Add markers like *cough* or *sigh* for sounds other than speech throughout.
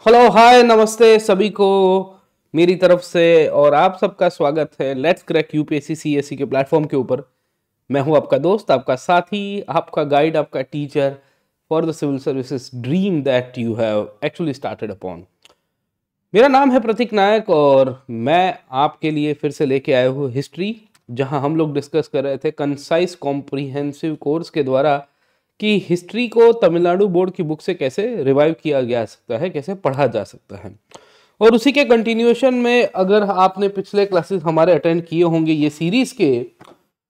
Hello hi नमस्ते सभी को मेरी तरफ से और आप सबका स्वागत है लेट्स क्रैक यूपीएससी सीएससी के प्लेटफॉर्म के ऊपर मैं हूं आपका दोस्त आपका साथी आपका गाइड आपका teacher for the civil services dream that you have actually started upon मेरा नाम है प्रतीक नायक और मैं आपके लिए फिर से लेके आया हूँ हिस्ट्री जहाँ हम लोग डिस्कस कर रहे थे कंसाइज कॉम्प्रीहेंसिव कोर्स के द्वारा कि हिस्ट्री को तमिलनाडु बोर्ड की बुक से कैसे रिवाइव किया जा सकता है कैसे पढ़ा जा सकता है और उसी के कंटिन्यूएशन में अगर आपने पिछले क्लासेस हमारे अटेंड किए होंगे ये सीरीज के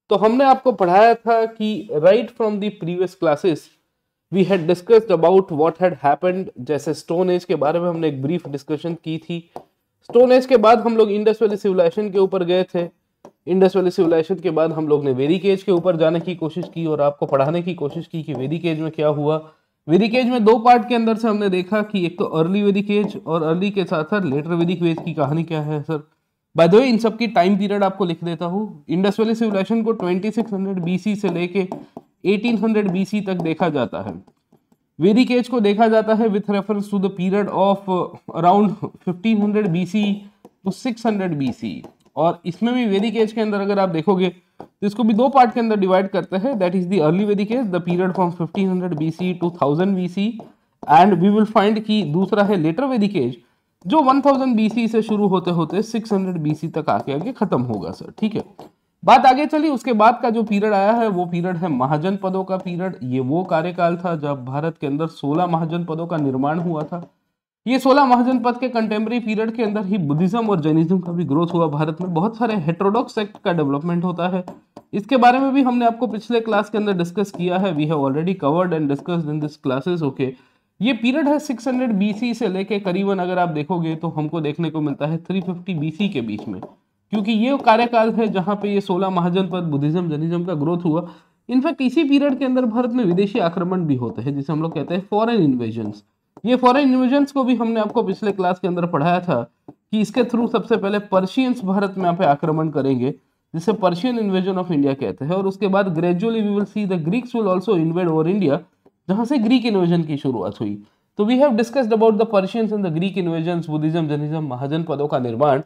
तो हमने आपको पढ़ाया था कि right from the previous classes we had discussed about what had happened जैसे स्टोन एज के बारे में हमने एक ब्रीफ डिस्कशन की थी स्टोन एज के बाद हम लोग इंडस वैली सिविलाइजेशन के ऊपर गए थे इंडस वैली सिविलाइजेशन के बाद हम लोग ने वेरी केज के ऊपर जाने की कोशिश की और आपको पढ़ाने की कोशिश की कि वेरी केज में क्या हुआ वेरी केज में दो पार्ट के अंदर से हमने देखा कि एक तो अर्ली वेरी केज और अर्ली के साथ साथ लेटर वेरी केज की कहानी क्या है सर बाय द वे इन सब की टाइम पीरियड आपको लिख देता हूँ इंडस वैली सिविलाइजेशन को twenty six hundred B C से लेके एटीन हंड्रेड बी सी तक देखा जाता है वेरी केज को देखा जाता है with reference to the period of around fifteen hundred B C to six hundred B C और इसमें भी वेदिक एज के अंदर अगर आप देखोगे तो इसको भी दो पार्ट के अंदर डिवाइड करते हैं that is the early Vedic age the period from 1500 hundred B C to thousand B C and we will find की दूसरा है लेटर वेदिक एज जो 1000 थाउजेंड बी सी से शुरू होते होते 600 हंड्रेड बी सी तक आके आगे खत्म होगा सर ठीक है बात आगे चली उसके बाद का जो पीरियड आया है वो पीरियड है महाजन पदों का पीरियड ये वो कार्यकाल था जब भारत के अंदर सोलह महाजन पदों का निर्माण हुआ था ये सोलह महाजनपद के कंटेम्प्रेरी पीरियड के अंदर ही बुद्धिज्म और जैनिज्म का भी ग्रोथ हुआ भारत में बहुत सारे हेट्रोडॉक्स सेक्ट का डेवलपमेंट होता है इसके बारे में भी हमने आपको पिछले क्लास के अंदर डिस्कस किया है we have already covered and discuss in this classes okay ये पीरियड है 600 हंड्रेड से लेके करीबन अगर आप देखोगे तो हमको देखने को मिलता है 350 फिफ्टी के बीच में क्योंकि ये कार्यकाल है जहाँ पे ये 16 महाजनपद बुद्धिज्म जनिज्म का ग्रोथ हुआ इनफैक्ट इसी पीरियड के अंदर भारत में विदेशी आक्रमण भी होते हैं जिसे हम लोग कहते हैं फॉरन इन्वेजन्स ये फॉरेन इन्वेजन को भी हमने आपको पिछले क्लास के अंदर पढ़ाया था कि इसके थ्रू सबसे पहले पर्शियंस भारत में यहाँ पे आक्रमण करेंगे जिसे पर्शियन इन्वेजन ऑफ इंडिया कहते हैं और उसके बाद gradually we will see the Greeks will also invade over India जहाँ से ग्रीक इन्वेजन की शुरुआत हुई तो we have discussed about the Persians and the Greek invasion Buddhism Jainism महाजन पदों का निर्माण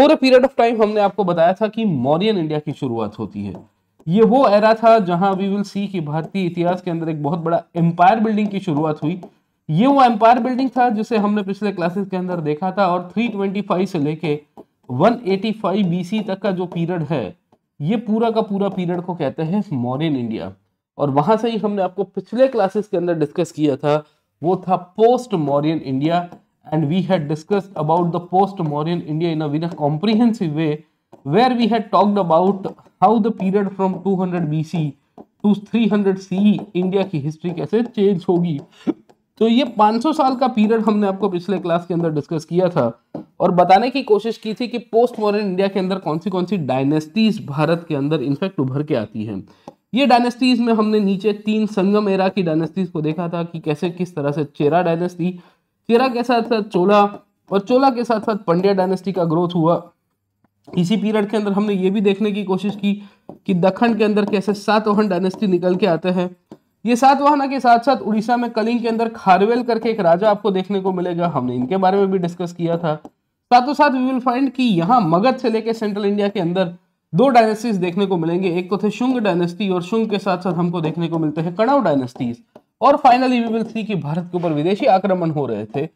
over a period of time हमने आपको बताया था कि मौर्यन इंडिया की शुरुआत होती है ये वो एरा था जहाँ वी विल सी कि भारतीय इतिहास के अंदर एक बहुत बड़ा एम्पायर बिल्डिंग की शुरुआत हुई ये वो एम्पायर बिल्डिंग था जिसे हमने पिछले क्लासेस के अंदर देखा था और 325 से लेके 185 एटी तक का जो पीरियड है ये पूरा का पूरा पीरियड को कहते हैं मॉरिन इंडिया और वहां से ही हमने आपको पिछले क्लासेस के अंदर डिस्कस किया था वो था post Mauryan India and we had discuss about the post Mauryan India in an comprehensive way where we had talked about how the period from two hundred B C to three hundred C India की history कैसे change होगी तो ये 500 साल का period हमने आपको पिछले क्लास के अंदर डिस्कस किया था और बताने की कोशिश की थी कि पोस्ट मॉडर्न इंडिया के अंदर कौन सी कौन सी डायनेस्टीज भारत के अंदर इनफैक्ट उभर के आती हैं ये डायनेस्टीज में हमने नीचे तीन संगम एरा की डायनेस्टीज को देखा था कि कैसे किस तरह से चेरा डायनेस्टी चेरा के साथ साथ चोला और चोला के साथ साथ पंड्या डायनेस्टी का ग्रोथ हुआ इसी पीरियड के अंदर हमने ये भी देखने की कोशिश की कि दखंड के अंदर कैसे सातोहन डायनेस्टी निकल के आते हैं ये सात वाहना के साथ साथ उड़ीसा में कलिंग के अंदर खारवेल करके एक राजा आपको देखने को मिलेगा हमने इनके बारे में भी डिस्कस किया था साथ साथ वी विल फाइंड कि यहाँ मगध से लेकर सेंट्रल इंडिया के अंदर दो डायनेस्टीज देखने को मिलेंगे एक तो थे शुंग डायनेस्टी और शुंग के साथ साथ हमको देखने को मिलते हैं कणव डायनेस्टीज और फाइनली वी विल सी कि भारत के ऊपर विदेशी आक्रमण हो रहे थे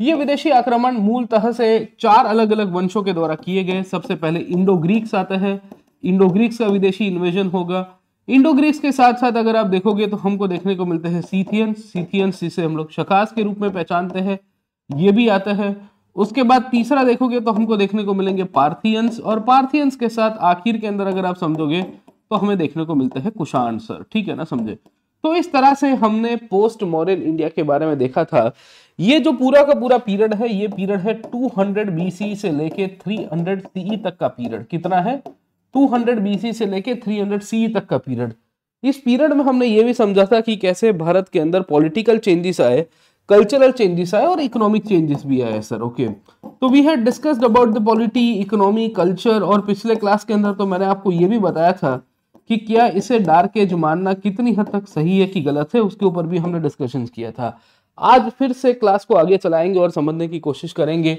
ये विदेशी आक्रमण मूलतः से चार अलग अलग वंशों के द्वारा किए गए सबसे पहले इंडो ग्रीक्स आते हैं इंडो ग्रीक्स का विदेशी इन्वेजन होगा इंडो ग्रीक्स के साथ साथ अगर आप देखोगे तो हमको देखने को मिलते हैं सीथियन सीथियन जिसे हम लोग शकास के रूप में पहचानते हैं ये भी आता है उसके बाद तीसरा देखोगे तो हमको देखने को मिलेंगे पार्थियंस और पार्थियंस के साथ आखिर के अंदर अगर आप समझोगे तो हमें देखने को मिलते हैं कुशाण सर ठीक है ना समझे तो इस तरह से हमने पोस्ट मॉडर्न इंडिया के बारे में देखा था ये जो पूरा का पूरा पीरियड है ये पीरियड है 200 बीसी से लेके 300 हंड्रेड e तक का पीरियड कितना है 200 बीसी से लेके 300 सी तक का पीरियड इस पीरियड में हमने ये भी समझा था कि कैसे भारत के अंदर पॉलिटिकल चेंजेस आए कल्चरल चेंजेस आए और इकोनॉमिक चेंजेस भी आए सर ओके तो we had discussed about the polity economy culture और पिछले क्लास के अंदर तो मैंने आपको ये भी बताया था कि क्या इसे डार्क एज मानना कितनी हद तक सही है कि गलत है उसके ऊपर भी हमने डिस्कशन किया था आज फिर से क्लास को आगे चलाएंगे और समझने की कोशिश करेंगे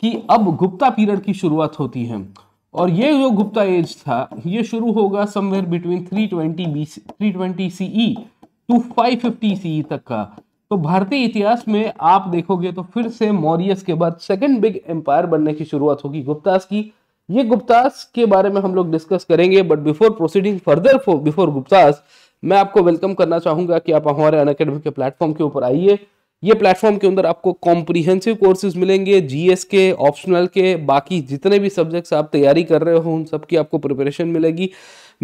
कि अब गुप्ता पीरियड की शुरुआत होती है और ये जो गुप्ता एज था ये शुरू होगा somewhere between 320 B three twenty C E to five fifty तक का तो भारतीय इतिहास में आप देखोगे तो फिर से मौर्यस के बाद सेकंड बिग एम्पायर बनने की शुरुआत होगी गुप्तास की ये गुप्तास के बारे में हम लोग डिस्कस करेंगे but before proceeding further before Guptas मैं आपको वेलकम करना चाहूंगा कि आप हमारे अन के प्लेटफॉर्म के ऊपर आइए ये प्लेटफॉर्म के अंदर आपको कॉम्प्रीहेंसिव कोर्सेज मिलेंगे जीएस के ऑप्शनल के बाकी जितने भी सब्जेक्ट्स आप तैयारी कर रहे हो उन सबकी आपको प्रिपरेशन मिलेगी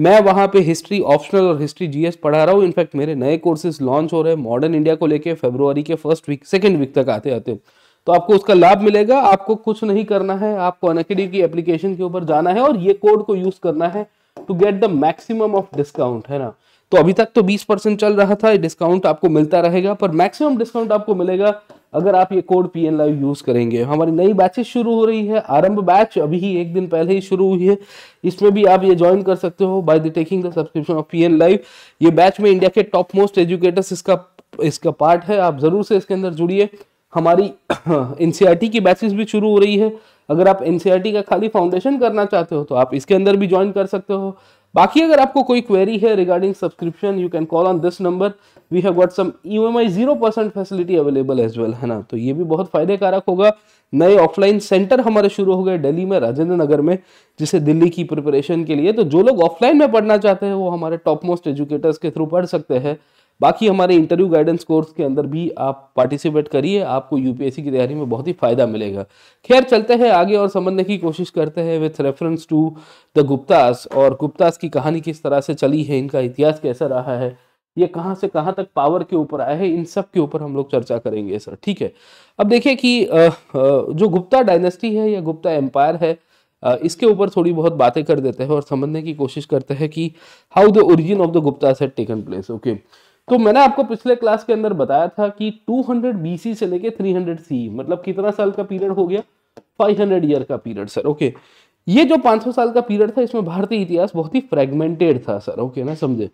मैं वहाँ पे हिस्ट्री ऑप्शनल और हिस्ट्री जीएस पढ़ा रहा हूँ इनफैक्ट मेरे नए कोर्सेज लॉन्च हो रहे हैं मॉडर्न इंडिया को लेके फेब्रुवरी के फर्स्ट वीक सेकेंड वीक तक आते आते तो आपको उसका लाभ मिलेगा आपको कुछ नहीं करना है आपको अनकेडी की एप्लीकेशन के ऊपर जाना है और ये कोड को यूज करना है to get the maximum of discount है ना तो अभी तक तो 20 परसेंट चल रहा था डिस्काउंट आपको मिलता रहेगा पर मैक्सिमम डिस्काउंट आपको मिलेगा अगर आप ये code P N live use करेंगे हमारी नई बैचेस शुरू हो रही है आरंभ बैच अभी ही एक दिन पहले ही शुरू हुई है इसमें भी आप ये ज्वाइन कर सकते हो by the taking the subscription of P N live ये बैच में इंडिया के टॉप मोस्ट एजुकेटर्स इसका इसका पार्ट है आप ज़रूर से इसके अंदर जुड़िए हमारी एन *clears throat* e की बैचेस भी शुरू हो रही है अगर आप एनसीआरटी e का खाली फाउंडेशन करना चाहते हो तो आप इसके अंदर भी ज्वाइन कर सकते हो बाकी अगर आपको कोई क्वेरी है regarding subscription you can call on this number we have got some E M I zero percent facility available as well है ना तो ये भी बहुत फायदेकारक होगा नए ऑफलाइन सेंटर हमारे शुरू हो गए दिल्ली में राजेंद्र नगर में जिसे दिल्ली की प्रिपरेशन के लिए तो जो लोग ऑफलाइन में पढ़ना चाहते हैं वो हमारे टॉप मोस्ट एजुकेटर्स के थ्रू पढ़ सकते हैं बाकी हमारे इंटरव्यू गाइडेंस कोर्स के अंदर भी आप पार्टिसिपेट करिए आपको यूपीएससी की तैयारी में बहुत ही फ़ायदा मिलेगा खैर चलते हैं आगे और समझने की कोशिश करते हैं with reference to the Guptas और गुप्तास की कहानी किस तरह से चली है इनका इतिहास कैसा रहा है ये कहाँ से कहाँ तक पावर के ऊपर आए हैं इन सब के ऊपर हम लोग चर्चा करेंगे सर ठीक है अब देखिए कि जो गुप्ता डायनेस्टी है या गुप्ता एम्पायर है इसके ऊपर थोड़ी बहुत बातें कर देते हैं और समझने की कोशिश करते हैं कि how the origin of the Gupta set taken place okay okay. तो मैंने आपको पिछले क्लास के अंदर बताया था कि 200 बीसी से लेके 300 सी मतलब कितना साल का पीरियड हो गया 500 ईयर का पीरियड सर ओके ये जो 500 साल का पीरियड था इसमें भारतीय इतिहास बहुत ही फ्रेगमेंटेड था सर ओके ना समझे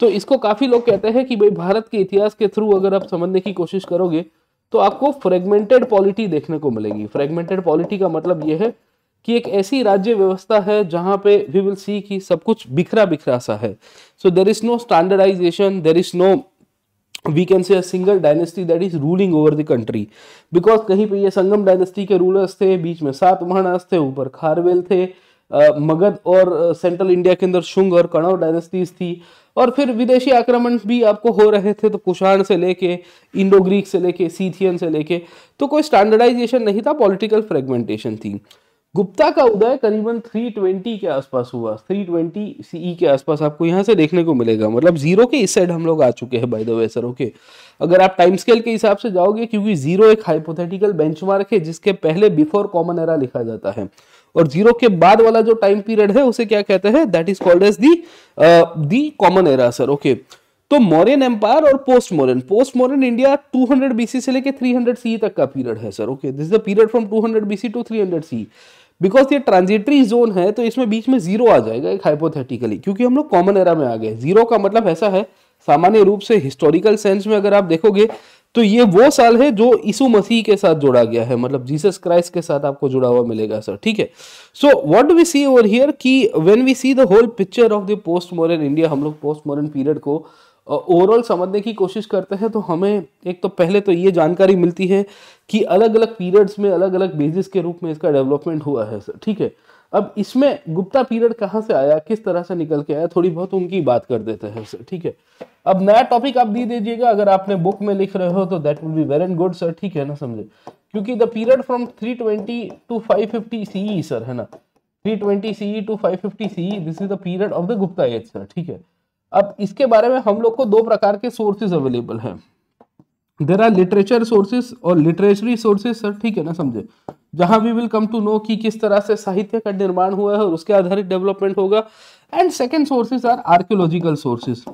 तो इसको काफ़ी लोग कहते हैं कि भाई भारत के इतिहास के थ्रू अगर आप समझने की कोशिश करोगे तो आपको फ्रेगमेंटेड पॉलिटी देखने को मिलेगी फ्रेगमेंटेड पॉलिटी का मतलब यह है कि एक ऐसी राज्य व्यवस्था है जहां पे वी विल सी कि सब कुछ बिखरा बिखरा सा है so there is no standardization there is no we can say a dynasty that is ruling over over the country कहीं पर ये संगम डायनेस्टी के रूलर्स थे बीच में सात महानास थे ऊपर खारवेल थे मगध और सेंट्रल इंडिया के अंदर शुंग और कणव डायनेस्टीज थी और फिर विदेशी आक्रमण भी आपको हो रहे थे तो कुशाण से लेके इंडो ग्रीक से लेके सीथियन से लेके तो कोई स्टैंडर्डाइजेशन नहीं था पॉलिटिकल फ्रेगमेंटेशन थी गुप्ता का उदय करीबन 320 के आसपास हुआ 320 ट्वेंटी सीई के आसपास आपको यहाँ से देखने को मिलेगा मतलब जीरो के इस साइड हम लोग आ चुके हैं by the way sir okay अगर आप टाइम स्केल के हिसाब से जाओगे क्योंकि जीरो एक हाइपोथेटिकल बेंचमार्क है जिसके पहले बिफोर कॉमन एरा लिखा जाता है और जीरो के बाद वाला जो टाइम पीरियड है उसे क्या कहते हैं that is called as the the common era sir okay तो मॉरियन एम्पायर और post Mauryan post Mauryan India 200 BC से लेके 300 सी e तक का पीरियड है sir okay this the period from 200 BC to 300 C because ये ट्रांजिटरी जोन है तो इसमें बीच में जीरो आ जाएगा एक हाइपोथेटिकली क्योंकि हम लोग कॉमन एरा में आ गए जीरो का मतलब ऐसा है सामान्य रूप से हिस्टोरिकल सेंस में अगर आप देखोगे तो ये वो साल है जो यीशु मसीह के साथ जोड़ा गया है मतलब जीसस क्राइस्ट के साथ आपको जुड़ा हुआ मिलेगा सर ठीक है so what we see over here कि when we see the whole picture of the post modern India हम लोग पोस्ट मॉडर्न पीरियड को ओवरऑल समझने की कोशिश करते हैं तो हमें एक तो पहले तो ये जानकारी मिलती है कि अलग अलग पीरियड्स में अलग अलग बेसिस के रूप में इसका डेवलपमेंट हुआ है सर ठीक है अब इसमें गुप्ता पीरियड कहाँ से आया किस तरह से निकल के आया थोड़ी बहुत उनकी बात कर देते हैं सर ठीक है अब नया टॉपिक आप दे दीजिएगा अगर आपने बुक में लिख रहे हो तो that will be very and good sir ठीक है ना समझे क्योंकि the period from 320 to five fifty sir है ना 320 C to five fifty this is the period of the Gupta age sir ठीक है अब इसके बारे में हम लोग को दो प्रकार के सोर्सेज अवेलेबल हैं देर आर लिटरेचर सोर्सेज और लिटरेचरी सोर्सेज सर ठीक है ना समझे जहां we will come to know कि किस तरह से साहित्य का निर्माण हुआ है और उसके आधारित डेवलपमेंट होगा and second sources are archaeological sources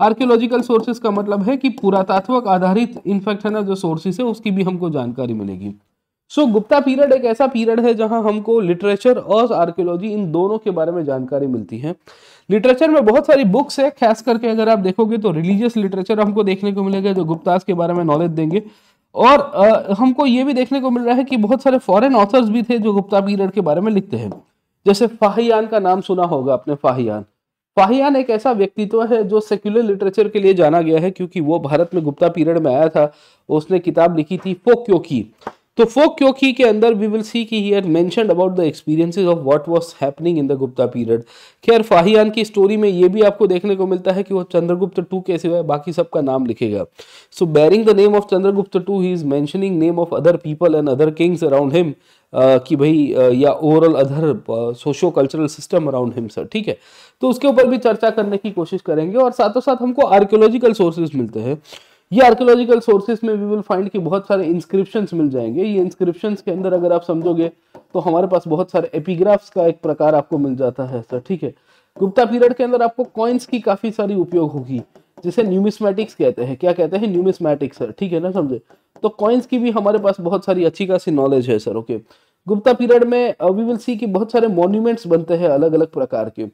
archaeological sources का मतलब है कि पुरातात्वक आधारित इनफैक्ट है ना जो सोर्सेज है उसकी भी हमको जानकारी मिलेगी सो so, गुप्ता पीरियड एक ऐसा पीरियड है जहां हमको लिटरेचर और आर्क्योलॉजी इन दोनों के बारे में जानकारी मिलती है लिटरेचर में बहुत सारी बुक्स है खास करके अगर आप देखोगे तो रिलीजियस लिटरेचर हमको देखने को मिलेगा जो गुप्तास के बारे में नॉलेज देंगे और आ, हमको ये भी देखने को मिल रहा है कि बहुत सारे फॉरेन ऑथर्स भी थे जो गुप्ता पीरियड के बारे में लिखते हैं जैसे फाहियान का नाम सुना होगा आपने फाहियान फाहियान एक ऐसा व्यक्तित्व है जो सेक्युलर लिटरेचर के लिए जाना गया है क्योंकि वो भारत में गुप्ता पीरियड में आया था उसने किताब लिखी थी फोक्यो की तो फोक क्योंकि के अंदर वी विल सी की he had mentioned about the experiences of what was happening in the Gupta period खैर फाहियान की स्टोरी में ये भी आपको देखने को मिलता है कि वो चंद्रगुप्त टू कैसे हुआ है बाकी सबका नाम लिखेगा so barring the name of Chandragupta two he is mentioning name of other people and other kings around him कि भाई uh, या overall other socio cultural system around him sir ठीक है तो उसके ऊपर भी चर्चा करने की कोशिश करेंगे और साथों साथ हमको आर्कियोलॉजिकल सोर्सेज मिलते हैं ये आर्कोलॉजिकल सोर्सेज में वी विल फाइंड कि बहुत सारे इंस्क्रिप्शंस मिल जाएंगे ये इंस्क्रिप्शंस के अंदर अगर आप समझोगे तो हमारे पास बहुत सारे एपिग्राफ्स का एक प्रकार आपको मिल जाता है सर ठीक है गुप्ता पीरियड के अंदर आपको कॉइन्स की काफ़ी सारी उपयोग होगी जिसे न्यूमिस्मेटिक्स कहते हैं क्या कहते हैं न्यूमिस्मेटिक्स सर ठीक है ना समझे तो कॉइन्स की भी हमारे पास बहुत सारी अच्छी खासी नॉलेज है सर ओके गुप्ता पीरियड में वी विल सी कि बहुत सारे मॉन्यूमेंट्स बनते हैं अलग अलग प्रकार के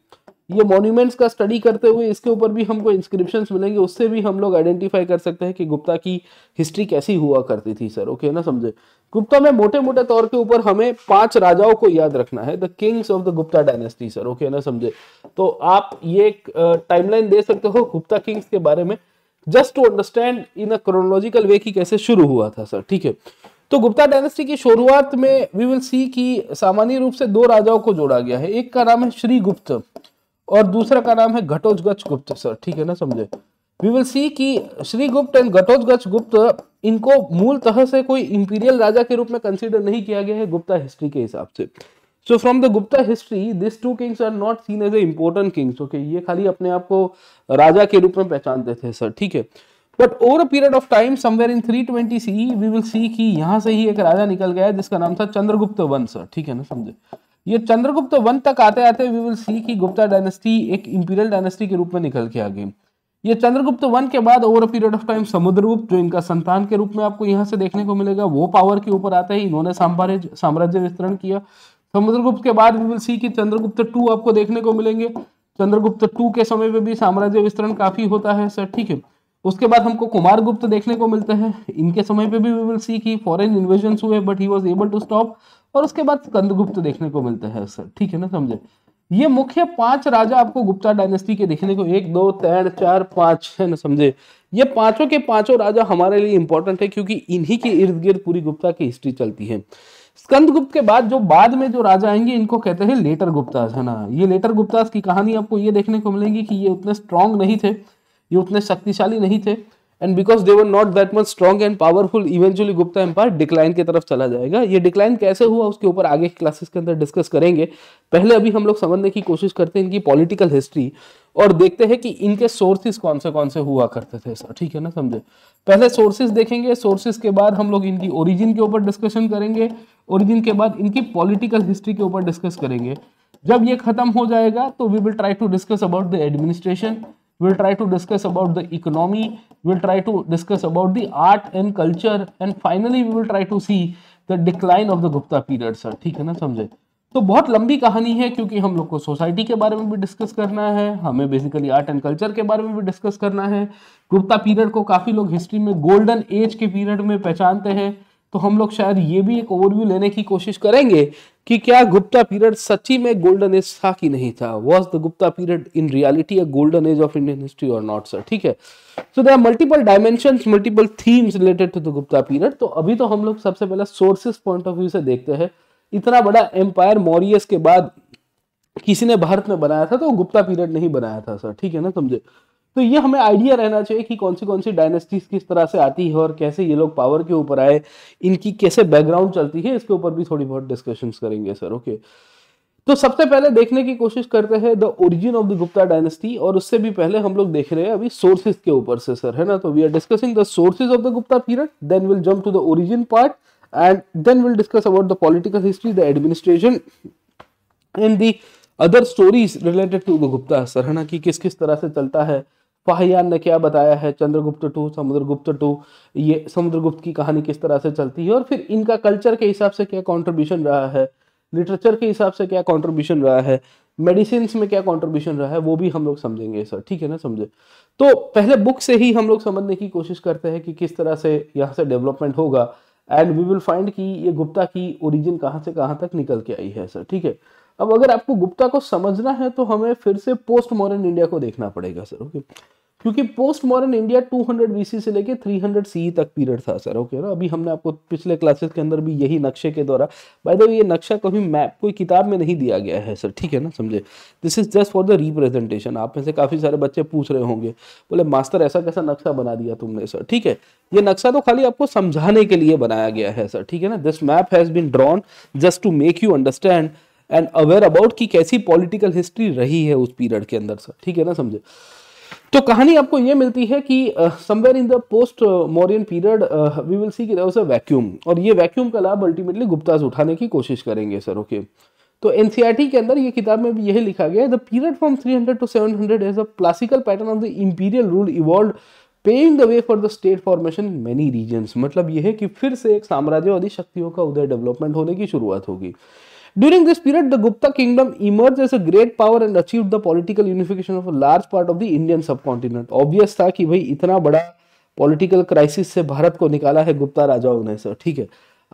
ये मॉन्यूमेंट्स का स्टडी करते हुए इसके ऊपर भी हमको इंस्क्रिप्शन मिलेंगे उससे भी हम लोग आइडेंटिफाई कर सकते हैं कि गुप्ता की हिस्ट्री कैसी हुआ करती थी सर ओके ना समझे गुप्ता में मोटे मोटे तौर के ऊपर हमें पांच राजाओं को याद रखना है the kings of the Gupta dynasty sir okay ना समझे तो आप ये टाइमलाइन दे सकते हो गुप्ता किंग्स के बारे में just to understand in a chronological way की कैसे शुरू हुआ था सर ठीक है तो गुप्ता डायनेस्टी की शुरुआत में वी विल सी कि सामान्य रूप से दो राजाओं को जोड़ा गया है एक का नाम है श्री और दूसरा का नाम है घटोजगच गुप्त सर ठीक है ना समझे वी विल सी कि श्री गुप्त एंड घटोजगच गुप्त इनको मूलतः से कोई इंपीरियल राजा के रूप में कंसिडर नहीं किया गया है गुप्ता हिस्ट्री के हिसाब से so from the Gupta history this two kings are not seen as a important kings okay ये खाली अपने आप को राजा के रूप में पहचानते थे सर ठीक है but over a period of time somewhere in three twenty C we will see कि यहाँ से ही एक राजा निकल गया जिसका नाम था चंद्रगुप्त वंश ठीक है ना समझे ये चंद्रगुप्त वन तक आते आते वी विल सी कि गुप्ता डायनेस्टी एक इंपीरियल डायनेस्टी के रूप में निकल के आ गई ये चंद्रगुप्त वन के बाद over a period of time Samudragupta जो इनका संतान के रूप में आपको यहाँ से देखने को मिलेगा वो पावर के ऊपर आता है इन्होंने साम्राज्य साम्राज्य विस्तरण किया समुद्रगुप्त के बाद वी विल सी कि चंद्रगुप्त टू आपको देखने को मिलेंगे चंद्रगुप्त टू के समय में भी साम्राज्य विस्तरण काफी होता है सर ठीक है उसके बाद हमको कुमार गुप्त देखने को मिलते हैं इनके समय पे भी वी विल सी कि फॉरेन इन्वेजन हुए but he was able to stop और उसके बाद गुप्त देखने को मिलते हैं सर ठीक है ना समझे ये मुख्य पांच राजा आपको गुप्ता डायनेस्टी के देखने को एक दो तीन चार पांच है ना समझे ये पांचों के पांचों राजा हमारे लिए इंपॉर्टेंट है क्योंकि इन्हीं के इर्द गिर्द पूरी गुप्ता की हिस्ट्री चलती है स्कंद गुप्त के बाद जो बाद में जो राजा आएंगे इनको कहते हैं लेटर गुप्ता है ना ये लेटर गुप्ता की कहानी आपको ये देखने को मिलेगी कि ये उतने स्ट्रांग नहीं थे ये उतने शक्तिशाली नहीं थे and because they were not that much strong and powerful eventually Gupta empire decline की तरफ चला जाएगा ये डिक्लाइन कैसे हुआ उसके ऊपर आगे की क्लासेस के अंदर डिस्कस करेंगे पहले अभी हम लोग समझने की कोशिश करते हैं इनकी पॉलिटिकल हिस्ट्री और देखते हैं कि इनके सोर्सेज कौन से कौन से हुआ करते थे सर ठीक है ना समझे पहले सोर्सेज देखेंगे सोर्सेज के बाद हम लोग इनकी ओरिजिन के ऊपर डिस्कशन करेंगे ओरिजिन के बाद इनकी पॉलिटिकल हिस्ट्री के ऊपर डिस्कस करेंगे जब ये खत्म हो जाएगा तो we will try to discuss about the administration we'll try to discuss about the economy we'll try to discuss about the art and culture and finally we will try to see the decline of the gupta period sir ठीक है ना समझे तो बहुत लंबी कहानी है क्योंकि हम लोग को सोसाइटी के बारे में भी डिस्कस करना है हमें बेसिकली आर्ट एंड कल्चर के बारे में भी डिस्कस करना है गुप्ता पीरियड को काफ़ी लोग हिस्ट्री में गोल्डन एज के पीरियड में पहचानते हैं तो हम लोग शायद ये भी एक ओवरव्यू लेने की कोशिश करेंगे कि क्या गुप्ता पीरियड सच्ची में गोल्डन एज था कि नहीं था was the Gupta period in reality a golden age of Indian history और नॉट सर ठीक है so there multiple dimension multiple themes related to the Gupta period तो अभी तो हम लोग सबसे पहले सोर्सेस पॉइंट ऑफ व्यू से देखते हैं इतना बड़ा एम्पायर मॉरियस के बाद किसी ने भारत में बनाया था तो गुप्ता पीरियड नहीं बनाया था सर ठीक है ना समझे तो ये हमें आइडिया रहना चाहिए कि कौन सी कौन सी डायनेस्टीज किस तरह से आती है और कैसे ये लोग पावर के ऊपर आए इनकी कैसे बैकग्राउंड चलती है इसके ऊपर भी थोड़ी बहुत डिस्कशन करेंगे सर ओके तो सबसे पहले देखने की कोशिश करते हैं the origin of the Gupta dynasty और उससे भी पहले हम लोग देख रहे हैं अभी सोर्सेज के ऊपर से सर है ना तो we are discussing the sources of the Gupta period then will jump to the origin part and then will discuss about the political history the administration and the other stories related to the Gupta sir है ना कि किस किस तरह से चलता है पाहयान ने क्या बताया है चंद्रगुप्त टू समुद्रगुप्त टू ये समुद्रगुप्त की कहानी किस तरह से चलती है और फिर इनका कल्चर के हिसाब से क्या कॉन्ट्रीब्यूशन रहा है लिटरेचर के हिसाब से क्या कॉन्ट्रीब्यूशन रहा है मेडिसिन में क्या कॉन्ट्रीब्यूशन रहा है वो भी हम लोग समझेंगे सर ठीक है ना समझे तो पहले बुक से ही हम लोग समझने की कोशिश करते हैं कि किस तरह से यहाँ से डेवलपमेंट होगा एंड वी विल फाइंड कि ये गुप्ता की ओरिजिन कहाँ से कहाँ तक निकल के आई है सर ठीक है अब अगर आपको गुप्ता को समझना है तो हमें फिर से पोस्ट मॉडर्न इंडिया को देखना पड़ेगा सर ओके क्योंकि पोस्ट मॉडर्न इंडिया 200 बीसी से लेके 300 सीई तक पीरियड था सर ओके ना अभी हमने आपको पिछले क्लासेस के अंदर भी यही नक्शे के द्वारा बाय द वे ये नक्शा कभी मैप कोई किताब में नहीं दिया गया है सर ठीक है ना समझे this is just for the representation आप में से काफ़ी सारे बच्चे पूछ रहे होंगे बोले मास्टर ऐसा कैसा नक्शा बना दिया तुमने सर ठीक है ये नक्शा तो खाली आपको समझाने के लिए बनाया गया है सर ठीक है ना this map has been drawn just to make you understand and aware about कि कैसी पॉलिटिकल हिस्ट्री रही है उस पीरियड के अंदर सर ठीक है ना समझे तो कहानी आपको ये मिलती है कि somewhere in the post Mauryan period we will see कि देयर अ वैक्यूम और ये वैक्यूम का लाभ अल्टीमेटली गुप्ताज उठाने की कोशिश करेंगे सर ओके तो एन e के अंदर ये किताब में भी यही लिखा गया है the period from 300 to 700 hundred a classical pattern of the imperial rule evolve paying the way for the state formation many region मतलब यह है कि फिर से एक साम्राज्यवादी शक्तियों का उदय डेवलपमेंट होने की शुरुआत होगी During this period, the Gupta kingdom emerged as a great power and achieved the political unification of a large part of the Indian subcontinent. Obvious था कि भाई इतना बड़ा political क्राइसिस से भारत को निकाला है गुप्ता राजाओं ने सर ठीक है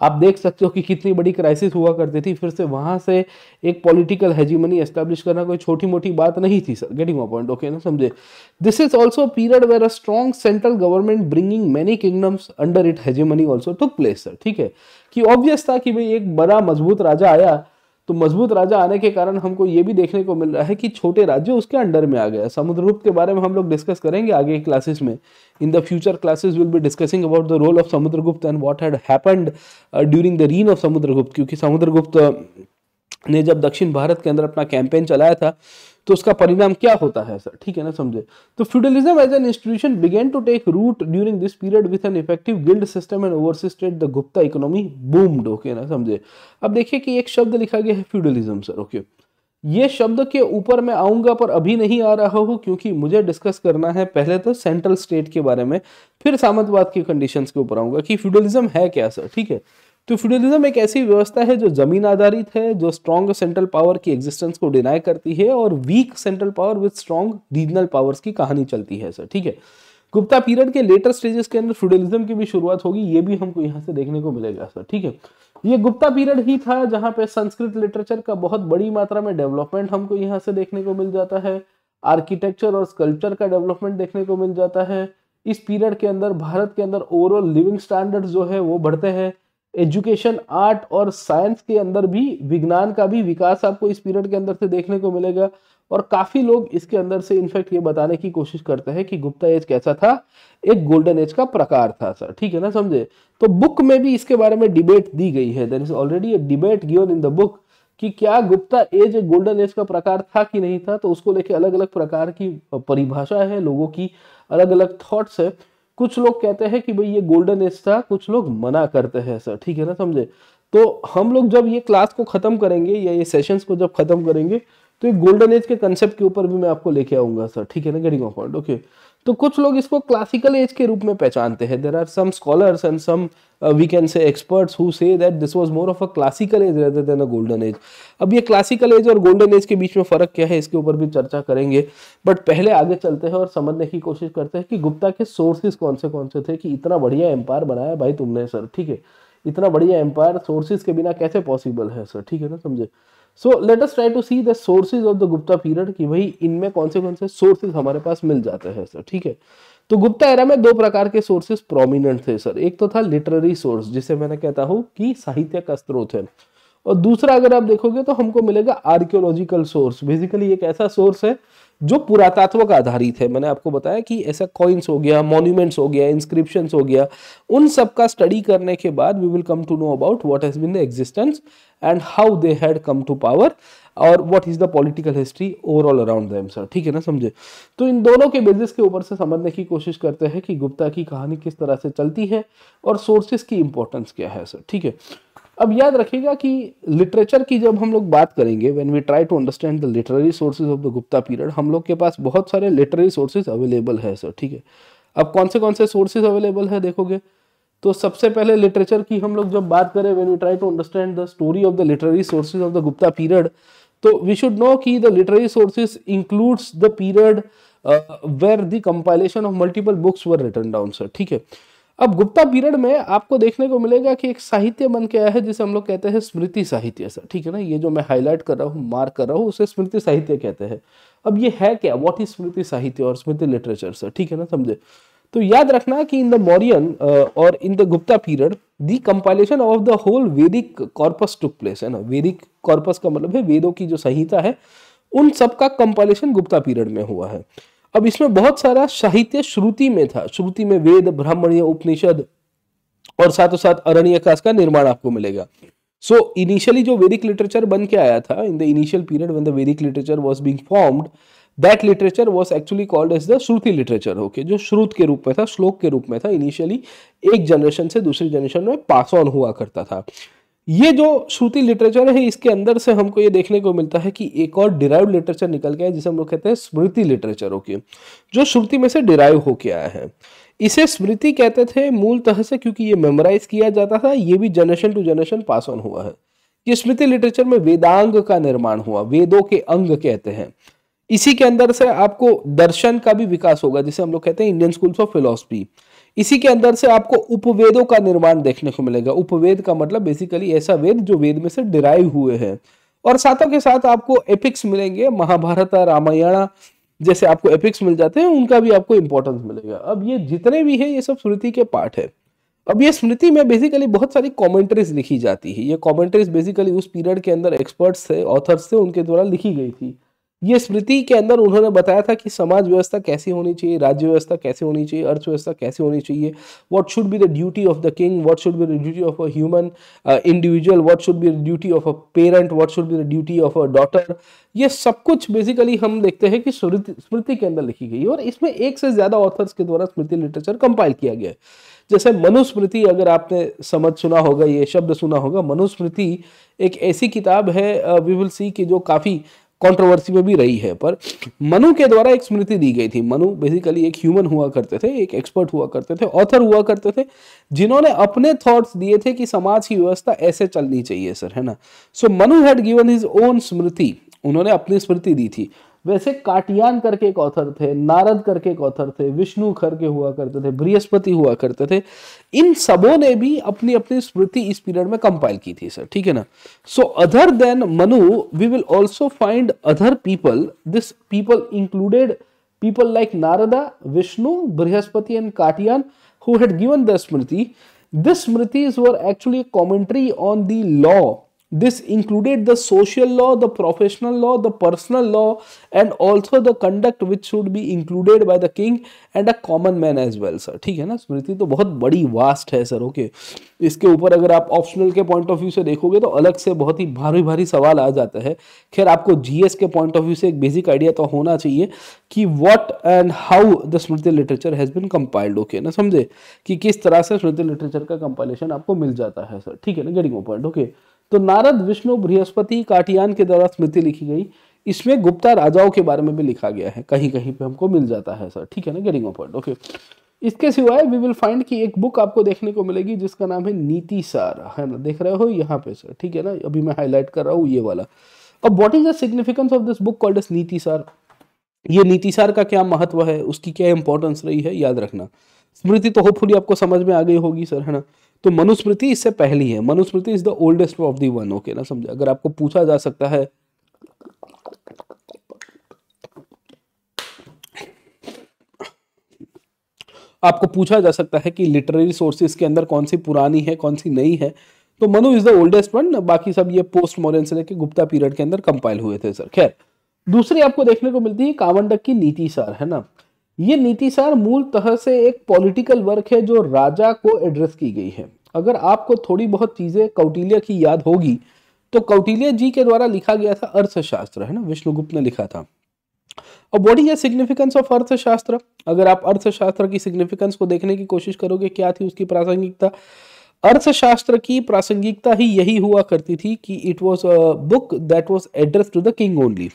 आप देख सकते हो कि कितनी बड़ी क्राइसिस हुआ करती थी फिर से वहां से एक पॉलिटिकल हेजीमनी एस्टेब्लिश करना कोई छोटी मोटी बात नहीं थी सर गेटिंग पॉइंट ओके ना समझे this is also period where a strong central government bringing many kingdoms under it hegemony also took place sir ठीक है कि ऑब्वियस था कि भाई एक बड़ा मजबूत राजा आया तो मजबूत राजा आने के कारण हमको ये भी देखने को मिल रहा है कि छोटे राज्य उसके अंडर में आ गया समुद्रगुप्त के बारे में हम लोग डिस्कस करेंगे आगे की क्लासेस में in the future classes will be discussing about the role of Samudragupta and what had happened during the reign of Samudragupta क्योंकि समुद्रगुप्त ने जब दक्षिण भारत के अंदर अपना कैंपेन चलाया था तो उसका परिणाम क्या होता है सर ठीक है ना समझे तो feudalism as an institution began to take root during this period with an effective guild system and oversea state the Gupta economy boomed okay ना समझे अब देखिए कि एक शब्द लिखा गया है फ्यूडलिज्म सर ओके ये शब्द के ऊपर मैं आऊंगा पर अभी नहीं आ रहा हूँ क्योंकि मुझे डिस्कस करना है पहले तो सेंट्रल स्टेट के बारे में फिर सामंतवाद की कंडीशंस के ऊपर आऊंगा कि फ्यूडलिज्म है क्या सर ठीक है तो फ्यूडलिज्म एक ऐसी व्यवस्था है जो जमीन आधारित है जो स्ट्रॉन्ग सेंट्रल पावर की एग्जिस्टेंस को डिनाई करती है और weak central power with strong regional powers की कहानी चलती है सर ठीक है गुप्ता पीरियड के लेटर स्टेजेस के अंदर फ्यूडलिज्म की भी शुरुआत होगी ये भी हमको यहाँ से देखने को मिलेगा सर ठीक है ये गुप्ता पीरियड ही था जहाँ पे संस्कृत लिटरेचर का बहुत बड़ी मात्रा में डेवलपमेंट हमको यहाँ से देखने को मिल जाता है आर्किटेक्चर और स्कल्पचर का डेवलपमेंट देखने को मिल जाता है इस पीरियड के अंदर भारत के अंदर ओवरऑल लिविंग स्टैंडर्ड जो है वो बढ़ते हैं एजुकेशन आर्ट और साइंस के अंदर भी विज्ञान का भी विकास आपको इस पीरियड के अंदर से देखने को मिलेगा और काफ़ी लोग इसके अंदर से इनफैक्ट ये बताने की कोशिश करते हैं कि गुप्ता एज कैसा था एक गोल्डन एज का प्रकार था सर ठीक है ना समझे तो बुक में भी इसके बारे में डिबेट दी गई है there is already a debate given in the book कि क्या गुप्ता एज एक गोल्डन एज का प्रकार था कि नहीं था तो उसको लेके अलग अलग प्रकार की परिभाषा है लोगों की अलग अलग थॉट्स है कुछ लोग कहते हैं कि भाई ये गोल्डन एज था कुछ लोग मना करते हैं सर ठीक है ना समझे तो हम लोग जब ये क्लास को ख़त्म करेंगे या ये सेशंस को जब ख़त्म करेंगे तो ये गोल्डन एज के कंसेप्ट के ऊपर भी मैं आपको लेके आऊंगा सर ठीक है ना गेटिंग ऑफ पॉइंट ओके तो कुछ लोग इसको क्लासिकल एज के रूप में पहचानते हैं there are some scholars and some we can say experts who say that this was more of a classical age rather than a golden age अब ये क्लासिकल एज और गोल्डन एज के बीच में फ़र्क क्या है इसके ऊपर भी चर्चा करेंगे बट पहले आगे चलते हैं और समझने की कोशिश करते हैं कि गुप्ता के सोर्सेज कौन से कौन से थे कि इतना बढ़िया एम्पायर बनाया भाई तुमने सर ठीक है इतना बढ़िया एम्पायर सोर्सेज के बिना कैसे पॉसिबल है सर ठीक है ना समझे so let us try to see the sources of the Gupta period कि भाई इनमें कौन से कौन से सोर्सेज हमारे पास मिल जाते हैं सर ठीक है तो गुप्ता एरा में दो प्रकार के सोर्सेज प्रोमिनेंट थे सर एक तो था लिटरेरी सोर्स जिसे मैंने कहता हूँ कि साहित्य का स्रोत है और दूसरा अगर आप देखोगे तो हमको मिलेगा आर्कियोलॉजिकल सोर्स बेसिकली एक ऐसा सोर्स है जो पुरातत्व का आधारित है मैंने आपको बताया कि ऐसा कॉइन्स हो गया मॉन्यूमेंट्स हो गया इंस्क्रिप्शन हो गया उन सब का स्टडी करने के बाद we will come to know about what has been the existence and how they had come to power और what is the political history overall around them sir ठीक है ना समझे तो इन दोनों के बेसिस के ऊपर से समझने की कोशिश करते हैं कि गुप्ता की कहानी किस तरह से चलती है और सोर्सेस की इंपॉर्टेंस क्या है सर ठीक है अब याद रखिएगा कि लिटरेचर की जब हम लोग बात करेंगे when we try to understand the literary sources of the Gupta period हम लोग के पास बहुत सारे लिटरेरी सोर्सेज अवेलेबल है सर ठीक है अब कौन से कौन से सोर्सेज अवेलेबल है देखोगे तो सबसे पहले लिटरेचर की हम लोग जब बात करें when we try to understand the story of the literary sources of the Gupta period तो वी शुड नो की the literary sources includes the period where the compilation of multiple books were written down sir ठीक है अब Gupta period में आपको देखने को मिलेगा कि एक साहित्य बन के आया है जिसे हम लोग कहते हैं स्मृति साहित्य सर ठीक है ना ये जो मैं हाईलाइट कर रहा हूँ मार्क कर रहा हूँ उसे स्मृति साहित्य कहते हैं अब ये है क्या वॉट इज स्मृति साहित्य और स्मृति लिटरेचर सर ठीक है ना समझे तो याद रखना कि इन द मौर्यन और in the Gupta period the compilation of the whole Vedic corpus took place है ना वेदिक कॉर्पस का मतलब है वेदों की जो संहिता है उन सब का कंपाइलेशन गुप्ता पीरियड में हुआ है अब इसमें बहुत सारा साहित्य श्रुति में था श्रुति में वेद ब्राह्मण्य उपनिषद और साथ साथ अरण्य काश का निर्माण आपको मिलेगा सो so, इनिशियली जो वैदिक लिटरेचर बन के आया था in the initial period when the Vedic literature was being formed that literature was actually called as the Shruti literature okay जो श्रुत के रूप में था श्लोक के रूप में था इनिशियली एक जनरेशन से दूसरी जनरेशन में पास ऑन हुआ करता था ये जो श्रुति लिटरेचर है इसके अंदर से हमको ये देखने को मिलता है कि एक और डिराइव लिटरेचर निकल गया है जिसे हम लोग कहते हैं स्मृति लिटरेचर ओके जो श्रुति में से डिराइव होके आया है इसे स्मृति कहते थे मूलतः से क्योंकि ये मेमोराइज किया जाता था ये भी generation to generation pass on हुआ है ये स्मृति लिटरेचर में वेदांग का निर्माण हुआ वेदों के अंग कहते हैं इसी के अंदर से आपको दर्शन का भी विकास होगा जिसे हम लोग कहते हैं इंडियन स्कूल्स ऑफ फिलोसफी इसी के अंदर से आपको उपवेदों का निर्माण देखने को मिलेगा उपवेद का मतलब बेसिकली ऐसा वेद जो वेद में से डिराइव हुए हैं और साथों के साथ आपको एपिक्स मिलेंगे महाभारत रामायण जैसे आपको एपिक्स मिल जाते हैं उनका भी आपको इंपॉर्टेंस मिलेगा अब ये जितने भी है ये सब स्मृति के पार्ट है अब ये स्मृति में बेसिकली बहुत सारी कॉमेंट्रीज लिखी जाती है ये कॉमेंट्रीज बेसिकली उस पीरियड के अंदर एक्सपर्ट्स थे ऑथर्स थे उनके द्वारा लिखी गई थी ये स्मृति के अंदर उन्होंने बताया था कि समाज व्यवस्था कैसी होनी चाहिए राज्य व्यवस्था कैसे होनी चाहिए अर्थव्यवस्था कैसे होनी चाहिए what should be the duty of the king what should be the duty of a human individual what should be the duty of a parent what should be the duty of a daughter ये सब कुछ basically हम देखते हैं कि स्मृति के अंदर लिखी गई और इसमें एक से ज़्यादा ऑथर्स के द्वारा स्मृति लिटरेचर कंपाइल किया गया है जैसे मनुस्मृति अगर आपने समझ सुना होगा ये शब्द सुना होगा मनुस्मृति एक ऐसी किताब है वी विल सी की जो काफ़ी कंट्रोवर्सी में भी रही है पर मनु के द्वारा एक स्मृति दी गई थी मनु बेसिकली एक ह्यूमन हुआ करते थे एक एक्सपर्ट हुआ करते थे ऑथर हुआ करते थे जिन्होंने अपने थॉट्स दिए थे कि समाज की व्यवस्था ऐसे चलनी चाहिए सर है ना so Manu had given his own smriti उन्होंने अपनी स्मृति दी थी वैसे काटियान करके एक ऑथर थे नारद करके एक ऑथर थे विष्णु करके हुआ करते थे बृहस्पति हुआ करते थे इन सबों ने भी अपनी अपनी स्मृति इस पीरियड में कंपाइल की थी सर ठीक है ना so other than Manu we will also find other people this people included people like Narada Vishnu Brihaspati and Katyayan who the smriti this smriti is Smritis actually actually a commentary on This included the social law, the professional law, the personal law, and also the conduct which should be included by the king and a common man as well, sir. ठीक है ना स्मृति तो बहुत बड़ी vast है sir okay okay. इसके ऊपर अगर आप ऑप्शनल के पॉइंट ऑफ व्यू से देखोगे तो अलग से बहुत ही भारी भारी सवाल आ जाता है खैर आपको जीएस के पॉइंट ऑफ व्यू से एक बेसिक आइडिया तो होना चाहिए कि what and how the smriti literature has been compiled okay ना समझे कि किस तरह से स्मृति लिटरेचर का कंपाइलेशन आपको मिल जाता है सर ठीक है ना गेटिंग पॉइंट ओके okay. तो नारद विष्णु बृहस्पति काटियान के द्वारा स्मृति लिखी गई इसमें गुप्ता राजाओं के बारे में भी लिखा गया है कहीं कहीं पे हमको मिल जाता है सर ठीक है ना गेटिंग ऑफ ओके इसके सिवाय वी विल फाइंड कि एक बुक आपको देखने को मिलेगी जिसका नाम है नीति सार है ना देख रहे हो यहाँ पे सर ठीक है ना अभी मैं हाईलाइट कर रहा हूँ ये वाला अब what is the significance of this book called Niti Sar ये नीति सार का क्या महत्व है उसकी क्या इंपॉर्टेंस रही है याद रखना स्मृति तो होपफुली आपको समझ में आ गई होगी सर है ना तो मनुस्मृति इससे पहली है Manusmriti is the oldest of the one okay ना समझा अगर आपको पूछा जा सकता है आपको पूछा जा सकता है कि लिटरेरी सोर्सेज के अंदर कौन सी पुरानी है कौन सी नई है तो Manu is the oldest one बाकी सब ये पोस्ट मॉडर्न से लेकर गुप्ता पीरियड के अंदर कंपाइल हुए थे सर खैर दूसरी आपको देखने को मिलती है कावंडक की नीति सर है ना ये नीतिसार मूलतः से एक पॉलिटिकल वर्क है जो राजा को एड्रेस की गई है अगर आपको थोड़ी बहुत चीजें कौटिल्य की याद होगी तो कौटिल्य जी के द्वारा लिखा गया था अर्थशास्त्र है ना विष्णुगुप्त ने लिखा था अब वॉट इज सिग्निफिकेंस ऑफ अर्थशास्त्र अगर आप अर्थशास्त्र की सिग्निफिकेंस को देखने की कोशिश करोगे क्या थी उसकी प्रासंगिकता अर्थशास्त्र की प्रासंगिकता ही यही हुआ करती थी कि it was a book that was address to the king only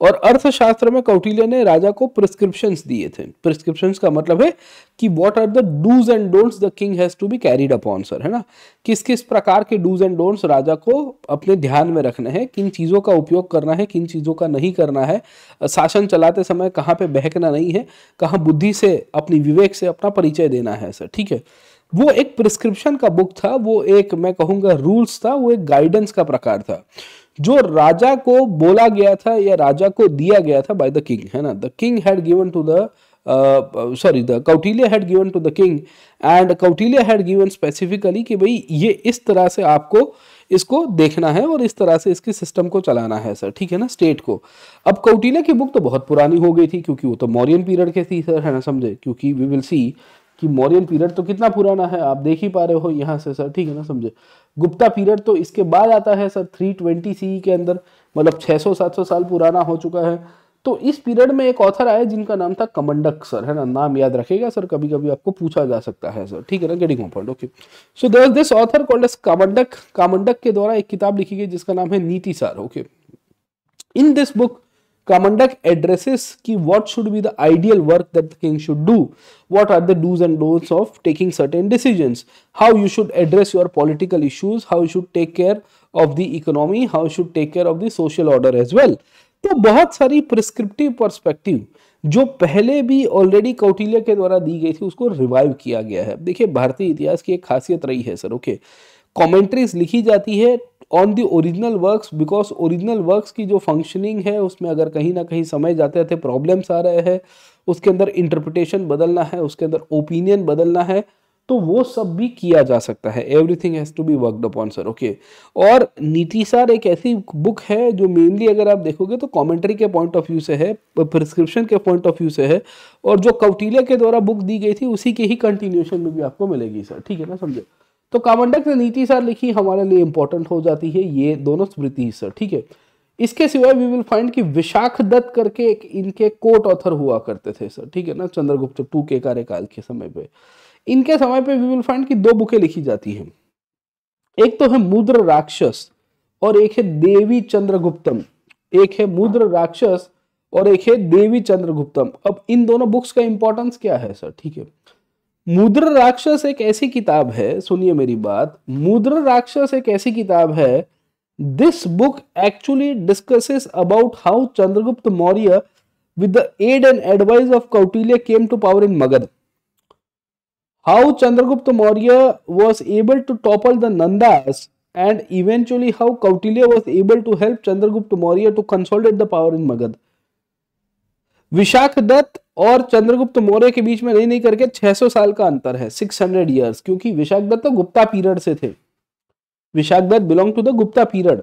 और अर्थशास्त्र में कौटिल्य ने राजा को प्रिस्क्रिप्शंस दिए थे प्रिस्क्रिप्शंस का मतलब है कि what are the dos and don'ts the king has to be carried upon sir है ना किस किस प्रकार के डूज एंड डोंट्स राजा को अपने ध्यान में रखना है किन चीज़ों का उपयोग करना है किन चीज़ों का नहीं करना है शासन चलाते समय कहाँ पे बहकना नहीं है कहाँ बुद्धि से अपनी विवेक से अपना परिचय देना है सर ठीक है वो एक प्रिस्क्रिप्शन का बुक था वो एक मैं कहूँगा रूल्स था वो एक गाइडेंस का प्रकार था जो राजा को बोला गया था या राजा को दिया गया था बाय द किंग है ना the king had given to the sorry the Kautilya had given to the king and Kautilya had given specifically कि भाई ये इस तरह से आपको इसको देखना है और इस तरह से इसके सिस्टम को चलाना है सर ठीक है ना स्टेट को अब कौटिल्य की बुक तो बहुत पुरानी हो गई थी क्योंकि वो तो मौर्यन पीरियड की थी सर है ना समझे क्योंकि वी विल सी कि मौर्यन पीरियड तो कितना पुराना है आप देख ही पा रहे हो यहाँ से सर ठीक है ना समझे गुप्ता पीरियड तो इसके बाद आता है सर 320 सी के अंदर मतलब 600-700 साल पुराना हो चुका है तो इस पीरियड में एक ऑथर आया जिनका नाम था कमंडक सर है ना नाम याद रखेगा सर कभी कभी आपको पूछा जा सकता है सर ठीक है ना getting point okay so this this author called Kamandak Kamandak के द्वारा एक किताब लिखी गई जिसका नाम है Niti Sar okay in this book Kamandak addresses ki what should be the ideal work that the king should do. What are the do's and don'ts of taking certain decisions. How you should address your political issues. How you should take care of the economy. How you should take care of the social order as well. तो बहुत सारी prescriptive perspective जो पहले भी already Kautilya के द्वारा दी गई थी उसको रिवाइव किया गया है देखिए भारतीय इतिहास की एक खासियत रही है सर ओके कमेंट्रीज लिखी जाती है on the original works because original works की जो फंक्शनिंग है उसमें अगर कहीं ना कहीं समय जाते थे प्रॉब्लम्स आ रहे हैं उसके अंदर इंटरप्रिटेशन बदलना है उसके अंदर ओपिनियन बदलना है तो वो सब भी किया जा सकता है everything has to be worked upon sir okay और नीति सार एक ऐसी बुक है जो मेनली अगर आप देखोगे तो कमेंट्री के पॉइंट ऑफ व्यू से है प्रिस्क्रिप्शन के पॉइंट ऑफ व्यू से है और जो कौटिल्य के द्वारा बुक दी गई थी उसी के ही कंटिन्यूशन में भी आपको मिलेगी सर ठीक है ना समझे तो कामंडक ने नीति सार लिखी हमारे लिए इंपॉर्टेंट हो जाती है ये दोनों स्मृति सर ठीक है इसके सिवाय वी विल फाइंड कि विशाख दत्त करके एक इनके कोर्ट ऑथर हुआ करते थे सर ठीक है ना चंद्रगुप्त टू के कार्यकाल के समय पे इनके समय पे वी विल फाइंड कि दो बुकें लिखी जाती हैं एक तो है मुद्र राक्षस और एक है देवी चंद्रगुप्तम एक है मुद्र राक्षस और एक है देवी चंद्रगुप्तम अब इन दोनों बुक्स का इंपॉर्टेंस क्या है सर ठीक है मुद्र राक्षस एक ऐसी किताब है सुनिए मेरी बात मुद्र राक्षस एक ऐसी किताब है this book actually discusses about how Chandragupta Maurya with the aid and advice of Kautilya came to power in Magadha how Chandragupta Maurya was able to topple the Nandas and eventually how Kautilya was able to help Chandragupta Maurya to consolidate the power in Magadha Vishakhadatta और चंद्रगुप्त मौर्य के बीच में नहीं नहीं करके 600 साल का अंतर है 600 हंड्रेड ईयर्स क्योंकि विशाखदत्त तो गुप्ता पीरियड से थे Vishakhadatta belong to the Gupta period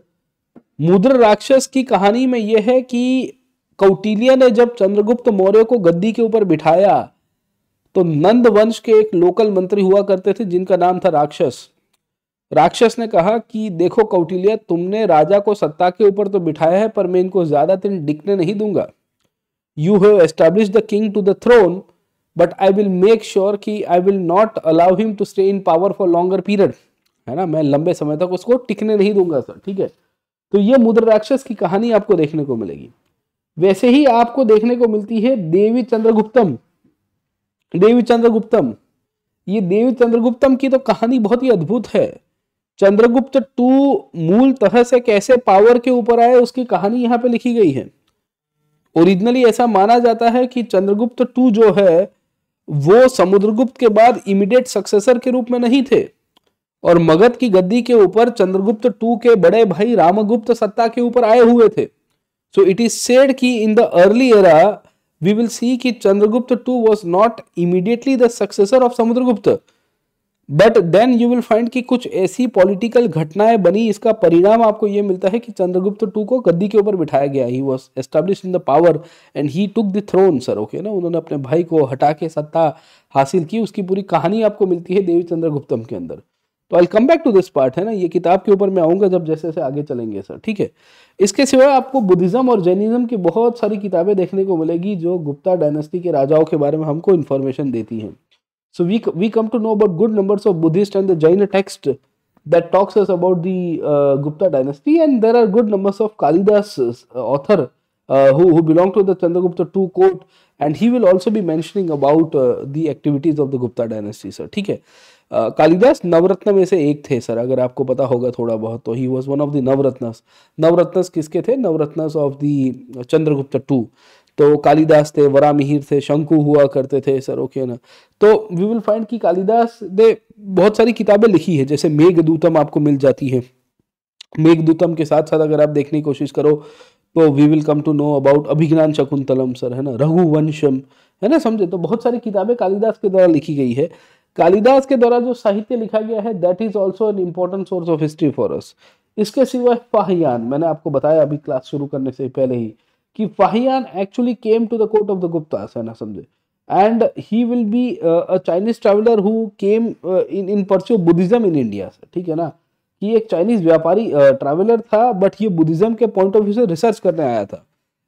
Mudrarakshasa की कहानी में यह है कि कौटिलिया ने जब चंद्रगुप्त मौर्य को गद्दी के ऊपर बिठाया तो नंद वंश के एक लोकल मंत्री हुआ करते थे जिनका नाम था राक्षस राक्षस ने कहा कि देखो कौटिल्य तुमने राजा को सत्ता के ऊपर तो बिठाया है पर मैं इनको ज्यादा दिन डिकने नहीं दूंगा you have establish the king to the throne but I will make sure कि I will not allow him to stay in power for longer period है ना मैं लंबे समय तक उसको टिकने नहीं दूंगा सर ठीक है तो ये मुद्र राक्षस की कहानी आपको देखने को मिलेगी वैसे ही आपको देखने को मिलती है देवी चंद्रगुप्तम देवी चंद्रगुप्तम ये देवी चंद्रगुप्तम की तो कहानी बहुत ही अद्भुत है चंद्रगुप्त टू मूल तरह से कैसे पावर के ऊपर आए उसकी कहानी यहाँ पे लिखी गई है ओरिजिनली ऐसा माना जाता है कि चंद्रगुप्त टू जो है वो समुद्रगुप्त के बाद इमीडिएट सक्सेसर के रूप में नहीं थे और मगध की गद्दी के ऊपर चंद्रगुप्त टू के बड़े भाई रामगुप्त सत्ता के ऊपर आए हुए थे सो इट इज सेड कि in the early era we will see कि Chandragupta two was not immediately the successor of Samudragupta but then you will find कि कुछ ऐसी पॉलिटिकल घटनाएं बनी इसका परिणाम आपको ये मिलता है कि चंद्रगुप्त टू को गद्दी के ऊपर बिठाया गया he was establish in the power and he took the throne sir okay ना उन्होंने अपने भाई को हटा के सत्ता हासिल की उसकी पूरी कहानी आपको मिलती है देवी चंद्रगुप्तम के अंदर तो I come back to this part है ना ये किताब के ऊपर मैं आऊँगा जब जैसे जैसे आगे चलेंगे सर ठीक है इसके सिवा आपको बुद्धिज़्म और जैनिज़्म की बहुत सारी किताबें देखने को मिलेगी जो गुप्ता डायनेस्टी के राजाओं के बारे में हमको इन्फॉर्मेशन देती हैं So we we come to know about good numbers of Buddhist and the Jaina text that talks us about the uh, Gupta dynasty, and there are good numbers of Kalidas uh, author uh, who who belong to the Chandragupta two court, and he will also be mentioning about uh, the activities of the Gupta dynasty, sir. theek hai Kalidas नवरत्न में से एक थे sir अगर आपको पता होगा थोड़ा बहुत तो he was one of the navratna navratna किसके थे navratna of the Chandragupta two तो कालिदास थे वरा मिहिर थे शंकु हुआ करते थे सर ओके ना तो वी विल फाइंड कि कालिदास ने बहुत सारी किताबें लिखी है जैसे मेघदूतम आपको मिल जाती है मेघदूतम के साथ साथ अगर आप देखने की कोशिश करो तो we will come to know about Abhijnana Shakuntalam sir है ना रघुवंशम है ना समझे तो बहुत सारी किताबें कालिदास के द्वारा लिखी गई है कालिदास के द्वारा जो साहित्य लिखा गया है that is also an important source of history for us इसके सिवा पाहयान मैंने आपको बताया अभी क्लास शुरू करने से पहले ही कि Fahien actually came to the court of the Gupta है ना समझे and he will be a Chinese traveller who came in in pursue Buddhism in India से ठीक है ना कि एक चाइनीज व्यापारी ट्रैवलर uh, था बट ये बुद्धिज्म के पॉइंट ऑफ व्यू से रिसर्च करने आया था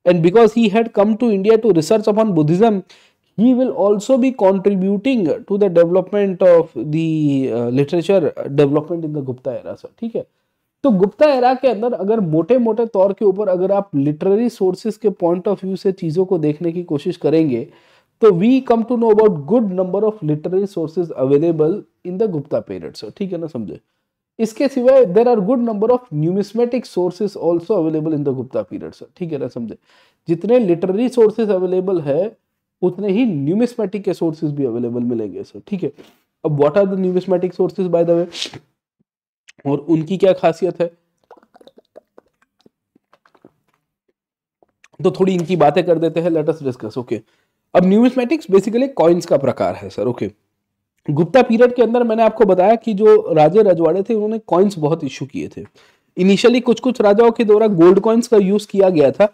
and because he had come to India to research upon Buddhism he will also be contributing to the development of the literature development in the Gupta era sir ठीक है तो Gupta era के अंदर अगर मोटे मोटे तौर के ऊपर अगर आप लिटरेरी सोर्सेज के पॉइंट ऑफ व्यू से चीज़ों को देखने की कोशिश करेंगे तो we come to know about good number of literary sources available in the Gupta period sir ठीक है ना समझे इसके सिवाय there are good number of numismatic sources also available in the Gupta period sir ठीक है ना समझे जितने लिटरेरी सोर्सेज अवेलेबल है उतने ही न्यूमिस्मेटिक के सोर्सेज भी अवेलेबल मिलेंगे सर ठीक है अब what are the numismatic sources by the way और उनकी क्या खासियत है तो थोड़ी इनकी बातें कर देते हैं लेट अस डिस्कस ओके अब न्यूमिस्मेटिक्स बेसिकली कॉइन्स का प्रकार है सर ओके गुप्ता पीरियड के अंदर मैंने आपको बताया कि जो राजे रजवाड़े थे उन्होंने कॉइन्स बहुत इशू किए थे इनिशियली कुछ कुछ राजाओं के द्वारा गोल्ड कॉइन्स का यूज किया गया था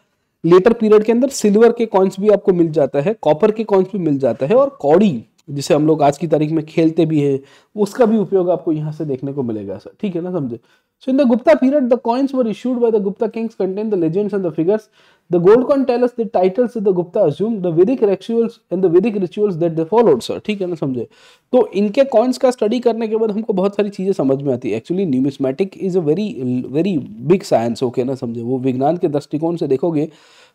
लेटर पीरियड के अंदर सिल्वर के कॉइन्स भी आपको मिल जाता है कॉपर के कॉइन्स भी मिल जाता है और कौड़ी जिसे हम लोग आज की तारीख में खेलते भी हैं उसका भी उपयोग आपको यहाँ से देखने को मिलेगा सर ठीक है ना समझे so in the Gupta period the coins were issued by the Gupta kings contain the legends and the figures the gold coin tells the titles the Gupta assume the Vedic rituals and the Vedic rituals that they followed sir ठीक है ना समझे तो इनके coins का study करने के बाद हमको बहुत सारी चीज़ें समझ में आती है actually numismatic is a very very big science okay ना समझे वो विज्ञान के दृष्टिकोण से देखोगे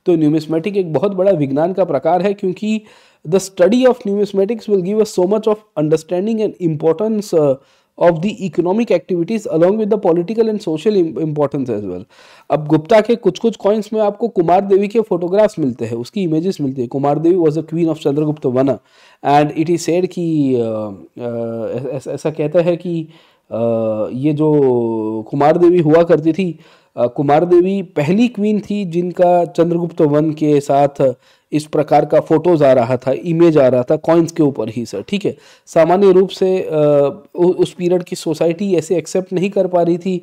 तो न्यूमिस्मैटिक एक बहुत बड़ा विज्ञान का प्रकार है क्योंकि the study of numismatics will give a so much of understanding and importance of the economic activities along with the political and social importance as well अब गुप्ता के कुछ कुछ कॉइन्स में आपको कुमार देवी के फोटोग्राफ्स मिलते हैं उसकी इमेजेस मिलती है Kumar Devi was a queen of Chandragupta one and it is said की ऐसा कहता है कि uh, ये जो कुमार देवी हुआ करती थी uh, कुमार देवी पहली क्वीन थी जिनका चंद्रगुप्त वन के साथ uh, इस प्रकार का फोटोज आ रहा था इमेज आ रहा था कॉइन्स के ऊपर ही सर ठीक है सामान्य रूप से उस पीरियड की सोसाइटी ऐसे एक्सेप्ट नहीं कर पा रही थी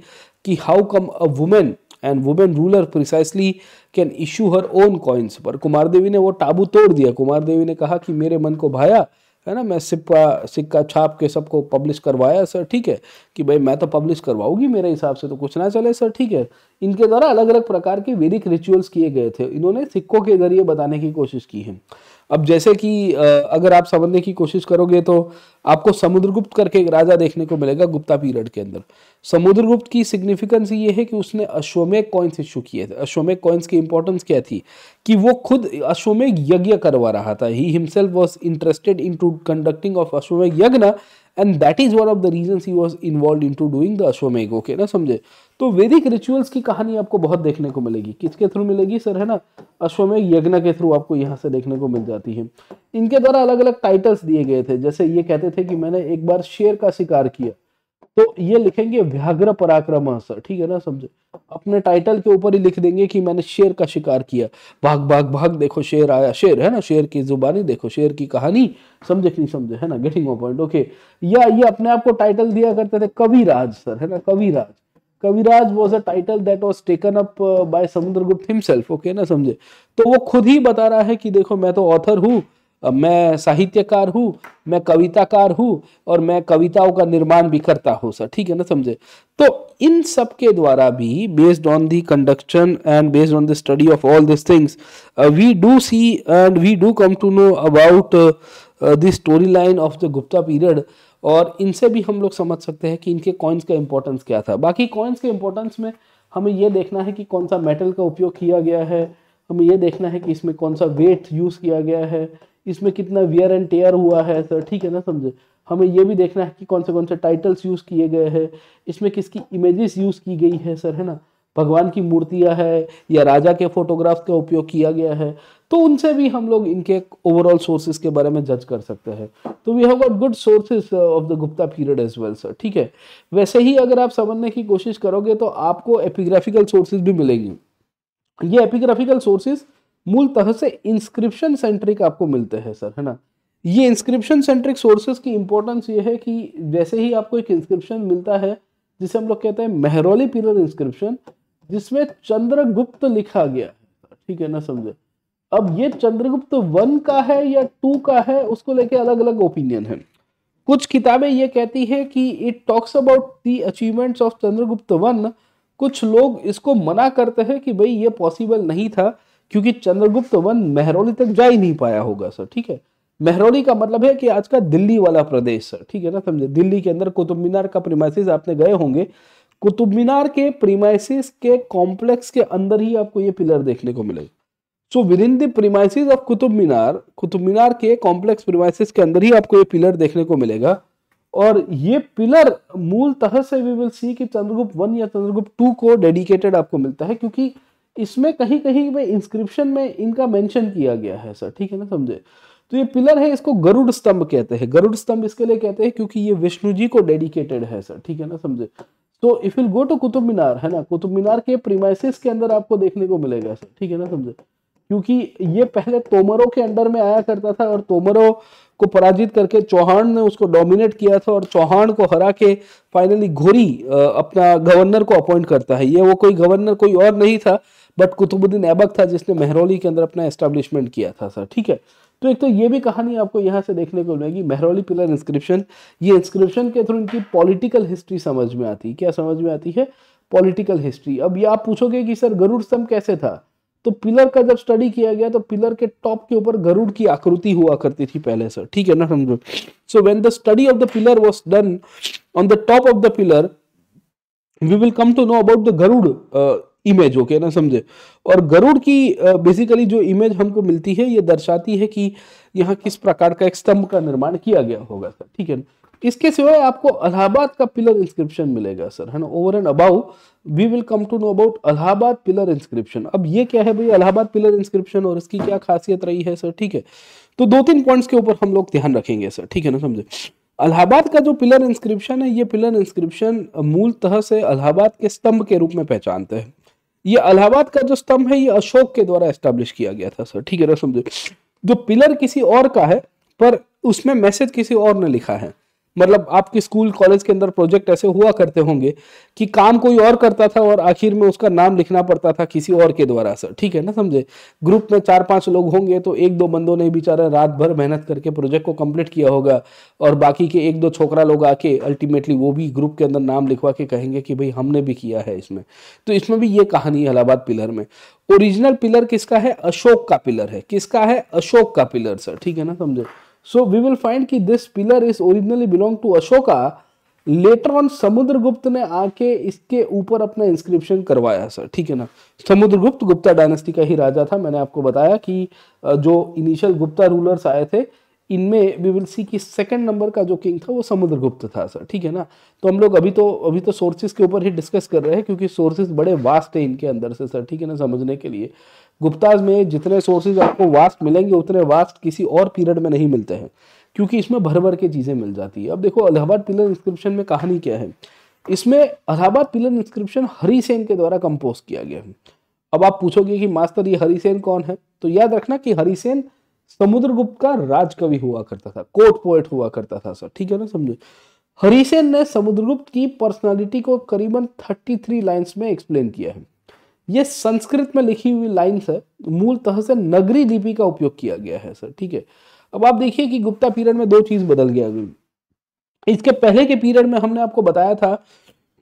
कि how come a women and women ruler precisely can issue her own coins पर कुमार देवी ने वो टाबू तोड़ दिया कुमार देवी ने कहा कि मेरे मन को भाया है ना मैं सिक्का सिक्का छाप के सबको पब्लिश करवाया सर ठीक है कि भाई मैं तो पब्लिश करवाऊंगी मेरे हिसाब से तो कुछ ना चले सर ठीक है इनके द्वारा अलग अलग प्रकार के वैदिक रिचुअल्स किए गए थे इन्होंने सिक्कों के जरिए बताने की कोशिश की है अब जैसे कि अगर आप समझने की कोशिश करोगे तो आपको समुद्रगुप्त करके एक राजा देखने को मिलेगा गुप्ता पीरियड के अंदर समुद्रगुप्त की सिग्निफिकेंस ये है कि उसने अश्वमेघ कॉइन्स इशू किए थे अश्वमेघ कॉइन्स की इंपॉर्टेंस क्या थी कि वो खुद अश्वमेघ यज्ञ करवा रहा था he himself was interested in to conducting of Ashvamedha yagya and that is one of the reason he was involve in to doing the Ashvamedha okay ना समझे तो वैदिक रिचुअल्स की कहानी आपको बहुत देखने को मिलेगी किसके थ्रू मिलेगी सर है ना अश्वमेघ यज्ञ के थ्रू आपको यहाँ से देखने को मिल जाती है इनके द्वारा अलग अलग टाइटल्स दिए गए थे जैसे ये कहते थे कि मैंने एक बार शेर का शिकार किया तो ये लिखेंगे व्याघ्र पराक्रम ठीक है ना समझे अपने टाइटल के ऊपर ही लिख देंगे कि मैंने शेर का शिकार किया भाग भाग भाग देखो शेर आया शेर है ना शेर की जुबानी देखो शेर की कहानी समझे कि नहीं समझे है ना गेटिंग पॉइंट ओके या ये अपने आप को टाइटल दिया करते थे कविराज सर है ना Kaviraj Kaviraj was a title that was taken up by Samudragupta himself okay ना समझे तो वो खुद ही बता रहा है कि देखो मैं तो ऑथर हूँ मैं साहित्यकार हूँ मैं कविताकार हूँ और मैं कविताओं का निर्माण भी करता हूँ सर ठीक है ना समझे तो इन सब के द्वारा भी based on the conduction and based on the study of all this things we do see and we do come to know about the story line of the Gupta period और इनसे भी हम लोग समझ सकते हैं कि इनके कॉइन्स का इंपॉर्टेंस क्या था बाकी कॉइन्स के इंपॉर्टेंस में हमें यह देखना है कि कौन सा मेटल का उपयोग किया गया है हमें ये देखना है कि इसमें कौन सा वेट यूज़ किया गया है इसमें कितना वियर एंड टेयर हुआ है सर ठीक है ना समझे हमें ये भी देखना है कि कौन से कौन से टाइटल्स यूज़ किए गए हैं इसमें किसकी इमेजेस यूज़ की गई है सर है ना भगवान की मूर्तियां है या राजा के फोटोग्राफ का उपयोग किया गया है तो उनसे भी हम लोग इनके ओवरऑल सोर्सेज के बारे में जज कर सकते हैं तो we have got good sources of the Gupta period as well sir ठीक है वैसे ही अगर आप समझने की कोशिश करोगे तो आपको एपिग्राफिकल सोर्सेज भी मिलेगी ये एपिग्राफिकल सोर्सेज मूलतः से इंस्क्रिप्शन सेंट्रिक आपको मिलते हैं सर है ना ये इंस्क्रिप्शन सेंट्रिक सोर्सेज की इंपॉर्टेंस ये है कि जैसे ही आपको एक इंस्क्रिप्शन मिलता है जिसे हम लोग कहते हैं मेहरौली पीरियड इंस्क्रिप्शन जिसमें चंद्रगुप्त लिखा गया है ठीक है ना समझे अब ये चंद्रगुप्त वन का है या टू का है उसको लेके अलग अलग ओपिनियन है कुछ किताबें ये कहती है कि it talks about the achievements of Chandragupta one कुछ लोग इसको मना करते हैं कि भाई ये पॉसिबल नहीं था क्योंकि चंद्रगुप्त वन मेहरौली तक जा ही नहीं पाया होगा सर ठीक है मेहरौली का मतलब है कि आज का दिल्ली वाला प्रदेश सर ठीक है ना समझे दिल्ली के अंदर कुतुब मीनार का प्रीमाइसिस आपने गए होंगे कुतुब मीनार के प्रीमाइसिस के कॉम्प्लेक्स के अंदर ही आपको ये पिलर देखने को मिलेगा so with in the premises of Qutub Minar Qutub Minar के कॉम्प्लेक्स प्रीमाइसिस के अंदर ही आपको ये पिलर देखने को मिलेगा और ये पिलर मूलतः से वी विल सी कि चंद्रगुप्त वन या चंद्रगुप्त टू को डेडिकेटेड आपको मिलता है क्योंकि इसमें कहीं कहीं में इंस्क्रिप्शन में इनका मेंशन किया गया है सर ठीक है ना समझे तो ये पिलर है इसको गरुड़ स्तंभ कहते हैं गरुड़ स्तंभ इसके लिए कहते हैं क्योंकि ये विष्णु जी को डेडिकेटेड है सर ठीक है ना समझे तो if will go to Qutub Minar है ना कुतुब मीनार के प्रीमाइसिस के अंदर आपको देखने को मिलेगा सर ठीक है ना समझे क्योंकि ये पहले तोमरों के अंडर में आया करता था और तोमरों को पराजित करके चौहान ने उसको डोमिनेट किया था और चौहान को हरा के फाइनली घोरी अपना गवर्नर को अपॉइंट करता है ये वो कोई गवर्नर कोई और नहीं था बट कुतुबुद्दीन ऐबक था जिसने महरौली के अंदर अपना एस्टेब्लिशमेंट किया था सर ठीक है तो एक तो ये भी कहानी आपको यहाँ से देखने को मिलेगी महरौली पिलर इंस्क्रिप्शन ये इंस्क्रिप्शन के थ्रू इनकी पॉलिटिकल हिस्ट्री समझ में आती है क्या समझ में आती है पॉलिटिकल हिस्ट्री अब ये आप पूछोगे कि सर गरुड़ स्तंभ कैसे था तो पिलर का जब स्टडी किया गया तो पिलर के टॉप के ऊपर गरुड़ की आकृति हुआ करती थी पहले सर ठीक है ना समझो so when the study of the pillar was done on the top of the pillar we will come to know about the Garuda uh, image okay ना समझे और गरुड़ की बेसिकली जो इमेज हमको मिलती है ये दर्शाती है कि यहाँ किस प्रकार का एक स्तंभ का निर्माण किया गया होगा सर ठीक है ना इसके सिवाय आपको अलाहाबाद का पिलर इंस्क्रिप्शन मिलेगा सर है ना over and above we will come to know about Allahabad pillar inscription अब ये क्या है भाई अलाहाबाद पिलर इंस्क्रिप्शन और इसकी क्या खासियत रही है सर ठीक है तो दो तीन पॉइंट्स के ऊपर हम लोग ध्यान रखेंगे सर ठीक है ना समझे अलाहाबाद का जो पिलर इंस्क्रिप्शन है ये पिलर इंस्क्रिप्शन मूलतः से अलाहाबाद के स्तंभ के रूप में पहचानते हैं ये इलाहाबाद का जो स्तंभ है ये अशोक के द्वारा एस्टेब्लिश किया गया था सर ठीक है ना समझो जो पिलर किसी और का है पर उसमें मैसेज किसी और ने लिखा है मतलब आपके स्कूल कॉलेज के अंदर प्रोजेक्ट ऐसे हुआ करते होंगे कि काम कोई और करता था और आखिर में उसका नाम लिखना पड़ता था किसी और के द्वारा सर ठीक है ना समझे ग्रुप में चार पांच लोग होंगे तो एक दो बंदों ने बेचारा रात भर मेहनत करके प्रोजेक्ट को कंप्लीट किया होगा और बाकी के एक दो छोकरा लोग आके अल्टीमेटली वो भी ग्रुप के अंदर नाम लिखवा के कहेंगे कि भाई हमने भी किया है इसमें तो इसमें भी ये कहानी है इलाहाबाद पिलर में ओरिजिनल पिलर किसका है अशोक का पिलर है किसका है अशोक का पिलर सर ठीक है ना समझे सो वी विल फाइंड कि this pillar is originally belong to Ashoka later on Samudragupta ने आके इसके ऊपर अपना इंस्क्रिप्शन करवाया सर ठीक है ना समुद्रगुप्त गुप्ता डायनेस्टी का ही राजा था मैंने आपको बताया कि जो इनिशियल गुप्ता रूलर्स आए थे इनमें वी विल सी कि सेकंड नंबर का जो किंग था वो समुद्रगुप्त था सर ठीक है ना तो हम लोग अभी तो अभी तो सोर्सेज के ऊपर ही डिस्कस कर रहे हैं क्योंकि सोर्सेज बड़े वास्ट है इनके अंदर से सर ठीक है ना समझने के लिए गुप्ताज में जितने सोर्सेज आपको वास्ट मिलेंगे उतने वास्ट किसी और पीरियड में नहीं मिलते हैं क्योंकि इसमें भर भर के चीज़ें मिल जाती है अब देखो अलाहाबाद पिलर इंस्क्रिप्शन में कहानी क्या है इसमें अलाहाबाद पिलर इंस्क्रिप्शन हरी सेन के द्वारा कंपोज किया गया है अब आप पूछोगे कि मास्टर ये हरी सेन कौन है तो याद रखना कि हरी सेन समुद्रगुप्त का राजकवि हुआ करता था कोर्ट पोएट हुआ करता था सर ठीक है ना समझो हरीसेन ने समुद्रगुप्त की पर्सनालिटी को करीबन 33 लाइंस में एक्सप्लेन किया है ये संस्कृत में लिखी हुई लाइन है मूलतः से नगरी लिपि का उपयोग किया गया है सर ठीक है अब आप देखिए कि गुप्ता पीरियड में दो चीज बदल गया इसके पहले के पीरियड में हमने आपको बताया था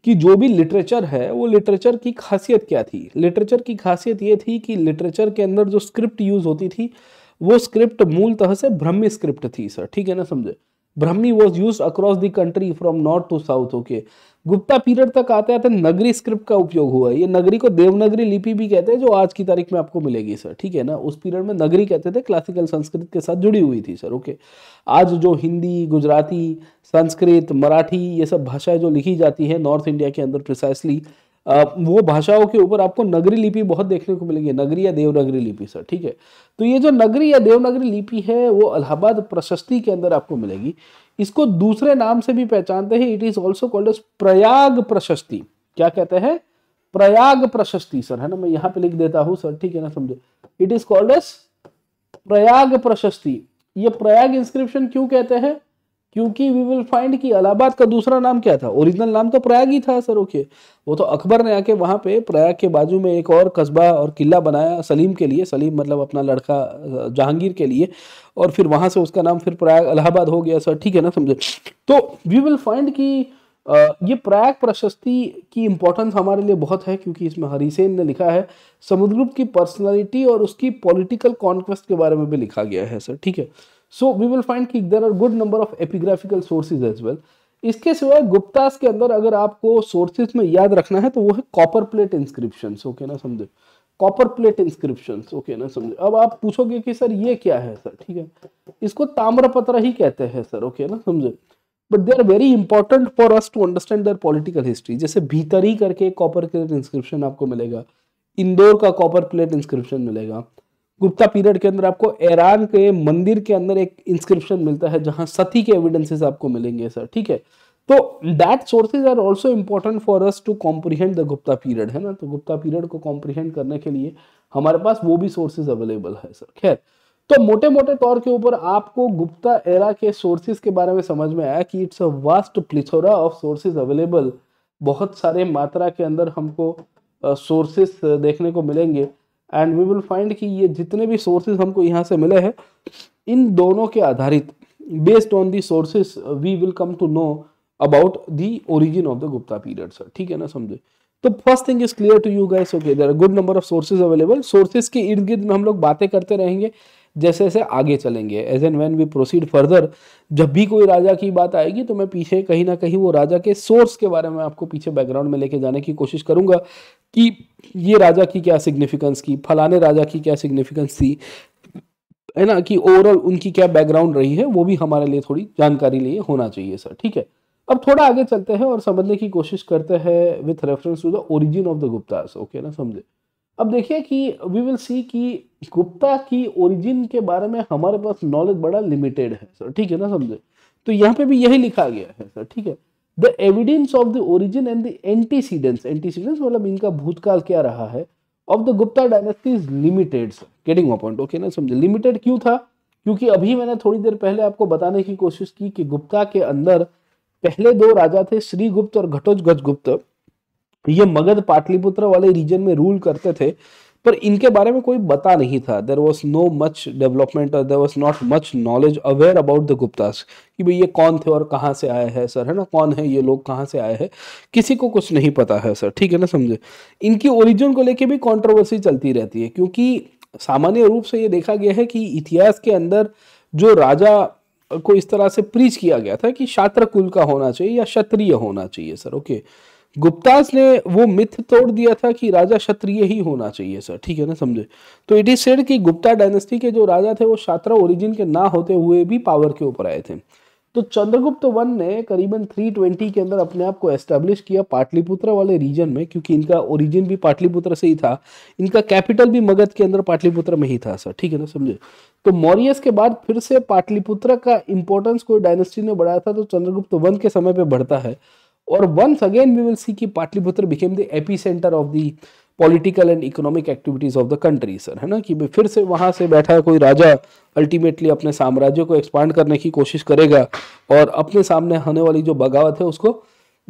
कि जो भी लिटरेचर है वो लिटरेचर की खासियत क्या थी लिटरेचर की खासियत ये थी कि लिटरेचर के अंदर जो स्क्रिप्ट यूज होती थी वो स्क्रिप्ट मूलतः से ब्रह्मी स्क्रिप्ट थी सर ठीक है ना समझे Brahmi was use across the country from north to south okay Gupta period तक आते आते नगरी स्क्रिप्ट का उपयोग हुआ ये नगरी को देवनगरी लिपि भी कहते हैं जो आज की तारीख में आपको मिलेगी सर ठीक है ना उस पीरियड में नगरी कहते थे क्लासिकल संस्कृत के साथ जुड़ी हुई थी सर ओके आज जो हिंदी गुजराती संस्कृत मराठी ये सब भाषाएं जो लिखी जाती है नॉर्थ इंडिया के अंदर प्रिसाइसली वो भाषाओं के ऊपर आपको नगरी लिपि बहुत देखने को मिलेगी नगरी या देवनगरी लिपि सर ठीक है तो ये जो नगरी या देवनगरी लिपि है वो इलाहाबाद प्रशस्ति के अंदर आपको मिलेगी इसको दूसरे नाम से भी पहचानते हैं it is also called Prayag Prashasti क्या कहते हैं प्रयाग प्रशस्ति सर है ना मैं यहां पे लिख देता हूं सर ठीक है ना समझो it is called as Prayag Prashasti ये प्रयाग इंस्क्रिप्शन क्यों कहते हैं क्योंकि वी विल फाइंड कि इलाहाबाद का दूसरा नाम क्या था ओरिजिनल नाम तो प्रयाग ही था सर ओके वो तो अकबर ने आके वहाँ पे प्रयाग के बाजू में एक और कस्बा और किला बनाया सलीम के लिए सलीम मतलब अपना लड़का जहांगीर के लिए और फिर वहाँ से उसका नाम फिर प्रयाग इलाहाबाद हो गया सर ठीक है ना समझे तो वी विल फाइंड कि ये प्रयाग प्रशस्ति की इम्पोर्टेंस हमारे लिए बहुत है क्योंकि इसमें हरीसेन ने लिखा है समुद्रगुप्त की पर्सनैलिटी और उसकी पॉलिटिकल कॉन्क्वेस्ट के बारे में भी लिखा गया है सर ठीक है सो वी विल फाइंड कि there are good number of epigraphical sources as well इसके सिवाय गुप्तास के अंदर अगर आपको सोर्सेज में याद रखना है तो वो है कॉपर प्लेट इंस्क्रिप्शन ओके ना समझे कॉपर प्लेट इंस्क्रिप्शन ओके ना समझे अब आप पूछोगे कि सर ये क्या है सर ठीक है इसको ताम्रपत्र ही कहते हैं सर ओके ना समझे but they are very important for us to understand the political history जैसे भीतरी करके कॉपर प्लेट इंस्क्रिप्शन आपको मिलेगा इंदौर का कॉपर प्लेट इंस्क्रिप्शन मिलेगा गुप्ता पीरियड के अंदर आपको ईरान के मंदिर के अंदर एक इंस्क्रिप्शन मिलता है जहां सती के एविडेंसेस आपको मिलेंगे सर ठीक है तो that sources are also important for us to comprehend the Gupta period है ना तो गुप्ता पीरियड को कॉम्प्रीहेंड करने के लिए हमारे पास वो भी सोर्सेज अवेलेबल है सर खैर तो मोटे मोटे तौर के ऊपर आपको गुप्ता एरा के सोर्सेज के बारे में समझ में आया कि it's a vast plethora of sources available बहुत सारे मात्रा के अंदर हमको सोर्सेस देखने को मिलेंगे एंड वी विल फाइंड कि ये जितने भी सोर्सेज हमको यहाँ से मिले हैं इन दोनों के आधारित based on the sources we will come to know about the origin of the Gupta period sir ठीक है ना समझे तो first thing is clear to you guys okay there are good number of sources available sources के इर्द गिर्द में हम लोग बातें करते रहेंगे जैसे जैसे आगे चलेंगे as and when we proceed further जब भी कोई राजा की बात आएगी तो मैं पीछे कहीं ना कहीं वो राजा के सोर्स के बारे में आपको पीछे बैकग्राउंड में लेके जाने की कोशिश करूँगा कि ये राजा की क्या सिग्निफिकेंस की फलाने राजा की क्या सिग्निफिकेंस थी है ना कि ओवरऑल उनकी क्या बैकग्राउंड रही है वो भी हमारे लिए थोड़ी जानकारी लिए होना चाहिए सर ठीक है अब थोड़ा आगे चलते हैं और समझने की कोशिश करते हैं with reference to the origin of the Gupta okay ना समझे अब देखिए कि वी विल सी कि गुप्ता की ओरिजिन के बारे में हमारे पास नॉलेज बड़ा लिमिटेड है सर ठीक है ना समझे तो यहाँ पे भी यही लिखा गया है सर ठीक है the evidence of the origin and the antecedents antecedents मतलब इनका भूतकाल क्या रहा है of the Gupta dynasty is limited sir getting point okay ना समझे लिमिटेड क्यों था क्योंकि अभी मैंने थोड़ी देर पहले आपको बताने की कोशिश की कि गुप्ता के अंदर पहले दो राजा थे श्रीगुप्त और घटोज गुप्त तो ये मगध पाटलिपुत्र वाले रीजन में रूल करते थे पर इनके बारे में कोई बता नहीं था there was no much development और there was not much knowledge aware about the Gupta कि भाई ये कौन थे और कहाँ से आए हैं सर है ना कौन है ये लोग कहाँ से आए हैं किसी को कुछ नहीं पता है सर ठीक है ना समझे इनकी ओरिजिन को लेके भी कॉन्ट्रोवर्सी चलती रहती है क्योंकि सामान्य रूप से ये देखा गया है कि इतिहास के अंदर जो राजा को इस तरह से प्रीच किया गया था कि शात्र कुल का होना चाहिए या क्षत्रिय होना चाहिए सर ओके okay? गुप्ताज ने वो मिथ तोड़ दिया था कि राजा क्षत्रिय ही होना चाहिए सर ठीक है ना समझे तो इट इज सेड कि गुप्ता डायनेस्टी के जो राजा थे वो शात्रा ओरिजिन के ना होते हुए भी पावर के ऊपर आए थे तो चंद्रगुप्त वन ने करीबन 320 के अंदर अपने आप को एस्टेब्लिश किया पाटलिपुत्र वाले रीजन में क्योंकि इनका ओरिजिन भी पाटलिपुत्र से ही था इनका कैपिटल भी मगध के अंदर पाटलिपुत्र में ही था सर ठीक है ना समझे तो मौर्यस के बाद फिर से पाटलिपुत्र का इंपॉर्टेंस कोई डायनेस्टी ने बढ़ाया था तो चंद्रगुप्त वन के समय पर बढ़ता है और once again we will see कि Pataliputra became the epicentre of the political and economic activities of the country sir है ना कि फिर से वहाँ से बैठा कोई राजा अल्टीमेटली अपने साम्राज्य को एक्सपांड करने की कोशिश करेगा और अपने सामने होने वाली जो बगावत है उसको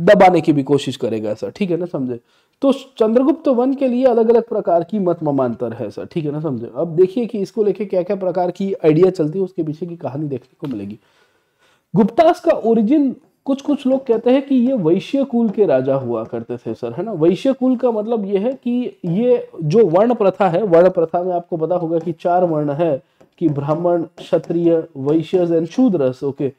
दबाने की भी कोशिश करेगा सर ठीक है ना समझे तो चंद्रगुप्त वन के लिए अलग अलग प्रकार की मत ममांतर है सर ठीक है ना समझे अब देखिए कि इसको लेके क्या क्या प्रकार की आइडिया चलती है उसके पीछे की कहानी देखने को मिलेगी गुप्तास का ओरिजिन कुछ कुछ लोग कहते हैं कि ये वैश्य कुल के राजा हुआ करते थे सर है ना वैश्य कुल का मतलब ये है कि ये जो वर्ण प्रथा है वर्ण प्रथा में आपको पता होगा कि चार वर्ण है कि ब्राह्मण क्षत्रिय वैश्य एंड शूद्रस ओके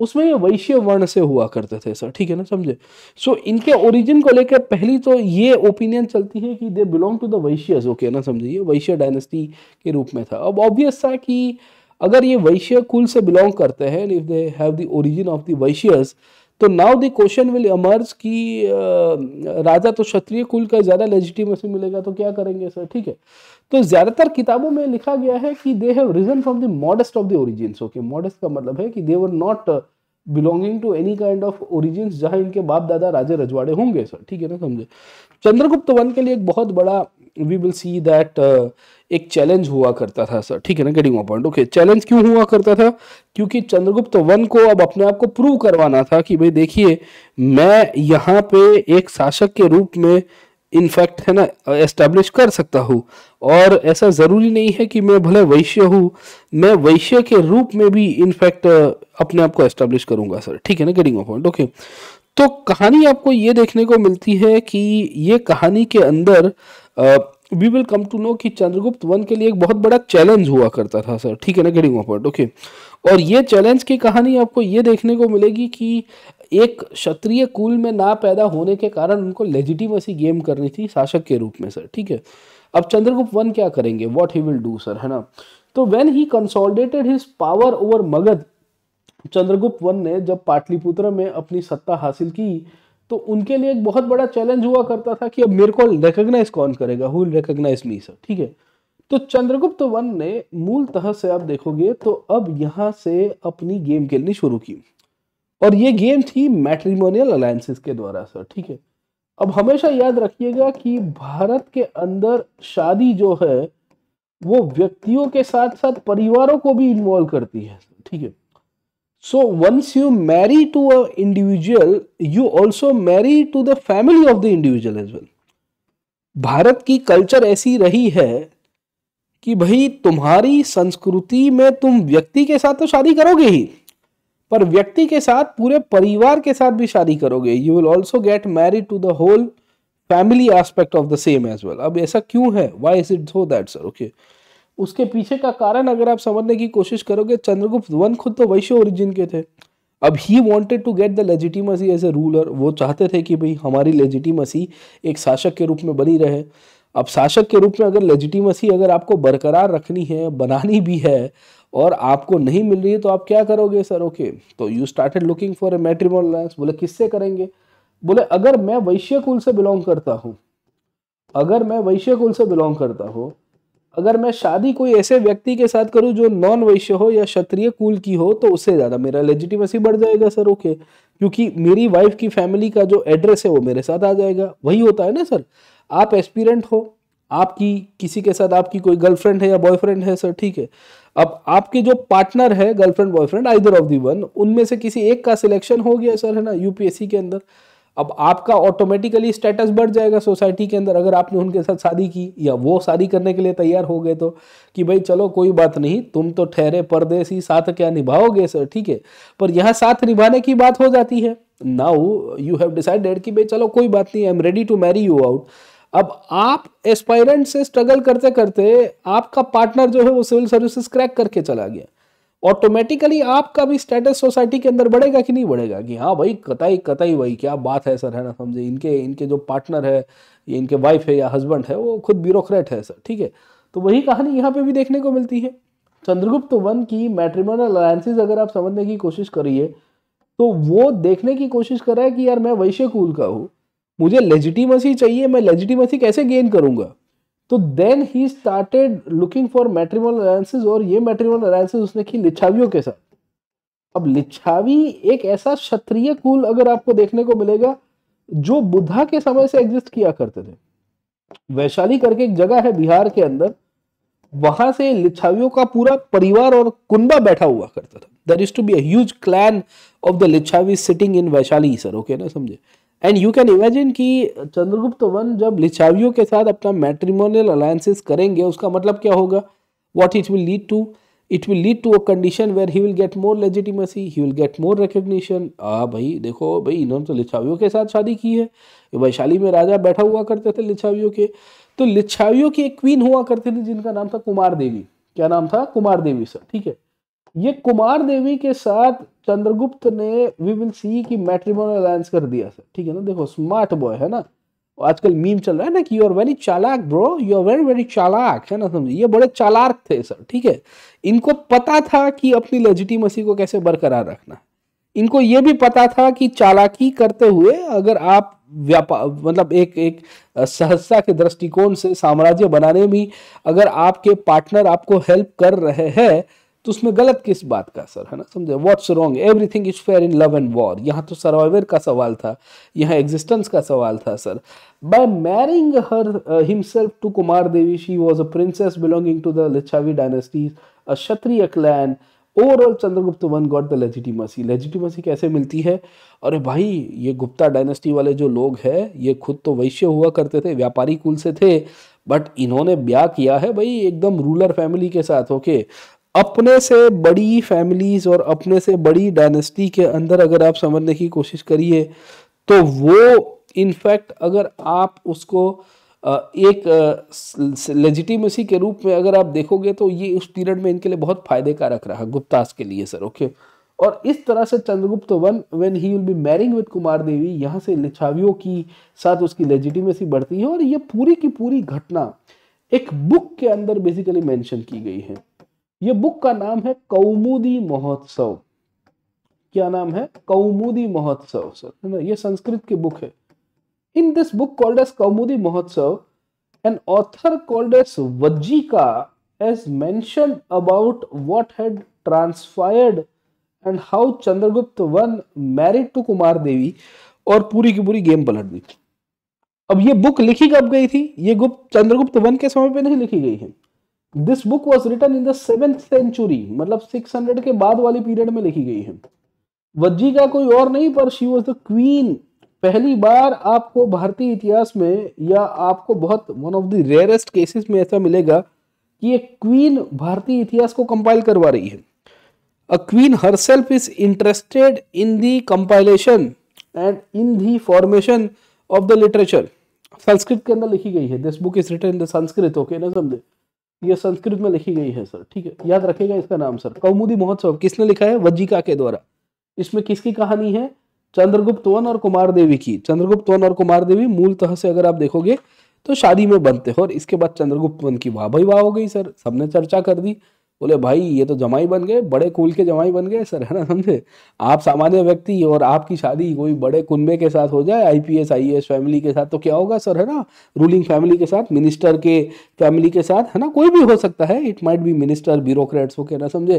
उसमें ये वैश्य वर्ण से हुआ करते थे सर ठीक है ना समझे सो so, इनके ओरिजिन को लेकर पहली तो ये ओपिनियन चलती है कि they belong to the Vaishyas okay ना समझे ये वैश्य डायनेस्टी के रूप में था अब ऑब्वियस था कि अगर ये वैश्य कुल से बिलोंग करते हैं if they have the origin of the Vaishyas तो now the question will emerge कि राजा तो क्षत्रिय कुल का ज़्यादा लेजिटिमेसी मिलेगा तो क्या करेंगे सर ठीक है तो ज़्यादातर किताबों में लिखा गया है कि they have risen from the modest of the origin okay modest का मतलब है कि they were not belonging to any kind of origin जहां इनके बाप दादा राजे रजवाड़े होंगे सर ठीक है ना समझे चंद्रगुप्त वन के लिए एक बहुत बड़ा वी विल सी दैट एक चैलेंज हुआ करता था सर ठीक है ना गेटिंग पॉइंट ओके चैलेंज क्यों हुआ करता था क्योंकि चंद्रगुप्त वन को अब अपने आप को प्रूव करवाना था कि भाई देखिए मैं यहाँ पे एक शासक के रूप में इनफैक्ट है ना एस्टेब्लिश कर सकता हूँ और ऐसा ज़रूरी नहीं है कि मैं भले वैश्य हूँ मैं वैश्य के रूप में भी इनफैक्ट अपने आप को एस्टेब्लिश करूंगा सर ठीक है ना गेटिंग पॉइंट ओके तो कहानी आपको ये देखने को मिलती है कि ये कहानी के अंदर we will come to know कि चंद्रगुप्त वन के लिए एक बहुत बड़ा चैलेंज हुआ करता था सर ठीक है ना गेटिंग पॉइंट ओके और ये चैलेंज की कहानी आपको ये देखने को मिलेगी कि एक क्षत्रिय कुल में ना पैदा होने के कारण उनको लेजिटिमेसी गेम करनी थी शासक के रूप में सर ठीक है अब चंद्रगुप्त वन क्या करेंगे what he will do sir है ना तो when he consolidated his power over Magadha Chandragupta one ने जब पाटलिपुत्र में अपनी सत्ता हासिल की तो उनके लिए एक बहुत बड़ा चैलेंज हुआ करता था कि अब मेरे को रिकग्नाइज कौन करेगा हु रिकोगनाइज मी सर ठीक है तो चंद्रगुप्त वन ने मूलतः से आप देखोगे तो अब यहाँ से अपनी गेम खेलनी शुरू की और ये गेम थी मैट्रीमोनियल अलायंसेस के द्वारा सर ठीक है अब हमेशा याद रखिएगा कि भारत के अंदर शादी जो है वो व्यक्तियों के साथ साथ परिवारों को भी इन्वॉल्व करती है ठीक है So once you marry to an individual, you also marry to the family of the individual as well. Bharat की कल्चर ऐसी रही है कि भाई तुम्हारी संस्कृति में तुम व्यक्ति के साथ तो शादी करोगे ही पर व्यक्ति के साथ पूरे परिवार के साथ भी शादी करोगे you will also get married to the whole family aspect of the same as well अब ऐसा क्यों है why is it so that sir okay उसके पीछे का कारण अगर आप समझने की कोशिश करोगे चंद्रगुप्त वन खुद तो वैश्य ओरिजिन के थे अब he wanted to get the legitimacy as a ruler वो चाहते थे कि भाई हमारी लेजिटिमसी एक शासक के रूप में बनी रहे अब शासक के रूप में अगर लेजिटिमसी अगर आपको बरकरार रखनी है बनानी भी है और आपको नहीं मिल रही है तो आप क्या करोगे सर ओके तो you started looking for a matrimonial alliance बोले किससे करेंगे बोले अगर मैं वैश्य कुल से बिलोंग करता हूँ अगर मैं वैश्य कुल से बिलोंग करता हूँ अगर मैं शादी कोई ऐसे व्यक्ति के साथ करूं जो नॉन वैश्य हो या क्षत्रिय कुल की हो तो उससे ज़्यादा मेरा लेजिटिमेसी बढ़ जाएगा सर ओके क्योंकि मेरी वाइफ की फैमिली का जो एड्रेस है वो मेरे साथ आ जाएगा वही होता है ना सर आप एस्पिरेंट हो आपकी किसी के साथ आपकी कोई गर्लफ्रेंड है या बॉयफ्रेंड है सर ठीक है अब आपके जो पार्टनर है girlfriend boyfriend either of the one उनमें से किसी एक का सिलेक्शन हो गया सर है ना यूपीएससी के अंदर अब आपका ऑटोमेटिकली स्टेटस बढ़ जाएगा सोसाइटी के अंदर अगर आपने उनके साथ शादी की या वो शादी करने के लिए तैयार हो गए तो कि भाई चलो कोई बात नहीं तुम तो ठहरे परदेसी साथ क्या निभाओगे सर ठीक है पर यह साथ निभाने की बात हो जाती है नाउ यू हैव डिसाइडेड कि भाई चलो कोई बात नहीं I am ready to marry you out अब आप एस्पायरेंट से स्ट्रगल करते करते आपका पार्टनर जो है वो सिविल सर्विसेज क्रैक करके चला गया ऑटोमेटिकली आपका भी स्टेटस सोसाइटी के अंदर बढ़ेगा कि नहीं बढ़ेगा कि हाँ भाई कतई कतई भाई क्या बात है सर है ना समझे इनके इनके जो पार्टनर है ये इनके वाइफ है या हस्बैंड है वो खुद ब्यूरोक्रेट है सर ठीक है तो वही कहानी यहाँ पे भी देखने को मिलती है चंद्रगुप्त वन की मैट्रिमोनल अलायसेज अगर आप समझने की कोशिश करिए तो वो देखने की कोशिश कर रहा है कि यार मैं वैश्य कूल का हूँ मुझे लेजिटिमसी चाहिए मैं लेजिटिमसी कैसे गेन करूँगा तो then he started looking for matrimonial alliances और ये मैट्रिमोनल अलायसेज उसने की लिच्छावियों के साथ अब लिच्छावी एक ऐसा क्षत्रिय कुल अगर आपको देखने को मिलेगा जो बुद्धा के समय से एग्जिस्ट किया करते थे वैशाली करके एक जगह है बिहार के अंदर वहां से लिच्छावियों का पूरा परिवार और कुंबा बैठा हुआ करता था there is to be a clan of the Licchavi sitting in Vaishali sir okay ना समझे एंड यू कैन इमेजिन कि चंद्रगुप्त वन जब लिचावियों के साथ अपना मैट्रिमोनियल अलायंसेस करेंगे उसका मतलब क्या होगा what it will lead to it will lead to a condition where he will get more legitimacy he will get more recognition हाँ भाई देखो भाई इन्होंने तो लिछावियों के साथ शादी की है वैशाली में राजा बैठा हुआ करते थे लिछावियों के तो लिछावियों की एक क्वीन हुआ करती थी जिनका नाम था कुमार देवी क्या नाम था कुमार देवी सर ठीक है ये कुमार देवी के साथ चंद्रगुप्त ने वी विल सी की मैट्रिमोनियल अलायंस कर दिया सर ठीक है ना देखो स्मार्ट बॉय है ना आजकल मीम चल रहा है ना कि यू आर वेरी चालाक bro you are very very चालाक है ना समझे ये बड़े चालाक थे सर ठीक है इनको पता था कि अपनी लेजिटिमेसी को कैसे बरकरार रखना इनको ये भी पता था कि चालाकी करते हुए अगर आप व्यापार मतलब एक एक सहजता के दृष्टिकोण से साम्राज्य बनाने में अगर आपके पार्टनर आपको हेल्प कर रहे हैं तो उसमें गलत किस बात का सर है ना समझे what's wrong everything is fair in love and war यहाँ तो सर्वाइवर का सवाल था यहाँ एग्जिस्टेंस का सवाल था sir by marrying her himself to Kumara Devi she was a princess belonging to the Licchavi dynasties a Kshatriya clan overall Chandragupta one got the legitimacy legitimacy कैसे मिलती है अरे भाई ये गुप्ता डायनेस्टी वाले जो लोग हैं ये खुद तो वैश्य हुआ करते थे व्यापारी कुल से थे बट इन्होंने ब्याह किया है भाई एकदम रूलर फैमिली के साथ ओके okay? अपने से बड़ी फैमिलीज और अपने से बड़ी डायनेस्टी के अंदर अगर आप समझने की कोशिश करिए तो वो इनफैक्ट अगर आप उसको एक लेजिटिमेसी के रूप में अगर आप देखोगे तो ये उस पीरियड में इनके लिए बहुत फायदे कारक रहा गुप्तास के लिए सर ओके और इस तरह से Chandragupta one when he will be marrying with Kumara Devi यहाँ से लिछावियों की साथ उसकी लेजिटिमेसी बढ़ती है और ये पूरी की पूरी घटना एक बुक के अंदर बेसिकली मेंशन की गई है ये बुक का नाम है कौमुदी महोत्सव क्या नाम है कौमुदी महोत्सव सर है ना ये संस्कृत की बुक है in this book called as Kaumudi Mahotsava an author called as का as mention about what had transpired and how Chandragupta one married to Kumara देवी और पूरी की पूरी गेम पलट दी अब ये बुक लिखी कब गई थी ये गुप्त चंद्रगुप्त वन के समय पे नहीं लिखी गई है this book was written in the seventh century मतलब 600 के बाद वाली पीरियड में लिखी गई है वज्जी का कोई और नहीं पर शी वॉज द क्वीन पहली बार आपको भारतीय इतिहास में या आपको बहुत one of the rarest cases में ऐसा मिलेगा कि एक क्वीन भारतीय इतिहास को कंपाइल करवा रही है a queen herself is interested in the compilation and in the formation of the literature Sanskrit के अंदर लिखी गई है this book is written in the Sanskrit okay ना समझे ये संस्कृत में लिखी गई है सर ठीक है याद रखेगा इसका नाम सर कौमुदी महोत्सव किसने लिखा है वज्जिका के द्वारा इसमें किसकी कहानी है चंद्रगुप्त वन और कुमार देवी की चंद्रगुप्त वन और कुमार देवी मूलतः से अगर आप देखोगे तो शादी में बनते हो और इसके बाद चंद्रगुप्त वन की वाह भाई वाह हो गई सर सबने चर्चा कर दी बोले भाई ये तो जमाई बन गए बड़े कुल के जमाई बन गए सर है ना समझे आप सामान्य व्यक्ति और आपकी शादी कोई बड़े कुनबे के साथ हो जाए आईपीएस आईएएस फैमिली के साथ तो क्या होगा सर है ना रूलिंग फैमिली के साथ मिनिस्टर के फैमिली के साथ है ना कोई भी हो सकता है it might be minister bureaucrats okay ना समझे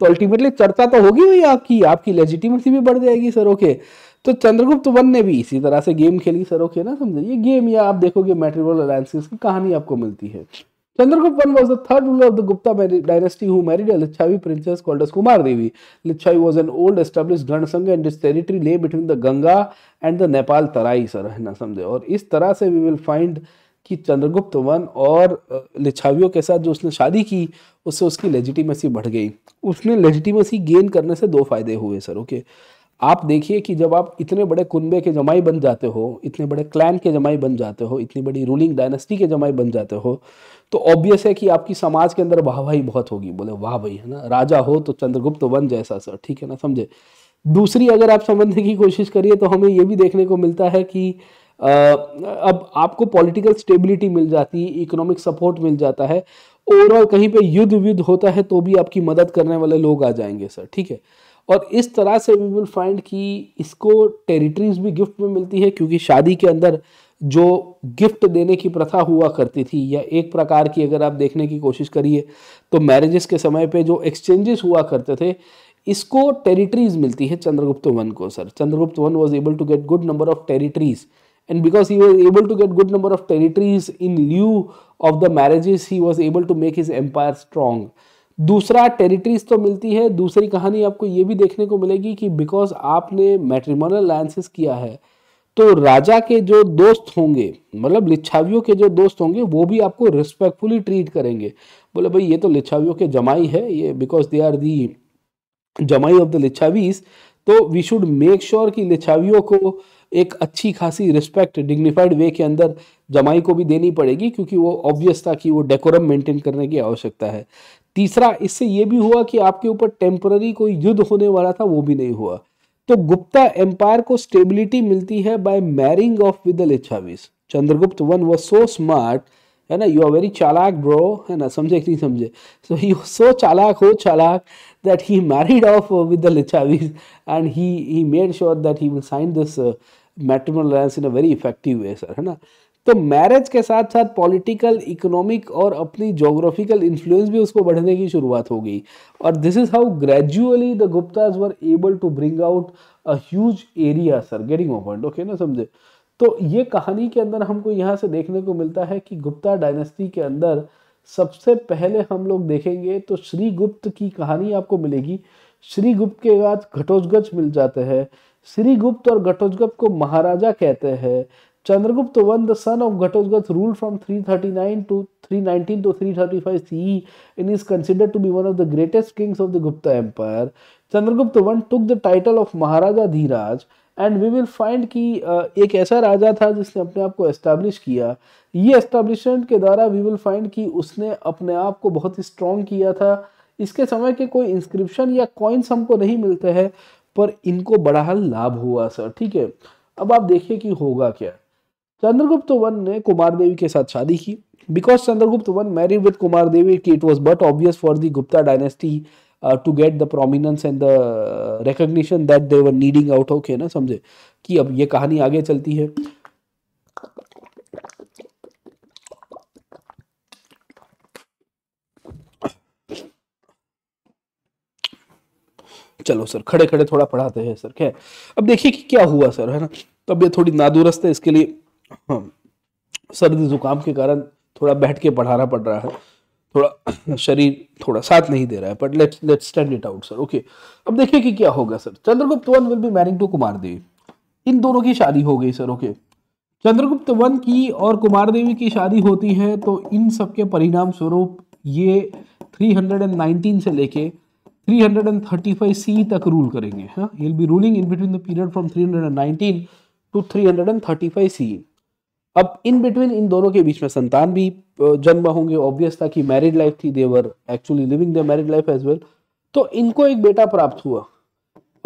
तो अल्टीमेटली चर्चा तो होगी हुई आपकी आपकी लेजिटिमेसी भी बढ़ जाएगी सर ओके तो चंद्रगुप्त वन ने भी इसी तरह से गेम खेली सर ओके ना समझे ये गेम या आप देखोगे मेट्रिकल अलायसेस की कहानी आपको मिलती है Chandragupta one was the third ruler of the Gupta dynasty who married Licchavi princess called as Kumara Devi Licchavi was an old establish gana sangha and its territory lay between the Ganga and the Nepal Terai sir है ना समझे और इस तरह से वी विल फाइंड कि चंद्रगुप्त वन और लिच्छावियों के साथ जो उसने शादी की उससे उसकी लेजिटिमेसी बढ़ गई उसने लेजिटिमेसी गेन करने से दो फायदे हुए सर ओके आप देखिए कि जब आप इतने बड़े कुनबे के जमाई बन जाते हो इतने बड़े क्लैन के जमाई बन जाते हो इतनी बड़ी रूलिंग डायनेस्टी के जमाई बन जाते हो तो ऑब्वियस है कि आपकी समाज के अंदर वाह भाई बहुत होगी बोले वाह भाई है ना राजा हो तो चंद्रगुप्त वन जैसा सर ठीक है ना समझे दूसरी अगर आप समझने की कोशिश करिए तो हमें ये भी देखने को मिलता है कि अब आपको पॉलिटिकल स्टेबिलिटी मिल जाती है इकोनॉमिक सपोर्ट मिल जाता है ओवरऑल कहीं पे युद्ध युद्ध होता है तो भी आपकी मदद करने वाले लोग आ जाएंगे सर ठीक है और इस तरह से वी विल फाइंड कि इसको टेरिटरीज भी गिफ्ट में मिलती है क्योंकि शादी के अंदर जो गिफ्ट देने की प्रथा हुआ करती थी या एक प्रकार की अगर आप देखने की कोशिश करिए तो मैरिजेस के समय पे जो एक्सचेंजेस हुआ करते थे इसको टेरिटरीज मिलती है चंद्रगुप्त वन को sir Chandragupta one was able to get good number of territories and because he was able to get good number of territories in lieu of the marriages he was able to make his empire strong दूसरा territories तो मिलती है दूसरी कहानी आपको ये भी देखने को मिलेगी कि बिकॉज आपने मेट्रीमोनल लाइंसेस किया है तो राजा के जो दोस्त होंगे मतलब लिच्छावियों के जो दोस्त होंगे वो भी आपको रिस्पेक्टफुली ट्रीट करेंगे बोले भाई ये तो लिच्छावियों के जमाई है ये बिकॉज दे आर दी जमाई ऑफ द लिच्छावीज तो वी शुड मेक श्योर कि लिच्छावियों को एक अच्छी खासी रिस्पेक्ट डिग्निफाइड वे के अंदर जमाई को भी देनी पड़ेगी क्योंकि वो ऑब्वियस था कि वो डेकोरम मेंटेन करने की आवश्यकता है तीसरा इससे ये भी हुआ कि आपके ऊपर टेम्पररी कोई युद्ध होने वाला था वो भी नहीं हुआ तो गुप्ता एम्पायर को स्टेबिलिटी मिलती है by marrying of with Licchavis Chandragupta one was so smart है ना यू आर वेरी चालाक ब्रो है ना समझे नहीं समझे सो ही सो चालाक हो चालाक that he married of with Licchavis and he he made sure that he will sign this matrimonial alliance in a very effective way sir है ना तो मैरिज के साथ साथ पॉलिटिकल इकोनॉमिक और अपनी जोग्राफिकल इन्फ्लुएंस भी उसको बढ़ने की शुरुआत हो गई और this is how gradually the Guptas were able to bring out a huge area sir getting point okay ना समझे तो ये कहानी के अंदर हमको यहाँ से देखने को मिलता है कि गुप्ता डायनेस्टी के अंदर सबसे पहले हम लोग देखेंगे तो श्री गुप्त की कहानी आपको मिलेगी श्री गुप्त के बाद घटोजगज मिल जाते हैं श्री गुप्त और घटोजगप को महाराजा कहते हैं Chandragupta one the son of Ghatotkacha rule from 339 to 319 to 335 CE and is considered to be one of the greatest kings of the Gupta empire Chandragupta one took the title of Maharaja Dhiraj and we will find कि एक ऐसा राजा था जिसने अपने आप को establish किया ये एस्टैब्लिशमेंट के द्वारा वी विल फाइंड कि उसने अपने आप को बहुत ही स्ट्रॉन्ग किया था इसके समय के कोई इंस्क्रिप्शन या कॉइन्स हमको नहीं मिलते हैं पर इनको बड़ा हल लाभ हुआ सर ठीक है अब आप देखिए कि होगा क्या चंद्रगुप्त वन ने कुमार देवी के साथ शादी की because Chandragupta one married with Kumara Devi it was but obvious for the Gupta dynasty to get the prominence and the recognition that they were needing out of ना समझे कि अब ये कहानी आगे चलती है चलो सर खड़े खड़े थोड़ा पढ़ाते हैं सर क्या अब देखिए कि क्या हुआ सर है ना अब ये थोड़ी नादुरस्त है इसके लिए सर्दी जुकाम के कारण थोड़ा बैठ के पढ़ाना पड़ रहा है थोड़ा शरीर थोड़ा साथ नहीं दे रहा है but let's let's stand it out sir okay अब देखिए कि क्या होगा sir Chandragupta one will be marrying to Kumara Devi इन दोनों की शादी हो गई सर ओके चंद्रगुप्त वन की और कुमार देवी की शादी होती है तो इन सब के परिणाम स्वरूप ये 319 से लेके 335 सी तक रूल करेंगे हाँ will be ruling in between the period from 319 to 335 C अब इन बिटवीन इन दोनों के बीच में संतान भी जन्म होंगे ऑब्वियस था कि मैरिड लाइफ थी they were actually living the married life as well तो इनको एक बेटा प्राप्त हुआ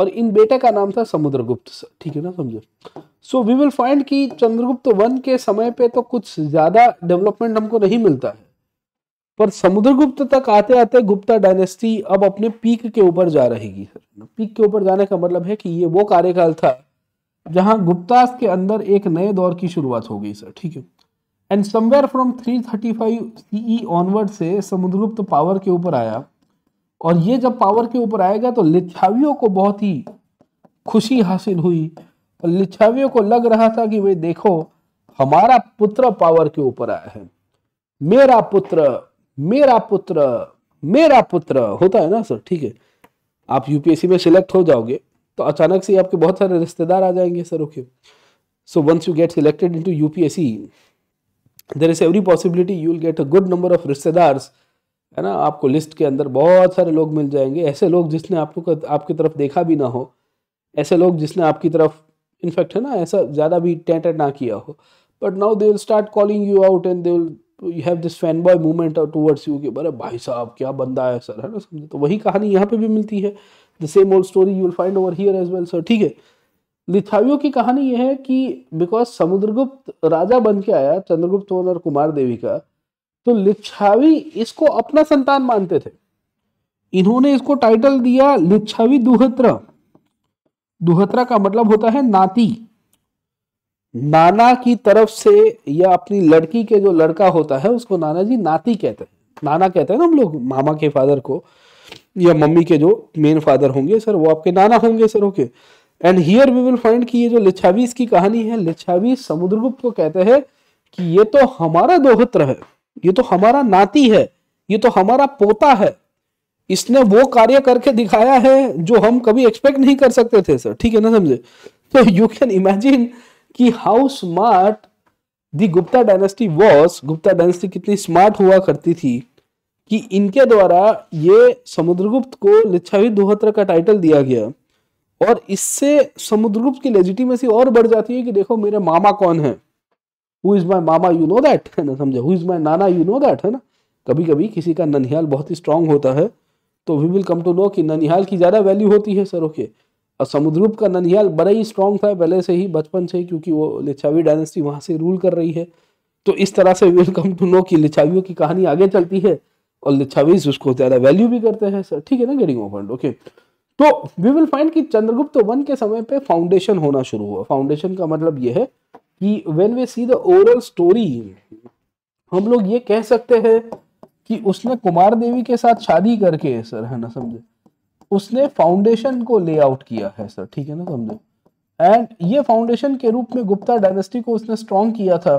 और इन बेटे का नाम था समुद्रगुप्त ठीक है ना समझो सो वी विल फाइंड कि चंद्रगुप्त वन के समय पे तो कुछ ज्यादा डेवलपमेंट हमको नहीं मिलता है पर समुद्रगुप्त तक आते आते गुप्ता डायनेस्टी अब अपने पीक के ऊपर जा रहेगी सर पीक के ऊपर जाने का मतलब है कि ये वो कार्यकाल था जहां गुप्तास के अंदर एक नए दौर की शुरुआत हो गई सर ठीक है and somewhere from 335 CE onward से समुद्रगुप्त पावर के ऊपर आया और ये जब पावर के ऊपर आएगा तो लिच्छावियों को बहुत ही खुशी हासिल हुई और लिच्छावियों को लग रहा था कि वे देखो हमारा पुत्र पावर के ऊपर आया है मेरा पुत्र मेरा पुत्र मेरा पुत्र होता है ना सर ठीक है आप यूपीएससी में सिलेक्ट हो जाओगे तो अचानक से आपके बहुत सारे रिश्तेदार आ जाएंगे sir okay so once you get selected in to U P S C there is every possibility you will get a good number of रिश्तेदार है ना आपको लिस्ट के अंदर बहुत सारे लोग मिल जाएंगे ऐसे लोग जिसने आपको आपकी तरफ देखा भी ना हो ऐसे लोग जिसने आपकी तरफ इनफैक्ट है ना ऐसा ज़्यादा भी टेंट ना किया हो but now they will start calling you out and they will you have this fan boy movement towards you कि अरे भाई साहब क्या बंदा है सर है ना समझे तो वही कहानी यहाँ पे भी मिलती है the same old story you will find over here as well sir ठीक है लिथावियों की कहानी यह है कि बिकॉज समुद्रगुप्त राजा बन के आया चंद्रगुप्त और कुमार देवी का तो लिच्छावी इसको अपना संतान मानते थे इन्होंने इसको टाइटल दिया लिच्छावी दुहत्रा दुहत्रा का मतलब होता है नाती नाना की तरफ से या अपनी लड़की के जो लड़का होता है उसको नाना जी नाती कहते हैं नाना कहते हैं ना हम लोग मामा के फादर को या मम्मी के जो मेन फादर होंगे सर वो आपके नाना होंगे sir okay and here we will find कि ये जो लिच्छावीस की कहानी है लिच्छावीस समुद्रगुप्त को कहते हैं कि ये तो हमारा दोहत्र है ये तो हमारा नाती है ये तो हमारा पोता है इसने वो कार्य करके दिखाया है जो हम कभी एक्सपेक्ट नहीं कर सकते थे सर ठीक है ना समझे तो यू कैन इमेजिन कि how smart the Gupta dynasty was Gupta dynasty कितनी स्मार्ट हुआ करती थी कि इनके द्वारा ये समुद्रगुप्त को लिच्छावी दोहत्र का टाइटल दिया गया और इससे समुद्रगुप्त की लेजिटिमेसी और बढ़ जाती है कि देखो मेरे मामा कौन है who is my mama you know that है ना समझा हु इज माई नाना यू नो दैट है ना कभी कभी किसी का ननिहाल बहुत ही स्ट्रांग होता है तो we will come to know कि ननिहाल की ज़्यादा वैल्यू होती है सर ओके और समुद्रगुप्त का ननिहाल बड़ा ही स्ट्रांग था पहले से ही बचपन से ही क्योंकि वो लिच्छावी डायनेस्टी वहाँ से रूल कर रही है तो इस तरह से we will come to know कि लिच्छावियों की कहानी आगे चलती है और लिच्छा मीन्स उसको ज़्यादा वैल्यू भी करते हैं सर ठीक है ना गेटिंग ओपन ओके तो वी विल फाइंड कि चंद्रगुप्त वन के समय पे फाउंडेशन होना शुरू हुआ फाउंडेशन का मतलब ये है कि when we see the overall story हम लोग ये कह सकते हैं कि उसने कुमार देवी के साथ शादी करके सर है ना समझे उसने फाउंडेशन को लेआउट किया है सर ठीक है ना समझे एंड ये फाउंडेशन के रूप में गुप्ता डायनेस्टी को उसने स्ट्रॉन्ग किया था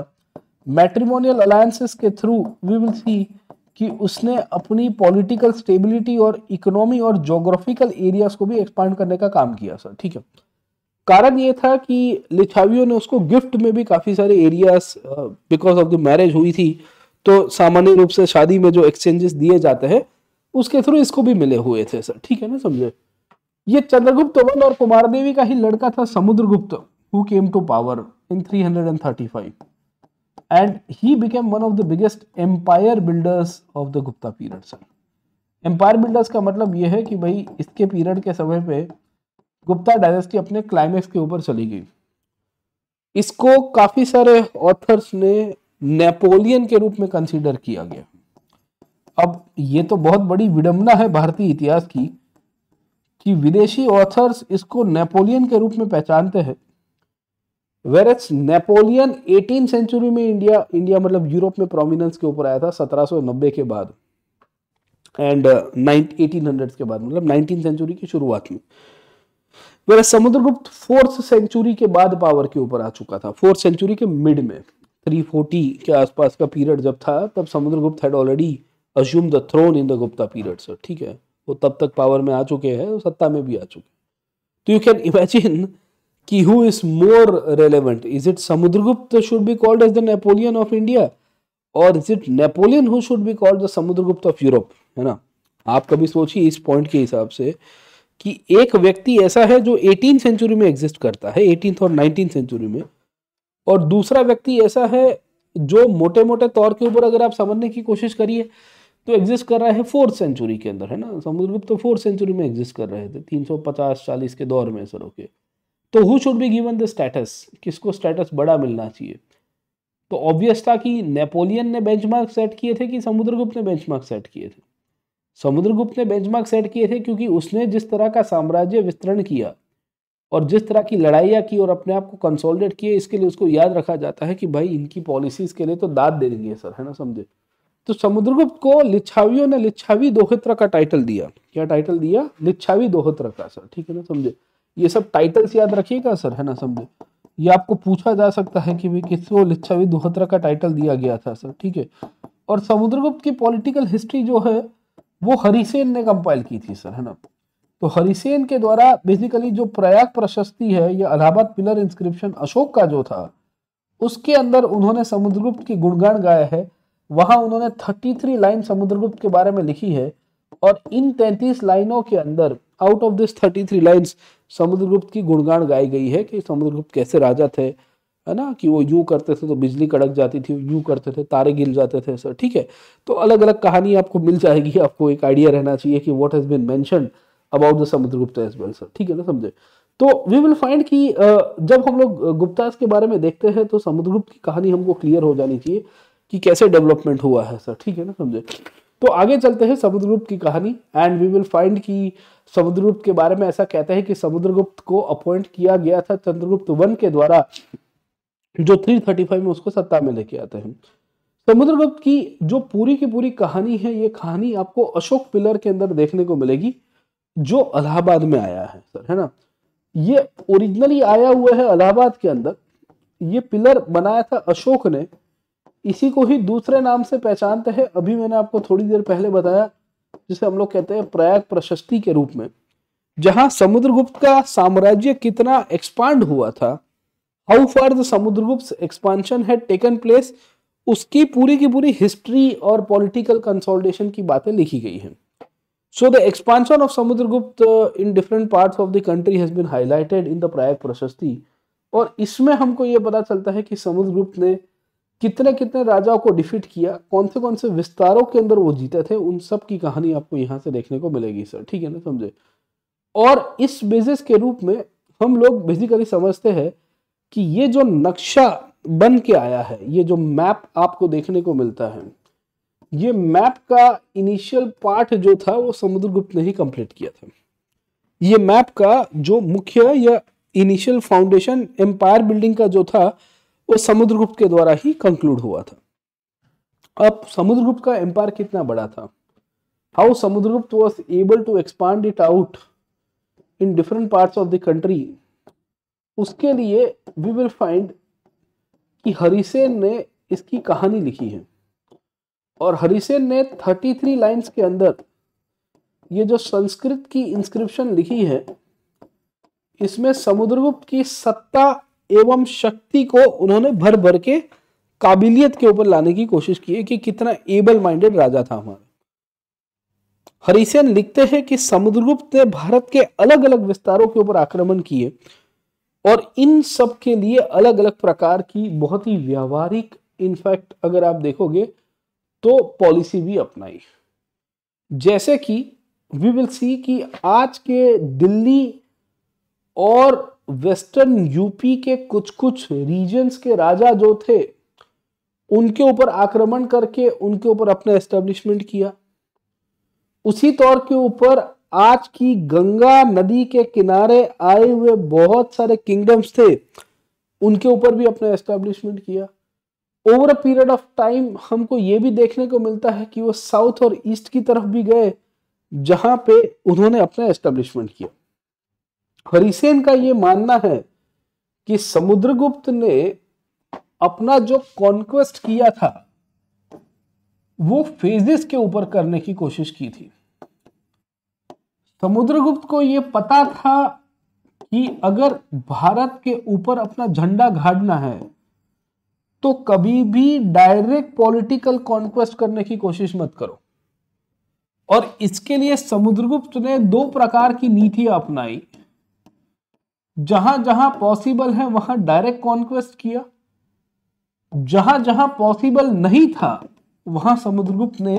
मैट्रिमोनियल अलायसेस के थ्रू वी विल सी कि उसने अपनी पॉलिटिकल स्टेबिलिटी और इकोनॉमी और जोग्राफिकल एरियाज को भी एक्सपांड करने का काम किया सर ठीक है कारण ये था कि लिछावियों ने उसको गिफ्ट में भी काफ़ी सारे areas because of the marriage हुई थी तो सामान्य रूप से शादी में जो एक्सचेंजेस दिए जाते हैं उसके थ्रू इसको भी मिले हुए थे सर ठीक है ना समझे ये चंद्रगुप्त वन और कुमार देवी का ही लड़का था Samudragupta who came to power in three hundred and thirty five and he became one of the biggest empire builders of the Gupta period sir empire builders का मतलब ये है कि भाई इसके पीरियड के समय पे गुप्ता डायनेस्टी अपने क्लाइमेक्स के ऊपर चली गई इसको काफ़ी सारे ऑथर्स ने नेपोलियन के रूप में कंसीडर किया गया अब ये तो बहुत बड़ी विडंबना है भारतीय इतिहास की कि विदेशी ऑथर्स इसको नेपोलियन के रूप में पहचानते हैं where it's Napoleon eighteen century में इंडिया इंडिया मतलब यूरोप में प्रोमिनेंस के ऊपर आया था 1790 के बाद एंड एटीन हंड्रेड के बाद मतलब नाइनटीन सेंचुरी की शुरुआत में वेर समुद्रगुप्त फोर्थ सेंचुरी के बाद पावर के ऊपर आ चुका था फोर्थ सेंचुरी के मिड में 340 के आसपास का पीरियड जब था तब Samudragupta had already assume the throne in the Gupta period sir ठीक है वो तब तक पावर में आ चुके हैं सत्ता में भी आ चुके हैं तो यू कैन इमेजिन कि who is more relevant is it Samudragupta should be called as the Napoleon of India और is it Napoleon who should be called the Samudragupta of Europe है ना आप कभी सोचिए इस पॉइंट के हिसाब से कि एक व्यक्ति ऐसा है जो एटीन सेंचुरी में एग्जिस्ट करता है एटीन और नाइनटीन सेंचुरी में और दूसरा व्यक्ति ऐसा है जो मोटे मोटे तौर के ऊपर अगर आप समझने की कोशिश करिए तो एग्जिस्ट कर रहा है फोर्थ सेंचुरी के अंदर है ना समुद्रगुप्त तो फोर्थ सेंचुरी में एग्जिस्ट कर रहे थे तीन सौ पचास चालीस के दौर में सरों के okay. तो who should be given the status किसको स्टेटस बड़ा मिलना चाहिए तो ऑब्वियस था कि नेपोलियन ने बेंचमार्क सेट किए थे कि समुद्रगुप्त ने बेंचमार्क सेट किए थे समुद्रगुप्त ने बेंचमार्क सेट किए थे क्योंकि उसने जिस तरह का साम्राज्य विस्तरण किया और जिस तरह की लड़ाइयाँ की और अपने आप को कंसोलिडेट किए इसके लिए उसको याद रखा जाता है कि भाई इनकी पॉलिसीज के लिए तो दाद दे देंगे सर है ना समझे तो समुद्रगुप्त को लिच्छावियों ने लिच्छावी दोहित्र का टाइटल दिया क्या टाइटल दिया लिच्छावी दोहित्र का सर ठीक है ना समझे ये सब टाइटल्स याद रखिएगा सर है ना समझे ये आपको पूछा जा सकता है कि भाई किसको लिच्छावी दोहत्रा का टाइटल दिया गया था सर ठीक है और समुद्रगुप्त की पॉलिटिकल हिस्ट्री जो है वो हरिसेन ने कंपाइल की थी सर है ना तो हरिसेन के द्वारा बेसिकली जो प्रयाग प्रशस्ति है या अलाहाबाद पिलर इंस्क्रिप्शन अशोक का जो था उसके अंदर उन्होंने समुद्रगुप्त की गुणगान गाया है वहां उन्होंने 33 लाइन समुद्रगुप्त के बारे में लिखी है और इन 33 लाइनों के अंदर out of this thirty three lines Samudragupta की गुणगान गाई गई है कि समुद्रगुप्त कैसे राजा थे है ना कि वो यू करते थे तो बिजली कड़क जाती थी यू करते थे तारे गिर जाते थे सर ठीक है तो अलग अलग कहानी आपको मिल जाएगी आपको एक आइडिया रहना चाहिए कि what has been mention about the Samudragupta as well sir ठीक है ना समझे तो वी विल फाइंड कि जब हम लोग गुप्ता के बारे में देखते हैं तो समुद्रगुप्त की कहानी हमको क्लियर हो जानी चाहिए कि कैसे डेवलपमेंट हुआ है सर ठीक है ना समझे तो आगे चलते हैं समुद्रगुप्त की कहानी एंड वी विल फाइंड की समुद्रगुप्त के बारे में ऐसा कहते हैं कि समुद्रगुप्त को अपॉइंट किया गया था चंद्रगुप्त वन के द्वारा जो 335 में उसको सत्ता में लेके आते हैं समुद्रगुप्त की जो पूरी की पूरी कहानी है ये कहानी आपको अशोक पिलर के अंदर देखने को मिलेगी जो अलाहाबाद में आया है सर है ना ये ओरिजिनली आया हुआ है अलाहाबाद के अंदर ये पिलर बनाया था अशोक ने इसी को ही दूसरे नाम से पहचानते हैं अभी मैंने आपको थोड़ी देर पहले बताया जिसे हम लोग कहते हैं प्रयाग प्रशस्ति के रूप में जहां समुद्रगुप्त का साम्राज्य कितना एक्सपांड हुआ था how far the Samudragupta expansion है टेकन प्लेस उसकी पूरी की पूरी हिस्ट्री और पॉलिटिकल कंसोल्टेशन की बातें लिखी गई हैं so the expansion of Samudragupta in different part of the country has has highlighted in the Prayag Prashasti और इसमें हमको ये पता चलता है कि समुद्रगुप्त ने कितने कितने राजाओं को डिफीट किया कौन से कौन से विस्तारों के अंदर वो जीते थे उन सब की कहानी आपको यहाँ से देखने को मिलेगी सर ठीक है ना समझे और इस बेसिस के रूप में हम लोग बेसिकली समझते हैं कि ये जो नक्शा बन के आया है ये जो मैप आपको देखने को मिलता है ये मैप का इनिशियल पार्ट जो था वो समुद्रगुप्त ने ही कंप्लीट किया था ये मैप का जो मुख्य या इनिशियल फाउंडेशन एम्पायर बिल्डिंग का जो था वो समुद्रगुप्त के द्वारा ही कंक्लूड हुआ था अब समुद्रगुप्त का एम्पायर कितना बड़ा था how Samudragupta was able to expand it out in different parts of the country उसके लिए वी विल फाइंड कि हरिसेन ने इसकी कहानी लिखी है और हरिसेन ने 33 लाइंस के अंदर ये जो संस्कृत की इंस्क्रिप्शन लिखी है इसमें समुद्रगुप्त की सत्ता एवं शक्ति को उन्होंने भर भर के काबिलियत के ऊपर लाने की कोशिश की है कि कितना एबल माइंडेड राजा था हमारा हरिसेन लिखते हैं कि समुद्रगुप्त ने भारत के अलग अलग विस्तारों के ऊपर आक्रमण किए और इन सब के लिए अलग अलग प्रकार की बहुत ही व्यावहारिक इनफैक्ट अगर आप देखोगे तो पॉलिसी भी अपनाई जैसे कि वी विल सी कि आज के दिल्ली और वेस्टर्न यूपी के कुछ कुछ रीजन्स के राजा जो थे उनके ऊपर आक्रमण करके उनके ऊपर अपना एस्टेब्लिशमेंट किया उसी तौर के ऊपर आज की गंगा नदी के किनारे आए हुए बहुत सारे किंगडम्स थे उनके ऊपर भी अपना एस्टेब्लिशमेंट किया over a period of time हमको ये भी देखने को मिलता है कि वो साउथ और ईस्ट की तरफ भी गए जहां पे उन्होंने अपना एस्टेब्लिशमेंट किया फरीसेन का ये मानना है कि समुद्रगुप्त ने अपना जो कॉन्क्वेस्ट किया था वो फेजिस के ऊपर करने की कोशिश की थी समुद्रगुप्त को यह पता था कि अगर भारत के ऊपर अपना झंडा गाड़ना है तो कभी भी डायरेक्ट पॉलिटिकल कॉन्क्वेस्ट करने की कोशिश मत करो और इसके लिए समुद्रगुप्त ने दो प्रकार की नीतियां अपनाई जहां जहां पॉसिबल है वहां डायरेक्ट कॉन्क्वेस्ट किया जहां जहां पॉसिबल नहीं था वहां समुद्रगुप्त ने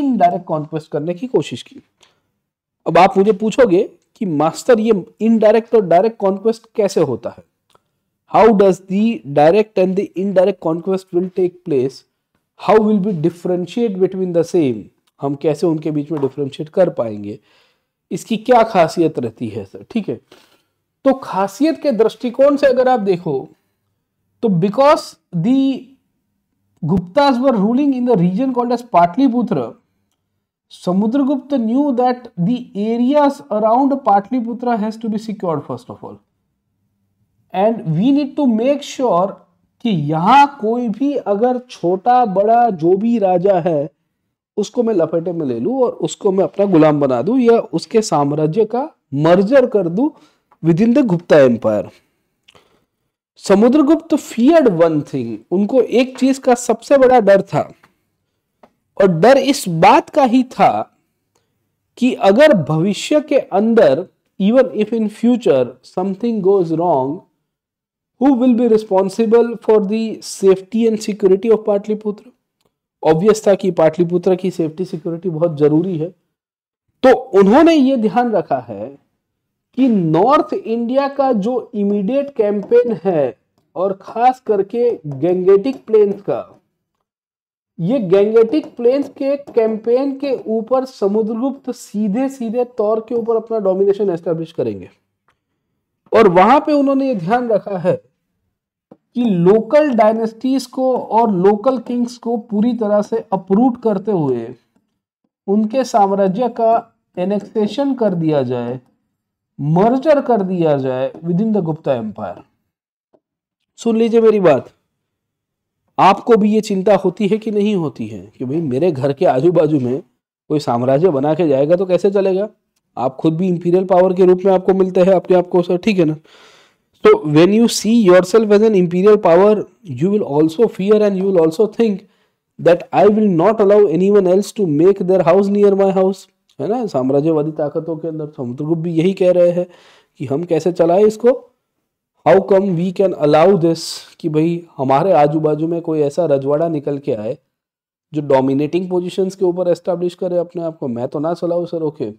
इनडायरेक्ट कॉन्क्वेस्ट करने की कोशिश की अब आप मुझे पूछोगे कि मास्टर ये इनडायरेक्ट और डायरेक्ट कॉन्क्वेस्ट कैसे होता है how does the direct and the indirect conquest will take place how will be differentiate between the same हम कैसे उनके बीच में डिफ्रेंशिएट कर पाएंगे इसकी क्या खासियत रहती है सर ठीक है तो खासियत के दृष्टिकोण से अगर आप देखो तो because the Guptas were ruling in the region called as Pataliputra Samudragupta knew that the areas around Pataliputra has to be secured first of all and we need to make sure कि यहां कोई भी अगर छोटा बड़ा जो भी राजा है उसको मैं लपेटे में ले लू और उसको मैं अपना गुलाम बना दू या उसके साम्राज्य का मर्जर कर दू in the Gupta empire Samudragupta feared one thing उनको एक चीज का सबसे बड़ा डर था और डर इस बात का ही था कि अगर भविष्य के अंदर even if in future something goes wrong who will be responsible for the safety and security of Pataliputra obvious था कि पाटलिपुत्र की सेफ्टी सिक्योरिटी बहुत जरूरी है तो उन्होंने ये ध्यान रखा है कि नॉर्थ इंडिया का जो इमीडिएट कैंपेन है और खास करके गैंगेटिक प्लेन्स का ये गैंगेटिक प्लेन्स के कैंपेन के ऊपर समुद्रगुप्त सीधे सीधे तौर के ऊपर अपना डोमिनेशन एस्टेब्लिश करेंगे और वहां पे उन्होंने ये ध्यान रखा है कि लोकल डायनेस्टीज को और लोकल किंग्स को पूरी तरह से अपरूट करते हुए उनके साम्राज्य का एनेक्सेशन कर दिया जाए मर्जर कर दिया जाए with in the Gupta empire सुन लीजिए मेरी बात आपको भी ये चिंता होती है कि नहीं होती है कि भाई मेरे घर के आजू बाजू में कोई साम्राज्य बना के जाएगा तो कैसे चलेगा आप खुद भी इंपीरियल पावर के रूप में आपको मिलते हैं अपने आपको सर ठीक है ना तो when you see yourself as an imperial power you will also fear and you will also think that I will not allow anyone else to make their house near my house है ना साम्राज्यवादी ताकतों के अंदर समुद्र गुप्त तो भी यही कह रहे हैं कि हम कैसे चलाएं इसको how come we can allow this कि भाई हमारे आजू बाजू में कोई ऐसा रजवाड़ा निकल के आए जो डोमिनेटिंग पोजिशन के ऊपर एस्टेब्लिश करे अपने आप को मैं तो ना चलाऊ सर ओके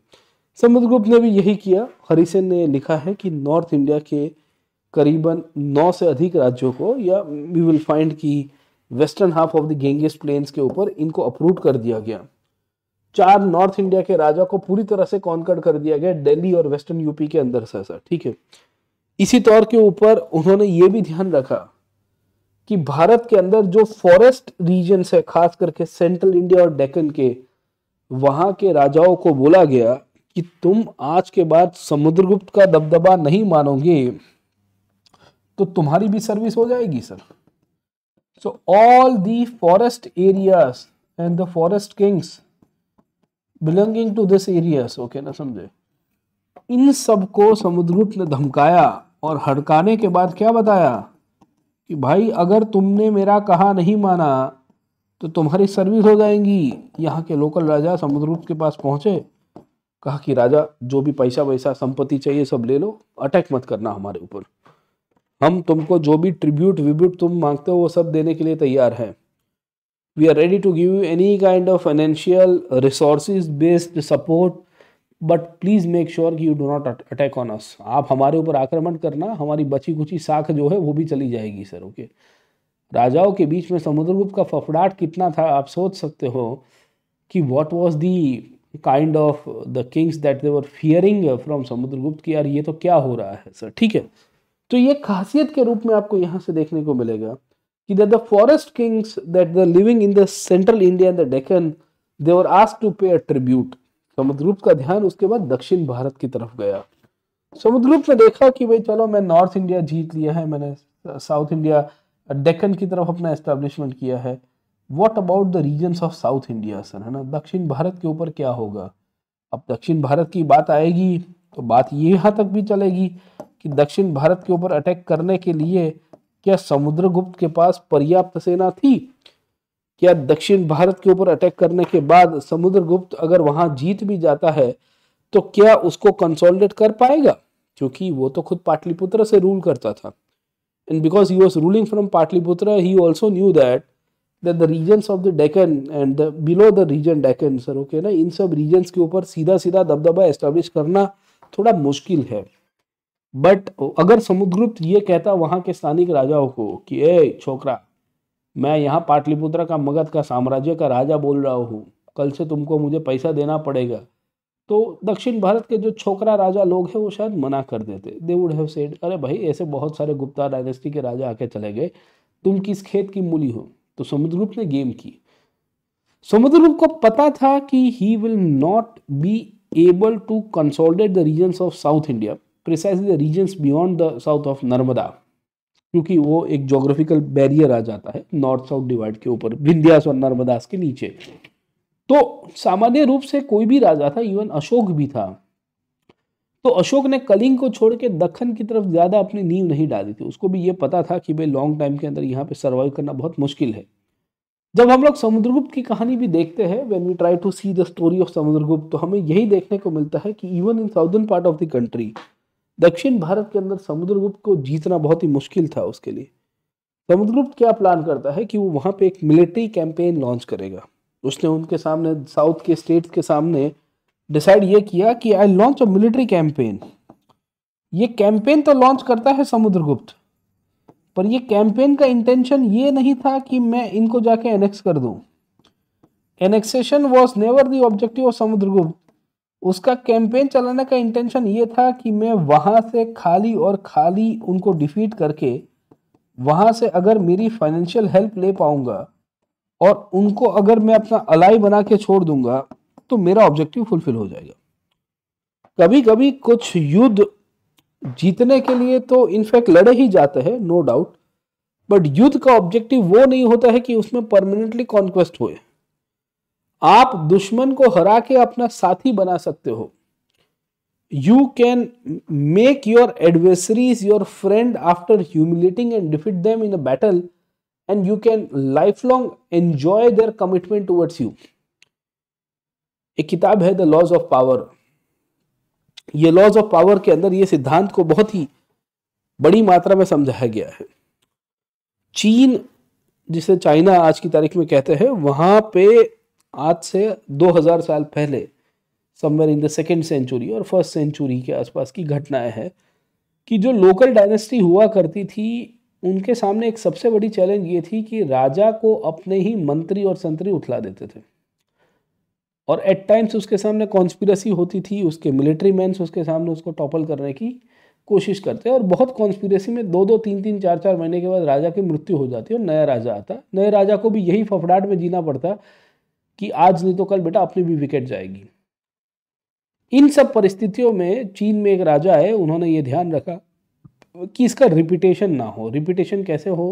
समुद्रगुप्त ने भी यही किया हरिसेन ने लिखा है कि नॉर्थ इंडिया के करीबन नौ से अधिक राज्यों को या वी विल फाइंड की western half of the Gangetic plains के ऊपर इनको अप्रूव कर दिया गया चार नॉर्थ इंडिया के राजा को पूरी तरह से कॉन्कर्ड कर दिया गया दिल्ली और वेस्टर्न यूपी के अंदर से ऐसा ठीक है इसी तौर के ऊपर उन्होंने ये भी ध्यान रखा कि भारत के अंदर जो फॉरेस्ट रीजन है खास करके सेंट्रल इंडिया और डेकन के वहां के राजाओं को बोला गया कि तुम आज के बाद समुद्रगुप्त का दबदबा नहीं मानोगे तो तुम्हारी भी सर्विस हो जाएगी sir so all the forest areas and the forest kings belonging to this area okay ना समझे इन सब को समुद्रगुप्त ने धमकाया और हड़काने के बाद क्या बताया कि भाई अगर तुमने मेरा कहा नहीं माना तो तुम्हारी सर्विस हो जाएंगी यहाँ के लोकल राजा समुद्रगुप्त के पास पहुँचे कहा कि राजा जो भी पैसा वैसा संपत्ति चाहिए सब ले लो अटैक मत करना हमारे ऊपर हम तुमको जो भी ट्रिब्यूट विब्यूट तुम मांगते हो वो सब देने के लिए तैयार हैं we are ready to give you any kind of financial resources based support but please make sure कि you do not attack on us आप हमारे ऊपर आक्रमण करना हमारी बची कुची साख जो है वो भी चली जाएगी सर ओके राजाओं के बीच में समुद्रगुप्त का फफड़ाट कितना था आप सोच सकते हो कि what was the kind of the kings that they were fearing from Samudragupta की यार ये तो क्या हो रहा है सर ठीक है तो ये खासियत के रूप में आपको यहाँ से देखने को मिलेगा कि the forest kings that the living in the central India and the Deccan they were asked to pay a tribute Samudragupta का ध्यान उसके बाद दक्षिण भारत की तरफ गया समुद्रगुप्त ने देखा कि भाई चलो मैं नॉर्थ इंडिया जीत लिया है मैंने साउथ इंडिया डेक्कन की तरफ अपना एस्टेब्लिशमेंट किया है what about the regions of south India sir है ना दक्षिण भारत के ऊपर क्या होगा अब दक्षिण भारत की बात आएगी तो बात ये यहाँ तक भी चलेगी कि दक्षिण भारत के ऊपर अटैक करने के लिए क्या समुद्रगुप्त के पास पर्याप्त सेना थी क्या दक्षिण भारत के ऊपर अटैक करने के बाद समुद्रगुप्त अगर वहां जीत भी जाता है तो क्या उसको कंसोलिडेट कर पाएगा क्योंकि वो तो खुद पाटलिपुत्र से रूल करता था and because he was ruling from Pataliputra he also knew that that the region of the Deccan and below the region Deccan sir okay ना इन सब रीजन्स के ऊपर सीधा सीधा दबदबा एस्टेब्लिश करना थोड़ा मुश्किल है बट अगर समुद्रगुप्त ये कहता वहाँ के स्थानिक राजाओं को कि ए छोकरा मैं यहाँ पाटलिपुत्र का मगध का साम्राज्य का राजा बोल रहा हूँ कल से तुमको मुझे पैसा देना पड़ेगा तो दक्षिण भारत के जो छोकरा राजा लोग हैं वो शायद मना कर देते दे वुड हैव सेड अरे भाई ऐसे बहुत सारे गुप्ता डायनेस्टी के राजा आके चले गए तुम किस खेत की मूली हो तो समुद्रगुप्त ने गेम की समुद्रगुप्त को पता था कि he will not be able to consolidate the regions of south India precisely the regions beyond the south of Narmada क्योंकि वो एक जोग्राफिकल बैरियर आ जाता है नॉर्थ साउथ डिवाइड के ऊपर विंध्यास और नर्मदास के नीचे तो सामान्य रूप से कोई भी राजा था इवन अशोक भी था तो अशोक ने कलिंग को छोड़ के दखन की तरफ ज़्यादा अपनी नींव नहीं डाली थी उसको भी ये पता था कि भाई लॉन्ग टाइम के अंदर यहाँ पे सर्वाइव करना बहुत मुश्किल है जब हम लोग समुद्रगुप्त की कहानी भी देखते हैं when we try to see the story of Samudragupta तो हमें यही देखने को मिलता है कि even in southern part of the country दक्षिण भारत के अंदर समुद्रगुप्त को जीतना बहुत ही मुश्किल था उसके लिए समुद्रगुप्त क्या प्लान करता है कि वो वहाँ पे एक मिलिट्री कैंपेन लॉन्च करेगा उसने उनके सामने साउथ के स्टेट्स के सामने डिसाइड ये किया कि I launch a military campaign ये कैंपेन तो लॉन्च करता है समुद्रगुप्त पर ये कैंपेन का इंटेंशन ये नहीं था कि मैं इनको जाके एनेक्स कर दूँ annexation was never the objective of Samudragupta उसका कैंपेन चलाने का इंटेंशन ये था कि मैं वहाँ से खाली और खाली उनको डिफीट करके वहाँ से अगर मेरी फाइनेंशियल हेल्प ले पाऊँगा और उनको अगर मैं अपना अलाई बना के छोड़ दूंगा तो मेरा ऑब्जेक्टिव फुलफिल हो जाएगा कभी कभी कुछ युद्ध जीतने के लिए तो इनफैक्ट लड़े ही जाते हैं नो डाउट बट युद्ध का ऑब्जेक्टिव वो नहीं होता है कि उसमें परमानेंटली कॉन्क्वेस्ट होए आप दुश्मन को हरा के अपना साथी बना सकते हो you can make your adversaries your friend after humiliating and defeat them in a battle and you can lifelong enjoy their commitment towards you एक किताब है द लॉज ऑफ पावर ये लॉज ऑफ पावर के अंदर ये सिद्धांत को बहुत ही बड़ी मात्रा में समझाया गया है चीन जिसे चाइना आज की तारीख में कहते हैं वहां पे आज से 2000 साल पहले somewhere in the second century और फर्स्ट सेंचुरी के आसपास की घटनाएं हैं कि जो लोकल डायनेस्टी हुआ करती थी उनके सामने एक सबसे बड़ी चैलेंज ये थी कि राजा को अपने ही मंत्री और संतरी उठला देते थे और एट टाइम्स उसके सामने कॉन्स्पिरसी होती थी उसके मिलिट्री मैंस उसके सामने उसको टॉपल करने की कोशिश करते और बहुत कॉन्स्पिरेसी में दो दो तीन तीन चार चार महीने के बाद राजा की मृत्यु हो जाती है और नया राजा आता नए राजा को भी यही फफड़ाट में जीना पड़ता कि आज नहीं तो कल बेटा अपनी भी विकेट जाएगी इन सब परिस्थितियों में चीन में एक राजा है उन्होंने ये ध्यान रखा कि इसका रिपीटेशन ना हो रिपीटेशन कैसे हो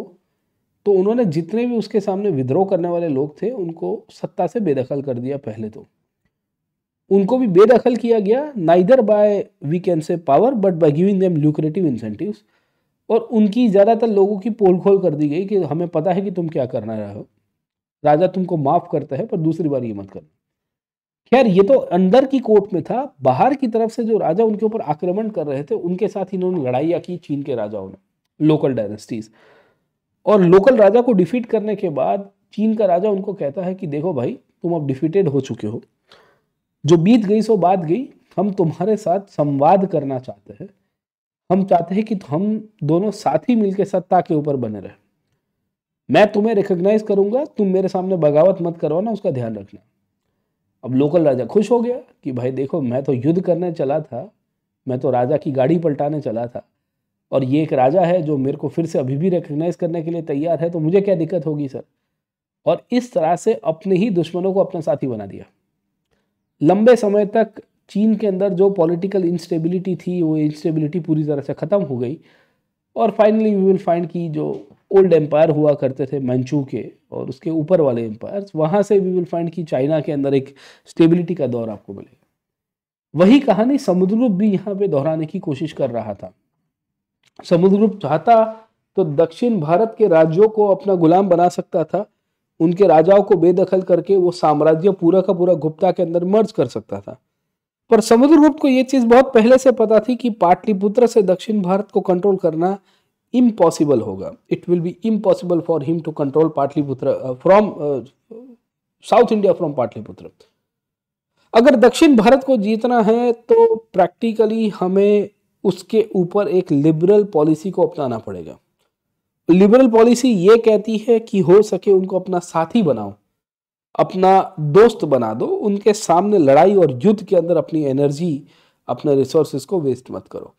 तो उन्होंने जितने भी उसके सामने विद्रोह करने वाले लोग थे उनको सत्ता से बेदखल कर दिया पहले तो उनको भी बेदखल किया गया neither by we can say power but by giving them lucrative incentives और उनकी ज़्यादातर लोगों की पोल खोल कर दी गई कि हमें पता है कि तुम क्या करना रहे हो राजा तुमको माफ करता है पर दूसरी बार ये मत करना खैर ये तो अंदर की कोर्ट में था बाहर की तरफ से जो राजा उनके ऊपर आक्रमण कर रहे थे उनके साथ इन्होंने लड़ाइया की चीन के राजाओं ने लोकल डायनेस्टीज और लोकल राजा को डिफीट करने के बाद चीन का राजा उनको कहता है कि देखो भाई तुम अब डिफीटेड हो चुके हो जो बीत गई सो बात गई हम तुम्हारे साथ संवाद करना चाहते हैं हम चाहते हैं कि हम दोनों साथ ही मिलकर सत्ता के ऊपर बने रहें मैं तुम्हें रिकग्नाइज करूंगा तुम मेरे सामने बगावत मत करो ना उसका ध्यान रखना अब लोकल राजा खुश हो गया कि भाई देखो मैं तो युद्ध करने चला था मैं तो राजा की गाड़ी पलटाने चला था और ये एक राजा है जो मेरे को फिर से अभी भी रिकग्नाइज करने के लिए तैयार है तो मुझे क्या दिक्कत होगी सर और इस तरह से अपने ही दुश्मनों को अपना साथी बना दिया लंबे समय तक चीन के अंदर जो पॉलिटिकल इंस्टेबिलिटी थी वो इंस्टेबिलिटी पूरी तरह से ख़त्म हो गई और फाइनली वी विल फाइंड की जो ओल्ड एम्पायर हुआ करते थे मंचू के और उसके ऊपर वाले एम्पायर वहाँ से वी विल फाइंड कि चाइना के अंदर एक स्टेबिलिटी का दौर आपको मिलेगा वही कहानी समुद्रगुप्त भी यहाँ पे दोहराने की कोशिश कर रहा था समुद्रगुप्त चाहता तो दक्षिण भारत के राज्यों को अपना गुलाम बना सकता था उनके राजाओं को बेदखल करके वो साम्राज्य पूरा का पूरा गुप्ता के अंदर मर्ज कर सकता था पर समुद्रगुप्त को ये चीज बहुत पहले से पता थी कि पाटलिपुत्र से दक्षिण भारत को कंट्रोल करना इम्पॉसिबल होगा it will be impossible for him to control Pataliputra from south India from Pataliputra अगर दक्षिण भारत को जीतना है तो प्रैक्टिकली हमें उसके ऊपर एक लिबरल पॉलिसी को अपनाना पड़ेगा लिबरल पॉलिसी ये कहती है कि हो सके उनको अपना साथी बनाओ अपना दोस्त बना दो उनके सामने लड़ाई और युद्ध के अंदर अपनी एनर्जी अपने रिसोर्सिस को वेस्ट मत करो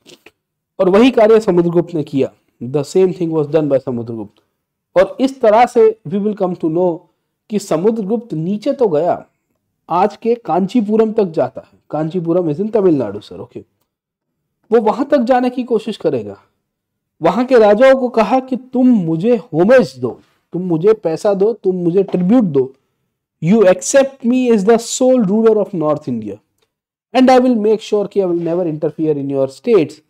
और वही कार्य समुद्रगुप्त ने किया the same thing was done by Samudragupta और इस तरह से we will come to know कि समुद्रगुप्त नीचे तो गया आज के कांचीपुरम तक जाता है Kanchipuram is in Tamil Nadu sir okay वो वहां तक जाने की कोशिश करेगा वहां के राजाओं को कहा कि तुम मुझे होमेज दो तुम मुझे पैसा दो तुम मुझे ट्रिब्यूट दो you accept me is the sole ruler of north India and I will make sure कि I will never interfere in your states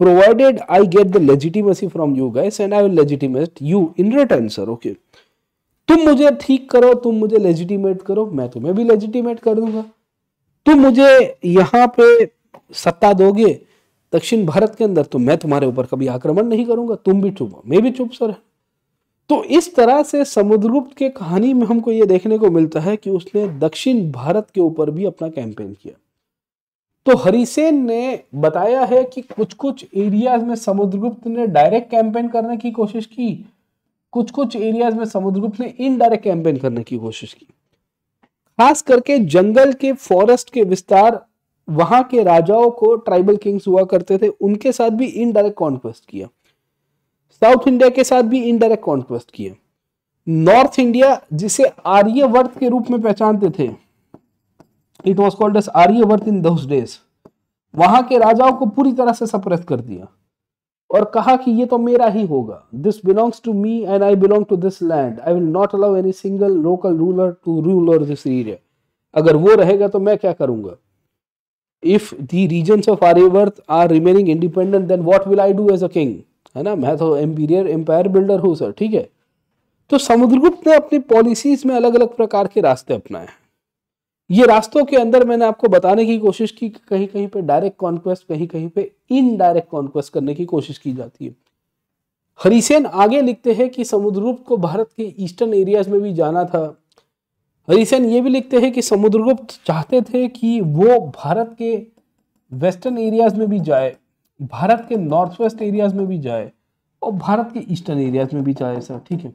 provided I get the legitimacy from you guys and I will legitimate you in return sir okay तुम मुझे ठीक करो तुम मुझे legitimate करो मैं तुम्हें भी लेजिटिमेट कर दूंगा तुम मुझे यहाँ पे सत्ता दोगे दक्षिण भारत के अंदर तो मैं तुम्हारे ऊपर कभी आक्रमण नहीं करूंगा तुम भी चुप मैं भी चुप सर तो इस तरह से समुद्रगुप्त के कहानी में हमको ये देखने को मिलता है कि उसने दक्षिण भारत के ऊपर भी अपना कैंपेन किया तो हरिसेन ने बताया है कि कुछ कुछ एरियाज में समुद्रगुप्त ने डायरेक्ट कैंपेन करने की कोशिश की कुछ कुछ एरियाज में समुद्रगुप्त ने इनडायरेक्ट कैंपेन करने की कोशिश की खास करके जंगल के फॉरेस्ट के विस्तार वहां के राजाओं को ट्राइबल किंग्स हुआ करते थे उनके साथ भी इनडायरेक्ट कॉन्क्वेस्ट किया साउथ इंडिया के साथ भी इनडायरेक्ट कॉन्क्वेस्ट किया नॉर्थ इंडिया जिसे आर्यवर्त के रूप में पहचानते थे it was called Aryavarta in this days वहां के राजाओं को पूरी तरह से सप्रेस कर दिया और कहा कि ये तो मेरा ही होगा this belongs to me and I belong to this land I will not allow any single local ruler to rule over this area अगर वो रहेगा तो मैं क्या करूंगा if the regions of Aryavarta are remaining independent then what will I do as a king है ना मैं तो एम्पीरियर एम्पायर बिल्डर हूँ सर ठीक है तो समुद्रगुप्त ने अपनी पॉलिसीज में अलग अलग प्रकार के रास्ते अपनाए ये रास्तों के अंदर मैंने आपको बताने की कोशिश की कहीं कहीं पे डायरेक्ट कॉन्क्वेस्ट कहीं कहीं पे इनडायरेक्ट कॉन्क्वेस्ट करने की कोशिश की जाती है हरीसेन आगे लिखते हैं कि समुद्रगुप्त को भारत के ईस्टर्न एरियाज में भी जाना था हरीसेन ये भी लिखते हैं कि समुद्रगुप्त चाहते थे कि वो भारत के वेस्टर्न एरियाज में भी जाए भारत के नॉर्थ वेस्ट एरियाज में भी जाए और भारत के ईस्टर्न एरियाज में भी जाए सर ठीक है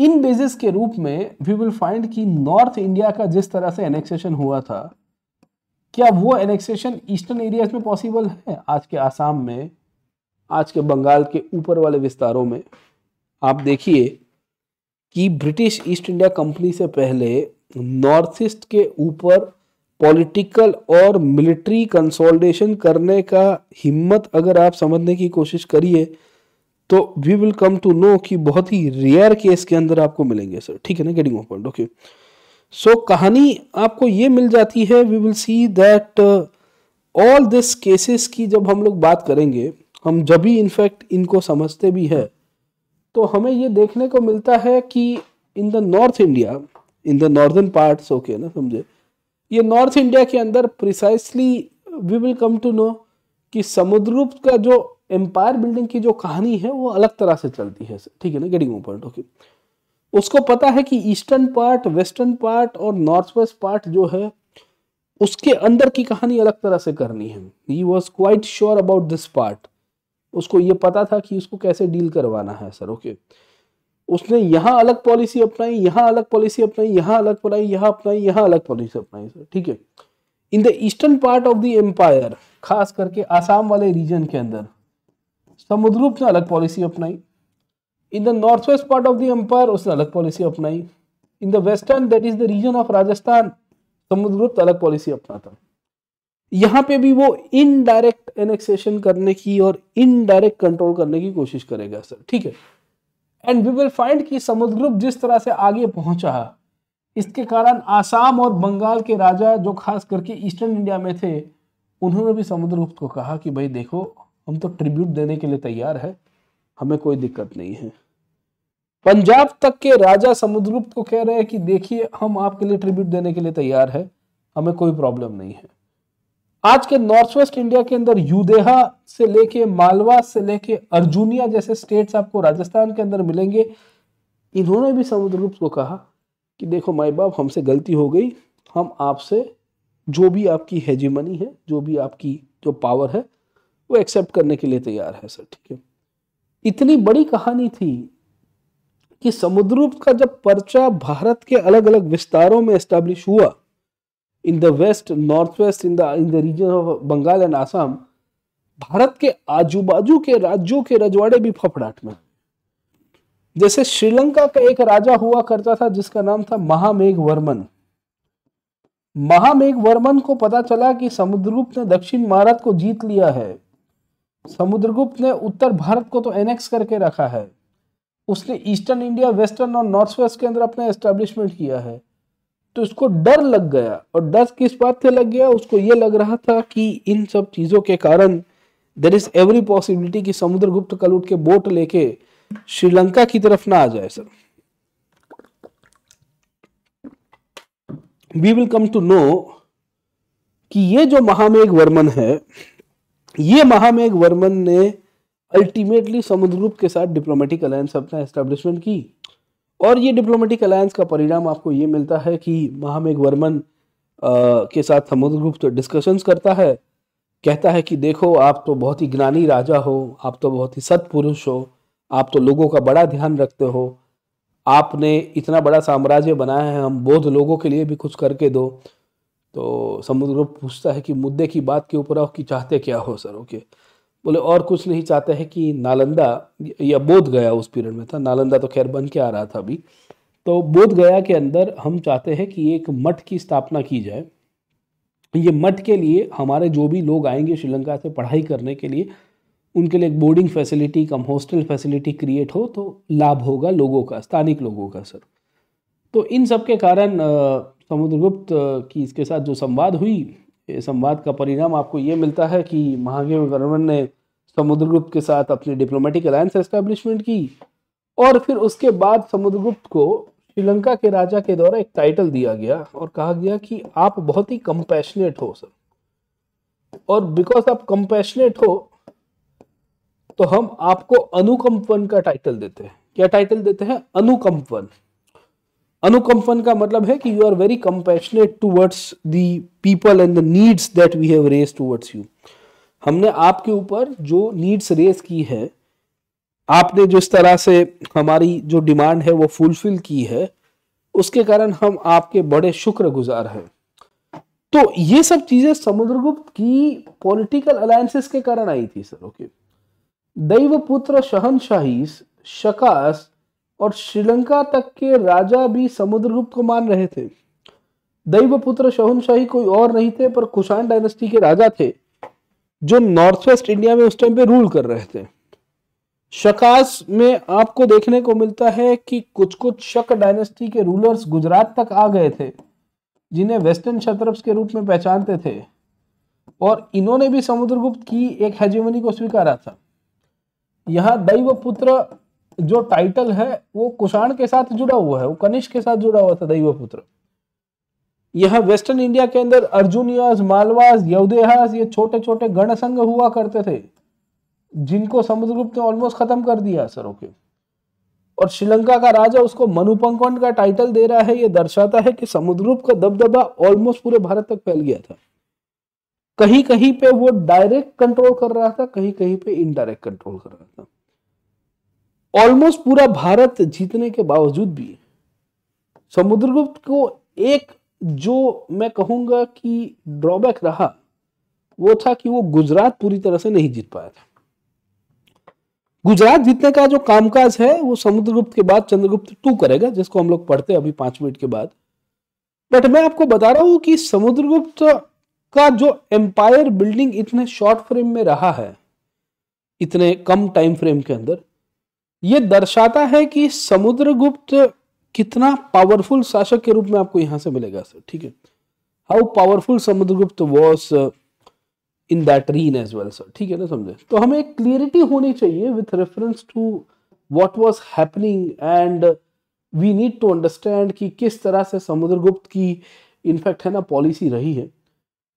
इन बेसिस के रूप में वी विल फाइंड कि नॉर्थ इंडिया का जिस तरह से एनेक्सेशन हुआ था क्या वो एनेक्सेशन ईस्टर्न एरियाज में पॉसिबल है आज के आसाम में आज के बंगाल के ऊपर वाले विस्तारों में आप देखिए कि ब्रिटिश ईस्ट इंडिया कंपनी से पहले नॉर्थ ईस्ट के ऊपर पॉलिटिकल और मिलिट्री कंसोलिडेशन करने का हिम्मत अगर आप समझने की कोशिश करिए तो we will come to know कि बहुत ही रेयर केस के अंदर आपको मिलेंगे सर ठीक है ना getting of point okay so कहानी आपको ये मिल जाती है we will see that all this cases की जब हम लोग बात करेंगे हम जब भी इनफैक्ट इनको समझते भी है तो हमें ये देखने को मिलता है कि in the north India in the northern parts okay ना समझे ये नॉर्थ इंडिया के अंदर precisely we will come to know कि समुद्र का जो एम्पायर बिल्डिंग की जो कहानी है वो अलग तरह से चलती है ठीक है ना गेटिंग वो पॉइंट ओके उसको पता है कि ईस्टर्न पार्ट वेस्टर्न पार्ट और नॉर्थ वेस्ट पार्ट जो है उसके अंदर की कहानी अलग तरह से करनी है he was quite sure about this part उसको ये पता था कि उसको कैसे डील करवाना है सर ओके उसने यहाँ अलग पॉलिसी अपनाई यहाँ अलग पॉलिसी अपनाई यहाँ अलग अपनाई यहाँ अपनाई यहाँ अलग पॉलिसी अपनाई सर ठीक है in the eastern part of the empire खास करके आसाम वाले रीजन के अंदर समुद्रगुप्त ने अलग पॉलिसी अपनाई in the north west part of the empire उसने अलग पॉलिसी अपनाई in the western that is the region of Rajasthan Samudragupta अलग पॉलिसी अपनाता यहाँ पे भी वो इनडायरेक्ट एनेक्सेशन करने की और इनडायरेक्ट कंट्रोल करने की कोशिश करेगा सर ठीक है एंड वी विल फाइंड कि समुद्रगुप्त जिस तरह से आगे पहुंचा इसके कारण आसाम और बंगाल के राजा जो खास करके ईस्टर्न इंडिया में थे उन्होंने भी समुद्रगुप्त को कहा कि भाई देखो हम तो ट्रिब्यूट देने के लिए तैयार है हमें कोई दिक्कत नहीं है पंजाब तक के राजा समुद्रगुप्त को कह रहे हैं कि देखिए हम आपके लिए ट्रिब्यूट देने के लिए तैयार है हमें कोई प्रॉब्लम नहीं है आज के नॉर्थ वेस्ट इंडिया के अंदर यूदेहा से लेके मालवा से लेके अर्जुनिया जैसे स्टेट्स आपको राजस्थान के अंदर मिलेंगे इन्होंने भी समुद्रगुप्त को कहा कि देखो माई बाप हमसे गलती हो गई हम आपसे जो भी आपकी हेजिमनी है जो भी आपकी जो पावर है वो एक्सेप्ट करने के लिए तैयार है सर ठीक है इतनी बड़ी कहानी थी कि समुद्र का जब पर्चा भारत के अलग अलग विस्तारों में एस्टेब्लिश हुआ in the west north west in the in the region of Bengal and Assam भारत के आजू बाजू के राज्यों के रजवाड़े भी फफड़ाट में जैसे श्रीलंका का एक राजा हुआ करता था जिसका नाम था महामेघ वर्मन महामेघ वर्मन को पता चला कि समुद्रगुप्त ने दक्षिण भारत को जीत लिया है समुद्रगुप्त ने उत्तर भारत को तो एनेक्स करके रखा है उसने ईस्टर्न इंडिया वेस्टर्न और नॉर्थ वेस्ट के अंदर अपना एस्टेब्लिशमेंट किया है तो इसको डर लग गया और डर किस बात से लग गया उसको ये लग रहा था कि इन सब चीज़ों के कारण देर इज एवरी पॉसिबिलिटी कि समुद्रगुप्त कल उठ के बोट लेके श्रीलंका की तरफ ना आ जाए sir we will come to know कि ये जो महामेघ वर्मन है ये महामेघ वर्मन ने अल्टीमेटली समुद्रगुप्त के साथ डिप्लोमेटिक अलायंस अपना एस्टेब्लिशमेंट की और ये डिप्लोमेटिक अलायंस का परिणाम आपको ये मिलता है कि महामेघ वर्मन के साथ समुद्रगुप्त तो डिस्कशंस करता है कहता है कि देखो आप तो बहुत ही ज्ञानी राजा हो आप तो बहुत ही सत्पुरुष हो आप तो लोगों का बड़ा ध्यान रखते हो आपने इतना बड़ा साम्राज्य बनाया है हम बौद्ध लोगों के लिए भी कुछ करके दो तो समुद्र पूछता है कि मुद्दे की बात के ऊपर आओ कि चाहते क्या हो सर ओके बोले और कुछ नहीं चाहते हैं कि नालंदा या बोध गया उस पीरियड में था नालंदा तो खैर बन के आ रहा था अभी तो बोध गया के अंदर हम चाहते हैं कि एक मठ की स्थापना की जाए ये मठ के लिए हमारे जो भी लोग आएंगे श्रीलंका से पढ़ाई करने के लिए उनके लिए एक boarding facility cum hostel facility create हो तो लाभ होगा लोगों का स्थानिक लोगों का सर तो इन सब के कारण आ, समुद्रगुप्त की इसके साथ जो संवाद हुई संवाद का परिणाम आपको ये मिलता है कि महाज्ञवर्मन ने समुद्रगुप्त के साथ अपनी डिप्लोमेटिक अलायंस एस्टेब्लिशमेंट की और फिर उसके बाद समुद्रगुप्त को श्रीलंका के राजा के द्वारा एक टाइटल दिया गया और कहा गया कि आप बहुत ही कंपैशनेट हो सर और बिकॉज आप कंपैशनेट हो तो हम आपको अनुकंपन का टाइटल देते हैं क्या टाइटल देते हैं अनुकंपन अनुकंपन का मतलब है कि you are very compassionate towards the people and the needs that we have raise towards you हमने आपके ऊपर जो नीड्स रेस की है आपने जिस तरह से हमारी जो डिमांड है वो फुलफिल की है उसके कारण हम आपके बड़े शुक्रगुजार हैं तो ये सब चीजें समुद्रगुप्त की पॉलिटिकल अलायंसेस के कारण आई थी सर ओके दैवपुत्र शहनशाही शकास और श्रीलंका तक के राजा भी समुद्रगुप्त को मान रहे थे दैव पुत्र शहनशाही कोई और नहीं थे पर कुशाण डायनेस्टी के राजा थे जो नॉर्थ वेस्ट इंडिया में उस टाइम पे रूल कर रहे थे शकास में आपको देखने को मिलता है कि कुछ कुछ शक डायनेस्टी के रूलर्स गुजरात तक आ गए थे जिन्हें वेस्टर्न शत्रप्स के रूप में पहचानते थे और इन्होंने भी समुद्रगुप्त की एक हजीवनी को स्वीकारा था यहाँ दैव पुत्र जो टाइटल है वो कुषाण के साथ जुड़ा हुआ है वो कनिष्क के साथ जुड़ा हुआ था दैव पुत्र यह वेस्टर्न इंडिया के अंदर अर्जुनियास मालवास यवदेहास ये छोटे छोटे गणसंघ हुआ करते थे जिनको समुद्रगुप्त ने ऑलमोस्ट खत्म कर दिया सरों के और श्रीलंका का राजा उसको मनुपंकन का टाइटल दे रहा है यह दर्शाता है कि समुद्रगुप्त का दबदबा ऑलमोस्ट पूरे भारत तक फैल गया था कहीं कहीं पे वो डायरेक्ट कंट्रोल कर रहा था कहीं कहीं पे इनडायरेक्ट कंट्रोल कर रहा था ऑलमोस्ट पूरा भारत जीतने के बावजूद भी समुद्रगुप्त को एक जो मैं कहूंगा कि ड्रॉबैक रहा वो था कि वो गुजरात पूरी तरह से नहीं जीत पाया था गुजरात जीतने का जो कामकाज है वो समुद्रगुप्त के बाद चंद्रगुप्त टू करेगा जिसको हम लोग पढ़ते हैं अभी पांच मिनट के बाद बट मैं आपको बता रहा हूं कि समुद्रगुप्त का जो एम्पायर बिल्डिंग इतने शॉर्ट फ्रेम में रहा है इतने कम टाइम फ्रेम के अंदर ये दर्शाता है कि समुद्रगुप्त कितना पावरफुल शासक के रूप में आपको यहां से मिलेगा सर ठीक है how powerful Samudragupta was in that reign as well sir ठीक है ना समझे तो हमें एक क्लियरिटी होनी चाहिए with reference to what was happening and we need to understand कि किस तरह से समुद्रगुप्त की इनफैक्ट है ना पॉलिसी रही है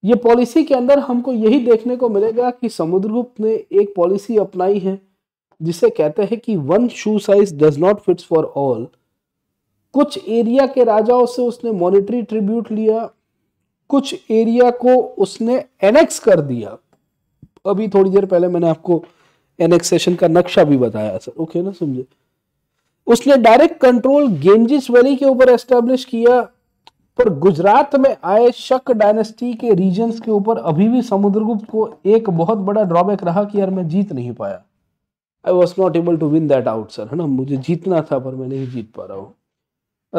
ये पॉलिसी के अंदर हमको यही देखने को मिलेगा कि समुद्रगुप्त ने एक पॉलिसी अपनाई है जिसे कहते हैं कि one shoe size does not fits for all कुछ एरिया के राजाओं से उसने मॉनिटरी ट्रिब्यूट लिया कुछ एरिया को उसने एनेक्स कर दिया अभी थोड़ी देर पहले मैंने आपको एनेक्सेशन का नक्शा भी बताया सर ओके ना समझे उसने डायरेक्ट कंट्रोल गेंजिस वैली के ऊपर एस्टेब्लिश किया पर गुजरात में आए शक डायनेस्टी के रीजन्स के ऊपर अभी भी समुद्रगुप्त को एक बहुत बड़ा ड्रॉबैक रहा कि यार मैं जीत नहीं पाया I was not able to win that out sir है ना मुझे जीतना था पर मैं नहीं जीत पा रहा हूँ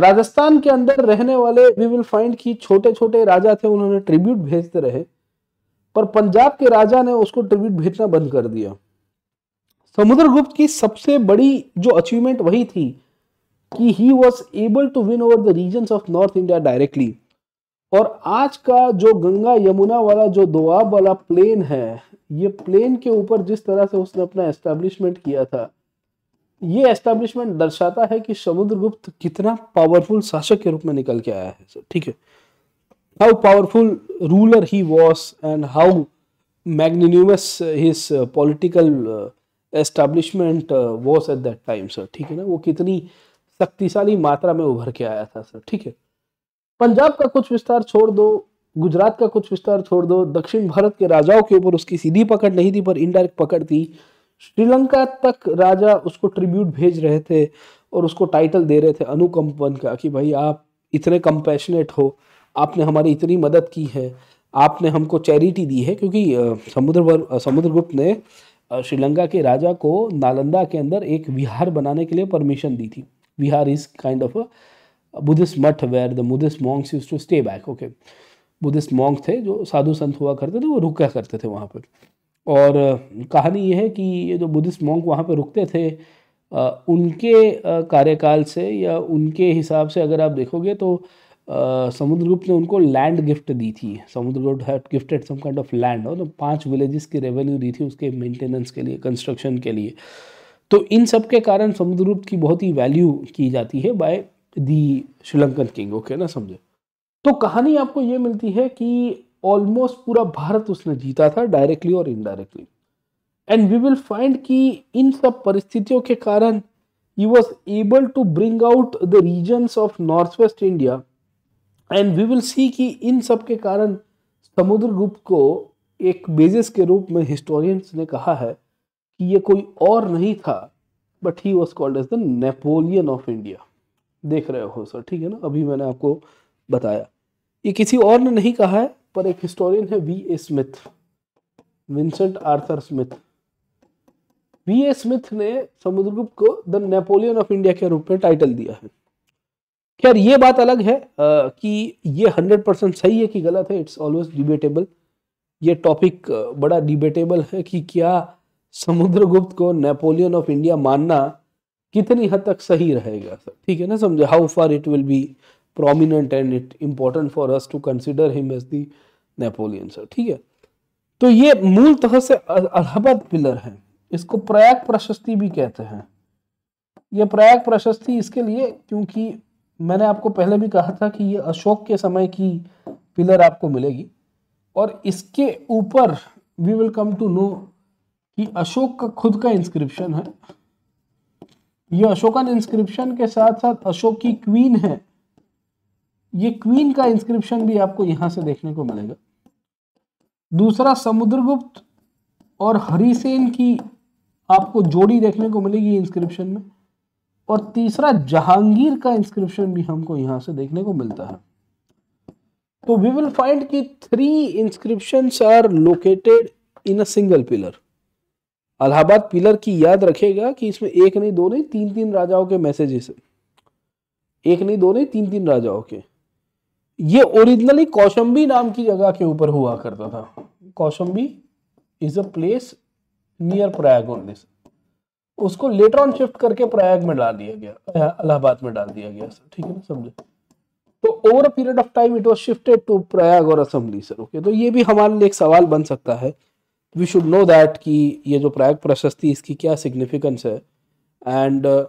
राजस्थान के अंदर रहने वाले वी विल फाइंड कि छोटे छोटे राजा थे उन्होंने ट्रिब्यूट भेजते रहे पर पंजाब के राजा ने उसको ट्रिब्यूट भेजना बंद कर दिया समुद्रगुप्त की सबसे बड़ी जो अचीवमेंट वही थी कि he was able to win over the region of north India directly और आज का जो गंगा यमुना वाला जो दोआब वाला प्लेन है ये प्लेन के ऊपर जिस तरह से उसने अपना एस्टेब्लिशमेंट किया था ये एस्टेब्लिशमेंट दर्शाता है कि समुद्रगुप्त कितना पावरफुल शासक के रूप में निकल के आया है ठीक है how powerful ruler he was and how magnanimous his political establishment was at that time sir ठीक है ना वो कितनी शक्तिशाली मात्रा में उभर के आया था सर ठीक है पंजाब का कुछ विस्तार छोड़ दो गुजरात का कुछ विस्तार छोड़ दो दक्षिण भारत के राजाओं के ऊपर उसकी सीधी पकड़ नहीं थी पर इनडायरेक्ट पकड़ थी श्रीलंका तक राजा उसको ट्रिब्यूट भेज रहे थे और उसको टाइटल दे रहे थे अनुकंपन का कि भाई आप इतने कंपैशनेट हो आपने हमारी इतनी मदद की है आपने हमको चैरिटी दी है क्योंकि समुद्र समुद्रगुप्त ने श्रीलंका के राजा को नालंदा के अंदर एक विहार बनाने के लिए परमिशन दी थी vihar is kind of a Buddhist math where the Buddhist monks use to stay back okay Buddhist monk थे जो साधु संत हुआ करते थे वो क्या करते थे वहाँ पर और कहानी ये है कि ये जो बुद्धिस्ट मॉन्ग वहाँ पर रुकते थे उनके कार्यकाल से या उनके हिसाब से अगर आप देखोगे तो समुद्रगुप्त ने उनको लैंड गिफ्ट दी थी Samudragupta had gifted some kind of land और पांच विलेजेस की रेवेन्यू दी थी उसके मेंटेनेंस के लिए कंस्ट्रक्शन के लिए तो इन सब के कारण समुद्रगुप्त की बहुत ही वैल्यू की जाती है by the Sri Lankan king okay ना समझे तो कहानी आपको ये मिलती है कि ऑलमोस्ट पूरा भारत उसने जीता था डायरेक्टली और indirectly and we will find कि इन सब परिस्थितियों के कारण he was able to bring out the regions of north west India and we will see कि इन सब के कारण समुद्र गुप्त को एक बेजिस के रूप में हिस्टोरियंस ने कहा है कि ये कोई और नहीं था but he was called as the Napoleon of India देख रहे हो सर ठीक है ना अभी मैंने आपको बताया ये किसी और ने नहीं कहा है पर एक हिस्टोरियन है V A Smith Vincent Arthur Smith V A Smith ने समुद्रगुप्त को द नेपोलियन ऑफ इंडिया के रूप में टाइटल दिया है खैर ये बात अलग है आ, कि ये हंड्रेड परसेंट सही है कि गलत है इट्स ऑलवेज डिबेटेबल ये टॉपिक बड़ा डिबेटेबल है कि क्या समुद्रगुप्त को नेपोलियन ऑफ इंडिया मानना कितनी हद तक सही रहेगा सर ठीक है ना समझे how far it will be prominent and it important for us to consider him as the Napoleon sir ठीक है तो ये मूल तरह से अलहबाद पिलर है इसको प्रयाग प्रशस्ति भी कहते हैं ये प्रयाग प्रशस्ति इसके लिए क्योंकि मैंने आपको पहले भी कहा था कि ये अशोक के समय की पिलर आपको मिलेगी और इसके ऊपर we will come to know कि अशोक का खुद का इंस्क्रिप्शन है ये अशोकन इंस्क्रिप्शन के साथ साथ अशोक की क्वीन है ये क्वीन का इंस्क्रिप्शन भी आपको यहां से देखने को मिलेगा दूसरा समुद्रगुप्त और हरिसेन की आपको जोड़ी देखने को मिलेगी इंस्क्रिप्शन में और तीसरा जहांगीर का इंस्क्रिप्शन भी हमको यहां से देखने को मिलता है तो वी विल फाइंड की three inscription are located in a single pillar Allahabad pillar की याद रखेगा कि इसमें एक नहीं दो नहीं तीन तीन राजाओं के मैसेजेस है एक नहीं दो नहीं तीन तीन राजाओं के ये ओरिजिनली कौशंबी नाम की जगह के ऊपर हुआ करता था Kaushambi is a place near Prayag only उसको लेटर ऑन शिफ्ट करके प्रयाग में डाल दिया गया इलाहाबाद में डाल दिया गया सर ठीक है ना समझे तो over a period of time it was shifted to Prayag और असम्बली सर ओके तो ये भी हमारे लिए एक सवाल बन सकता है वी शुड नो दैट कि ये जो प्रयाग प्रशस्ति इसकी क्या सिग्निफिकेंस है and uh,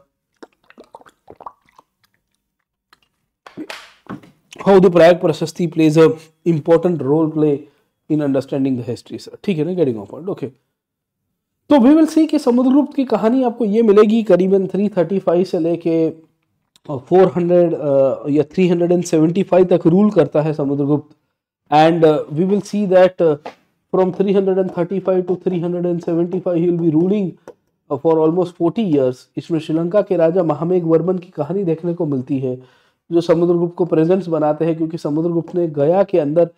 how the Prayag Prashasti plays a important role play in understanding the history sir ठीक है ना गेटिंग ऑफ पॉइंट ओके तो वी विल सी कि समुद्रगुप्त की कहानी आपको ये मिलेगी करीबन 335 से लेके 400 uh, uh, या 375 तक रूल करता है Samudragupta and we will see that from 335 to 375 he will be ruling for almost forty years इसमें श्रीलंका के राजा महामेघ वर्मन की कहानी देखने को मिलती है जो समुद्रगुप्त को प्रेजेंस बनाते हैं क्योंकि समुद्रगुप्त ने गया के अंदर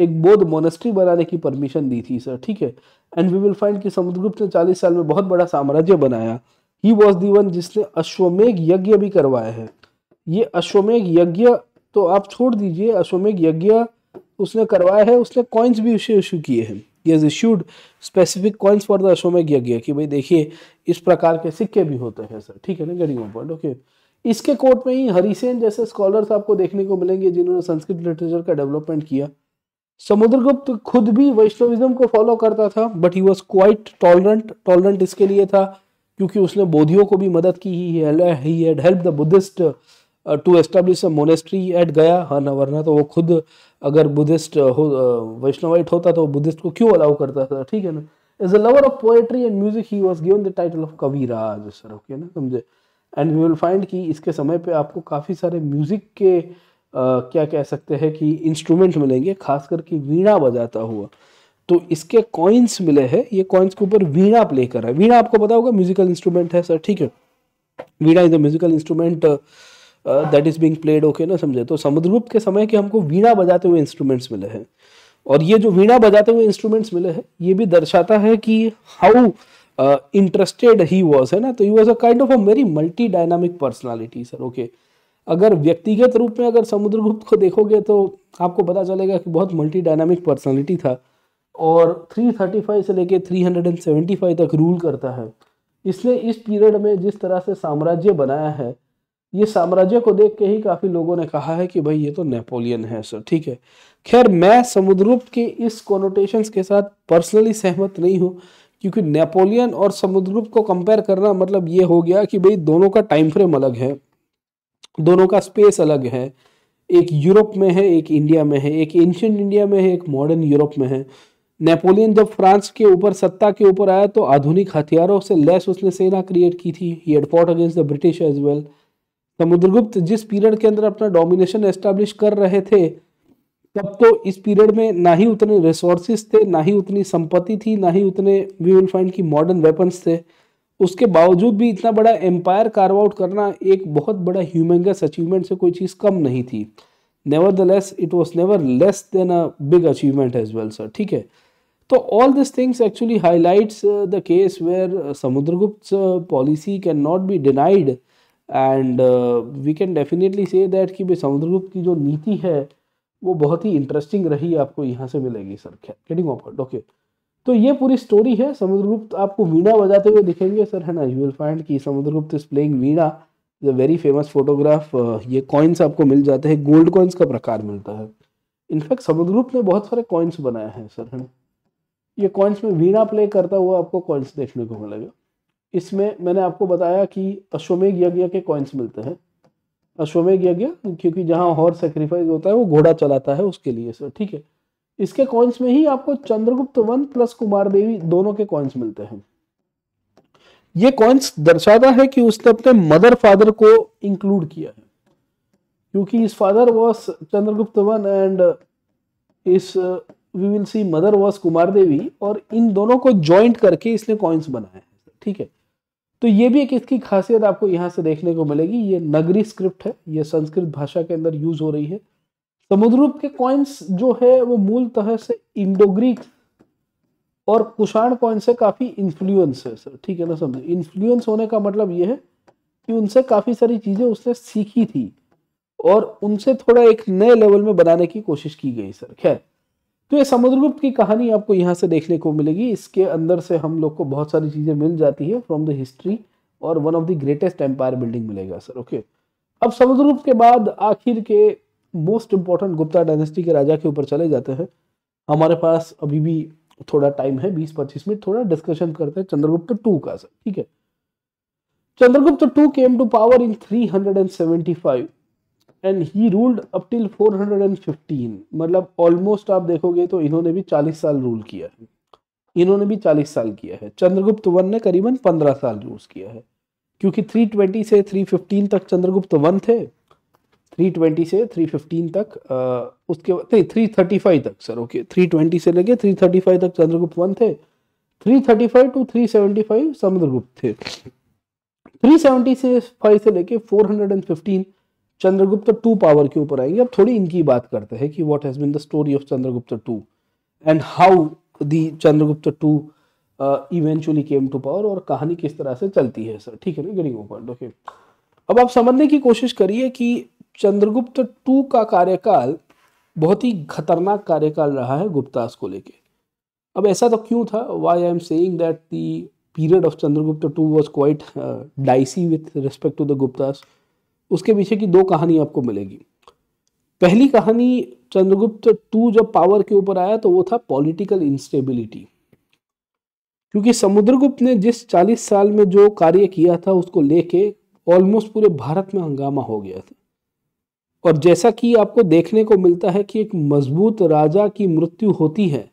एक बौद्ध मोनेस्ट्री बनाने की परमिशन दी थी सर ठीक है एंड वी विल फाइंड कि समुद्रगुप्त ने 40 साल में बहुत बड़ा साम्राज्य बनाया ही वॉज दी वन जिसने अश्वमेघ यज्ञ भी करवाए हैं ये अश्वमेघ यज्ञ तो आप छोड़ दीजिए अश्वमेघ यज्ञ उसने करवाया है उसने कॉइन्स भी उसे इशू किए हैं ये is issued specific coins for the Ashvamedha yajna कि भाई देखिए इस प्रकार के सिक्के भी होते हैं सर ठीक है ना गेटिंग पॉइंट ओके इसके कोर्ट में ही हरिसेन जैसे स्कॉलर्स आपको देखने को मिलेंगे जिन्होंने संस्कृत लिटरेचर का डेवलपमेंट किया समुद्रगुप्त खुद भी वैष्णविज्म को फॉलो करता था but he was quite tolerant tolerant इसके लिए था क्योंकि उसने बोधियों को भी मदद की he had help the Buddhist to establish a monastery at Gaya हाँ ना वरना तो वो खुद अगर बुद्धिस्ट uh, हो uh, वैष्णवाइट होता तो वो बुद्धिस्ट को क्यों अलाउ करता था ठीक है ना as a lover of poetry and music he was given the title of Kaviraj sir okay ना समझे एंड वी विल फाइंड कि इसके समय पे आपको काफ़ी सारे म्यूज़िक के आ, क्या कह सकते हैं कि इंस्ट्रूमेंट मिलेंगे खास करके वीणा बजाता हुआ तो इसके कॉइन्स मिले हैं ये कॉइन्स के ऊपर वीणा प्ले कर रहा है वीणा आपको पता होगा म्यूजिकल इंस्ट्रूमेंट है सर ठीक है veena is a musical instrument that is being played okay ना समझे तो समुद्रगुप्त के समय के हमको वीणा बजाते हुए इंस्ट्रूमेंट्स मिले हैं और ये जो वीणा बजाते हुए इंस्ट्रूमेंट्स मिले हैं ये भी दर्शाता है कि हाउ इंटरेस्टेड ही वॉज है ना तो he was a kind of a very multi dynamic personality sir okay अगर व्यक्तिगत रूप में अगर समुद्रगुप्त को देखोगे तो आपको पता चलेगा कि बहुत मल्टी डायनामिक पर्सनैलिटी था और 335 से लेके 375 तक रूल करता है इसने इस पीरियड में जिस तरह से साम्राज्य बनाया है ये साम्राज्य को देख के ही काफ़ी लोगों ने कहा है कि भाई ये तो नेपोलियन है सर ठीक है खैर मैं समुद्रगुप्त के इस कॉनोटेशन के साथ पर्सनली सहमत नहीं हूँ क्योंकि नेपोलियन और समुद्रगुप्त को कंपेयर करना मतलब ये हो गया कि भाई दोनों का टाइम फ्रेम अलग है दोनों का स्पेस अलग है एक यूरोप में है एक इंडिया में है एक एंशियंट इंडिया में है एक मॉडर्न यूरोप में है नेपोलियन जब फ्रांस के ऊपर सत्ता के ऊपर आया तो आधुनिक हथियारों से लेस उसने सेना क्रिएट की थी he had fought against the British as well Samudragupta जिस पीरियड के अंदर अपना डोमिनेशन एस्टेब्लिश कर रहे थे तब तो इस पीरियड में ना ही उतने रिसोर्सेज थे ना ही उतनी संपत्ति थी ना ही उतने वी विल फाइंड की मॉडर्न वेपन्स थे उसके बावजूद भी इतना बड़ा एम्पायर कार्व आउट करना एक बहुत बड़ा ह्यूमंगस अचीवमेंट से कोई चीज़ कम नहीं थी nevertheless it was never less than a big achievement as well sir ठीक है तो all this things actually highlights the case where Samudragupta policy can not be denied and we can definitely say that कि भाई समुद्रगुप्त की जो नीति है वो बहुत ही इंटरेस्टिंग रही आपको यहाँ से मिलेगी सर गेटिंग ऑफर्ड ओके तो ये पूरी स्टोरी है समुद्रगुप्त आपको वीणा बजाते हुए दिखेंगे सर है ना यू विल फाइंड कि Samudragupta is playing veena is a very famous photograph ये कॉइन्स आपको मिल जाते हैं गोल्ड कॉइन्स का प्रकार मिलता है इनफैक्ट समुद्रगुप्त ने बहुत सारे कॉइन्स बनाए हैं सर है ना ये कॉइन्स में वीणा प्ले करता हुआ आपको कॉइन्स देखने को मिलेगा इसमें मैंने आपको बताया कि अश्वमेघ यज्ञ के कॉइन्स मिलते हैं अश्वमेघ यज्ञ क्योंकि जहाँ हॉर्स सेक्रीफाइस होता है वो घोड़ा चलाता है उसके लिए सर ठीक है इसके कॉइन्स में ही आपको Chandragupta one plus Kumaradevi दोनों के कॉइन्स मिलते हैं ये कॉइन्स दर्शाता है कि उसने अपने मदर फादर को इंक्लूड किया है क्योंकि his father was Chandragupta one and his we will see mother was Kumar देवी और इन दोनों को ज्वाइंट करके इसने कॉइन्स बनाए है ठीक है तो ये भी एक इसकी खासियत आपको यहाँ से देखने को मिलेगी ये नगरी स्क्रिप्ट है ये संस्कृत भाषा के अंदर यूज हो रही है समुद्रूप के कॉइन्स जो है वो मूल तरह से इंडो ग्रीक और कुषाण कॉइन से काफ़ी इन्फ्लुएंस है सर ठीक है ना समझे इन्फ्लुएंस होने का मतलब ये है कि उनसे काफ़ी सारी चीज़ें उसने सीखी थी और उनसे थोड़ा एक नए लेवल में बनाने की कोशिश की गई सर खैर तो ये समुद्रगुप्त की कहानी आपको यहाँ से देखने को मिलेगी इसके अंदर से हम लोग को बहुत सारी चीज़ें मिल जाती है फ्रॉम द हिस्ट्री और one of the greatest empire building मिलेगा सर ओके अब समुद्रगुप्त के बाद आखिर के मोस्ट इम्पॉर्टेंट गुप्ता डायनेस्टी के राजा के ऊपर चले जाते हैं हमारे पास अभी भी थोड़ा टाइम है बीस पच्चीस मिनट थोड़ा डिस्कशन करते हैं चंद्रगुप्त टू का सर ठीक है Chandragupta two came to power in three hundred and seventy five and he ruled up till 415 मतलब ऑलमोस्ट आप देखोगे तो इन्होंने भी 40 साल रूल किया है इन्होंने भी 40 साल किया है चंद्रगुप्त वन ने करीबन 15 साल रूल किया है क्योंकि 320 से 315 तक चंद्रगुप्त वन थे 320 से 315 तक आ, उसके नहीं 335 तक सर ओके 320 से लेके 335 तक चंद्रगुप्त वन थे 335 टू 375 समुद्रगुप्त थे 370 से फाइव से लेके 415 चंद्रगुप्त टू पावर के ऊपर आएंगे अब थोड़ी इनकी बात करते हैं कि what has been the story of Chandragupta two and how the Chandragupta two eventually came to power और कहानी किस तरह से चलती है सर ठीक है ना गेटिंग ओपन ओके अब आप समझने की कोशिश करिए कि चंद्रगुप्त टू का कार्यकाल बहुत ही खतरनाक कार्यकाल रहा है गुप्तास को लेके अब ऐसा तो क्यों था why I am saying that the period of Chandragupta two was quite dicey with respect to the Guptas उसके पीछे की दो कहानी आपको मिलेगी पहली कहानी चंद्रगुप्त टू जब पावर के ऊपर आया तो वो था पॉलिटिकल इंस्टेबिलिटी क्योंकि समुद्रगुप्त ने जिस 40 साल में जो कार्य किया था उसको लेके ऑलमोस्ट पूरे भारत में हंगामा हो गया था और जैसा कि आपको देखने को मिलता है कि एक मजबूत राजा की मृत्यु होती है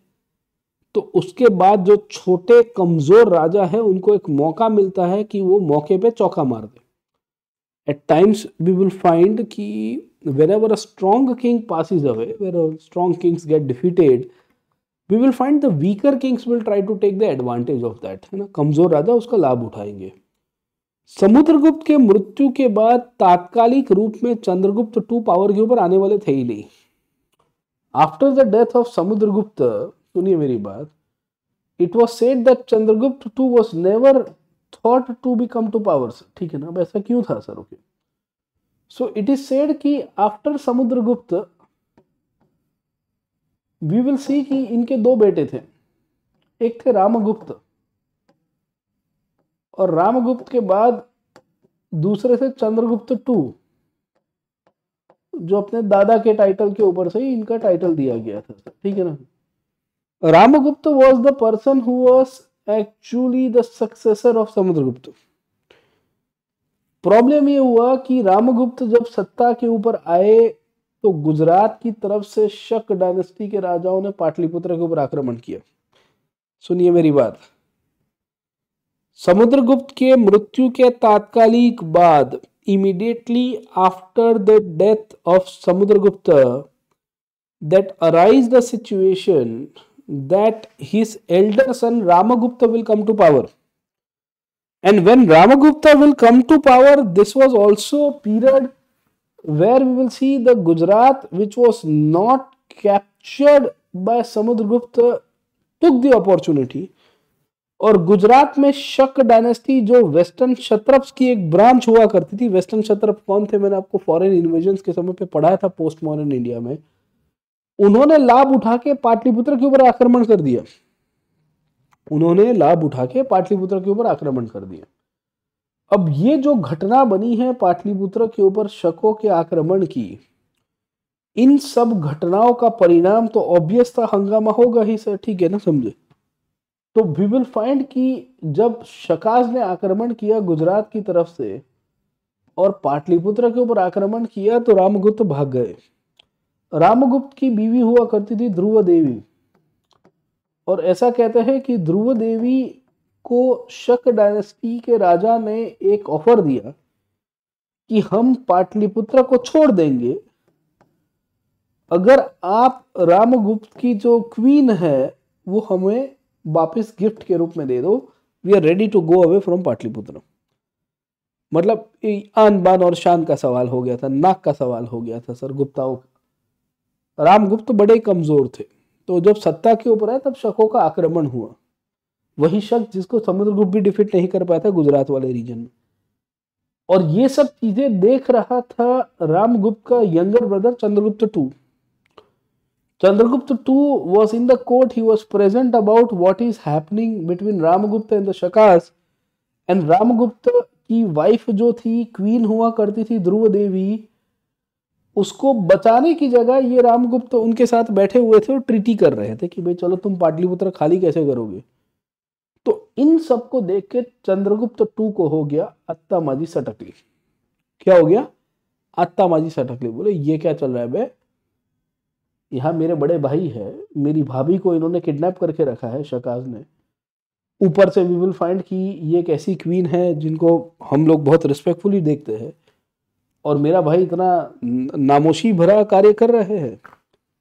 तो उसके बाद जो छोटे कमज़ोर राजा हैं उनको एक मौका मिलता है कि वो मौके पे चौका मार दे at times we will find ki whenever a strong king passes away where strong kings get defeated we will find the weaker kings will try to take the advantage of that है ना कमजोर राजा उसका लाभ उठाएंगे समुद्रगुप्त के मृत्यु के बाद तात्कालिक रूप में चंद्रगुप्त टू पावर के ऊपर आने वाले थे ही नहीं after the death of Samudragupta सुनिए मेरी बात it was said that Chandragupta too was never thought to be come to powers ठीक है ना अब ऐसा क्यों था sir okay so it is said कि after Samudragupta we will see कि इनके दो बेटे थे एक थे रामगुप्त और रामगुप्त के बाद दूसरे थे चंद्रगुप्त टू जो अपने दादा के टाइटल के ऊपर से ही इनका टाइटल दिया गया था ठीक है ना Ramagupta was the person who was actually the successor of Samudragupta problem ये हुआ कि रामगुप्त जब सत्ता के ऊपर आए तो गुजरात की तरफ से शक डायनेस्टी के राजाओं ने पाटलिपुत्र के ऊपर आक्रमण किया सुनिए मेरी बात समुद्रगुप्त के मृत्यु के तात्कालिक बाद immediately after the death of Samudragupta that arise the situation that his elder son Ramagupta will come to power. And when Ramagupta will come to power, this was also a period where we will see the Gujarat, which was not captured by Samudragupta, took the opportunity. और गुजरात में शक dynasty जो western शत्रप्स की एक branch हुआ करती थी western शत्रप कौन थे मैंने आपको फॉरेन इन्वेजन के समय पे पढ़ाया था पोस्ट मॉडर्न इंडिया में उन्होंने लाभ उठा के पाटलिपुत्र के ऊपर आक्रमण कर दिया उन्होंने लाभ उठा के पाटलिपुत्र के ऊपर आक्रमण कर दिया अब ये जो घटना बनी है पाटलिपुत्र के ऊपर शकों के आक्रमण की इन सब घटनाओं का परिणाम तो ऑब्वियस था हंगामा होगा ही सर ठीक है ना समझे तो वी विल फाइंड कि जब शकाज ने आक्रमण किया गुजरात की तरफ से और पाटलिपुत्र के ऊपर आक्रमण किया तो रामगुप्त भाग गए रामगुप्त की बीवी हुआ करती थी ध्रुव देवी और ऐसा कहते हैं कि ध्रुव देवी को शक डायनेस्टी के राजा ने एक ऑफर दिया कि हम पाटलिपुत्र को छोड़ देंगे अगर आप रामगुप्त की जो क्वीन है वो हमें वापस गिफ्ट के रूप में दे दो we are ready to go away from Pataliputra मतलब आन बान और शान का सवाल हो गया था नाक का सवाल हो गया था सर गुप्ताओं का रामगुप्त बड़े कमजोर थे तो जब सत्ता के ऊपर आए तब शकों का आक्रमण हुआ वही शक जिसको समुद्रगुप्त भी डिफीट नहीं कर पाया था गुजरात वाले रीजन में और ये सब चीजें देख रहा था रामगुप्त का younger brother Chandragupta two Chandragupta two was in the court he was present about what is happening between Ramagupta and the Shakas and Ramagupta की वाइफ जो थी क्वीन हुआ करती थी ध्रुव देवी उसको बचाने की जगह ये रामगुप्त उनके साथ बैठे हुए थे और ट्रीटी कर रहे थे कि भाई चलो तुम पाटलिपुत्र खाली कैसे करोगे तो इन सबको देख के चंद्रगुप्त टू को हो गया अत्ता माजी सटकली क्या हो गया अत्ता माजी सटकली बोले ये क्या चल रहा है बे यहां मेरे बड़े भाई है मेरी भाभी को इन्होंने किडनैप करके रखा है शकाज ने ऊपर से वी विल फाइंड कि ये एक ऐसी क्वीन है जिनको हम लोग बहुत रिस्पेक्टफुली देखते हैं और मेरा भाई इतना नामोशी भरा कार्य कर रहे हैं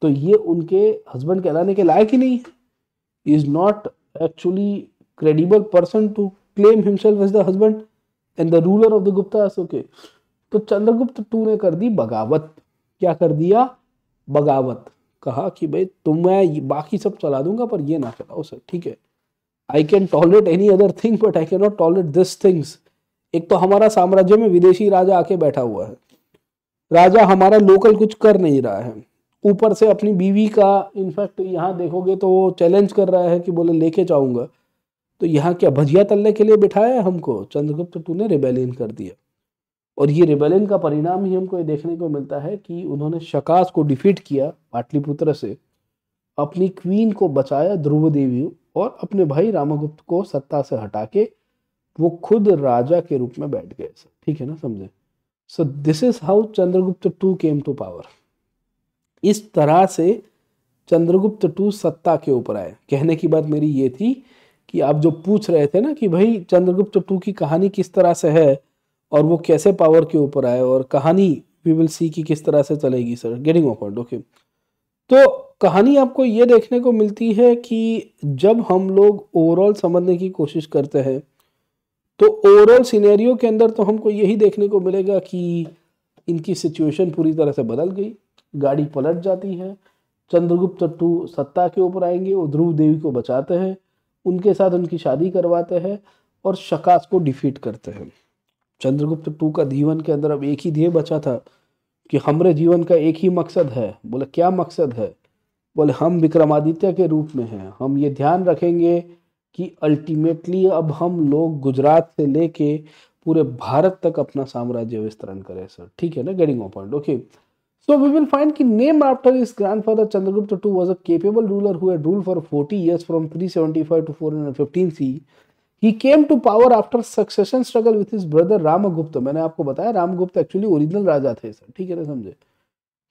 तो ये उनके हस्बैंड कहलाने के लायक ही नहीं है is not actually credible person to claim himself as the husband and the ruler of the Gupta okay तो चंद्रगुप्त टू ने कर दी बगावत क्या कर दिया बगावत कहा कि भाई तुम मैं बाकी सब चला दूंगा पर ये ना चलाओ सर ठीक है I can tolerate any other thing but I can not tolerate this things एक तो हमारा साम्राज्य में विदेशी राजा आके बैठा हुआ है राजा हमारा लोकल कुछ कर नहीं रहा है ऊपर से अपनी बीवी का इनफैक्ट यहाँ देखोगे तो वो चैलेंज कर रहा है कि बोले लेके जाऊंगा तो यहाँ क्या भजिया तलने के लिए बिठाया है हमको चंद्रगुप्त टू ने रिबेलियन कर दिया और ये रिबेलियन का परिणाम ही हमको ये देखने को मिलता है कि उन्होंने शकास को डिफीट किया पाटलिपुत्र से अपनी क्वीन को बचाया ध्रुव देवी और अपने भाई रामागुप्त को सत्ता से हटा के वो खुद राजा के रूप में बैठ गए सर ठीक है ना समझे so this is how Chandragupta two came to power इस तरह से चंद्रगुप्त टू सत्ता के ऊपर आए कहने की बात मेरी ये थी कि आप जो पूछ रहे थे ना कि भाई चंद्रगुप्त टू की कहानी किस तरह से है और वो कैसे पावर के ऊपर आए और कहानी वी विल सी की किस तरह से चलेगी सर गेटिंग ऑफ ओके तो कहानी आपको ये देखने को मिलती है कि जब हम लोग ओवरऑल समझने की कोशिश करते हैं तो ओवरऑल सीनेरियो के अंदर तो हमको यही देखने को मिलेगा कि इनकी सिचुएशन पूरी तरह से बदल गई गाड़ी पलट जाती है चंद्रगुप्त टू सत्ता के ऊपर आएंगे वो ध्रुव देवी को बचाते हैं उनके साथ उनकी शादी करवाते हैं और शकास को डिफीट करते हैं चंद्रगुप्त टू का जीवन के अंदर अब एक ही ध्येय बचा था कि हमरे जीवन का एक ही मकसद है बोले क्या मकसद है बोले हम विक्रमादित्य के रूप में हैं हम ये ध्यान रखेंगे कि अल्टीमेटली अब हम लोग गुजरात से लेके पूरे भारत तक अपना साम्राज्य विस्तरण करें सर ठीक है ना getting point okay so we will find कि name after his grandfather Chandragupta two was a capable ruler who rule for forty years from three seventy five to four hundred fifteen CE he came to power after succession struggle with his brother Ramagupta मैंने आपको बताया Ramagupta actually original राजा थे sir ठीक है ना समझे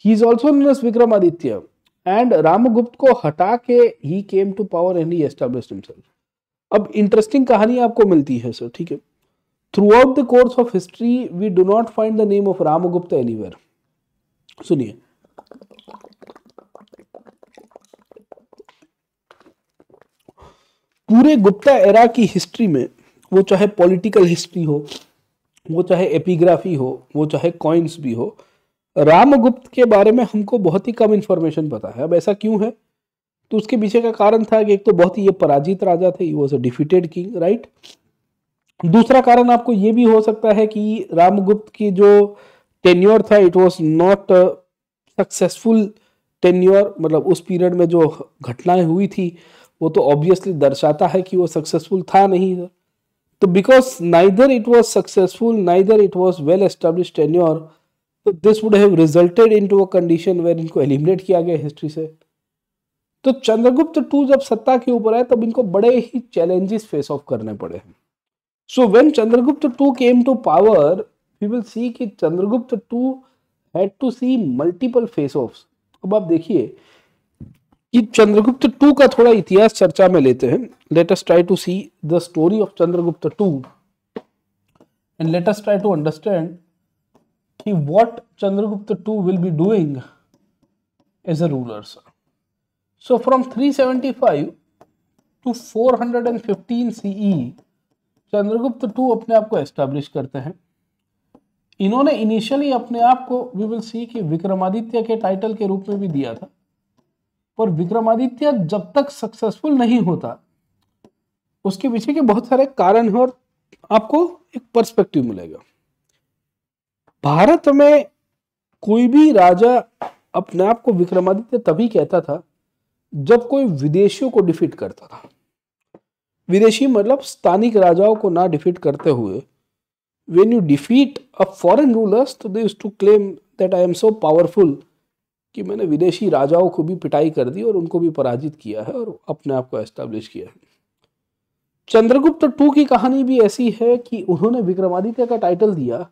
he is also known as Vikramaditya and Ramagupta को हटा के he came to power and he establish himself अब इंटरेस्टिंग कहानी आपको मिलती है सर ठीक है throughout the course of history we do not find the name of Ramagupta anywhere सुनिए पूरे गुप्ता एरा की हिस्ट्री में वो चाहे पॉलिटिकल हिस्ट्री हो वो चाहे एपिग्राफी हो वो चाहे कॉइन्स भी हो रामगुप्त के बारे में हमको बहुत ही कम इन्फॉर्मेशन पता है अब ऐसा क्यों है तो उसके पीछे का कारण था कि एक तो बहुत ही ये पराजित राजा थे वो से डिफिटेड किंग राइट दूसरा कारण आपको ये भी हो सकता है कि रामगुप्त की जो टेन्योर था it was not successful tenure मतलब उस पीरियड में जो घटनाएं हुई थी वो तो ऑब्वियसली दर्शाता है कि वो सक्सेसफुल था नहीं तो because neither it was successful neither it was well establish tenure this would have resulted in to a condition where इनको एलिमिनेट किया गया हिस्ट्री से तो चंद्रगुप्त टू जब सत्ता के ऊपर आए तब इनको बड़े ही चैलेंजेस फेस ऑफ करने पड़े हैं so when Chandragupta two came to power we will see कि Chandragupta two had to see multiple face of अब आप देखिए कि चंद्रगुप्त टू का थोड़ा इतिहास चर्चा में लेते हैं let's try to see the story of Chandragupta two and let's try to understand what Chandragupta two will be doing as a ruler sir So from 375 to 415 CE Chandragupta two अपने आप को एस्टेब्लिश करते हैं इन्होंने इनिशियली अपने आप को वी विल सी कि विक्रमादित्य के टाइटल के रूप में भी दिया था पर विक्रमादित्य जब तक सक्सेसफुल नहीं होता उसके पीछे के बहुत सारे कारण हैं और आपको एक पर्सपेक्टिव मिलेगा भारत में कोई भी राजा अपने आप को विक्रमादित्य तभी कहता था जब कोई विदेशियों को डिफीट करता था विदेशी मतलब स्थानिक राजाओं को ना डिफीट करते हुए when you defeat a foreign rulers तो they to claim that I am so powerful कि मैंने विदेशी राजाओं को भी पिटाई कर दी और उनको भी पराजित किया है और अपने आप को एस्टेब्लिश किया है चंद्रगुप्त टू की कहानी भी ऐसी है कि उन्होंने विक्रमादित्य का टाइटल दिया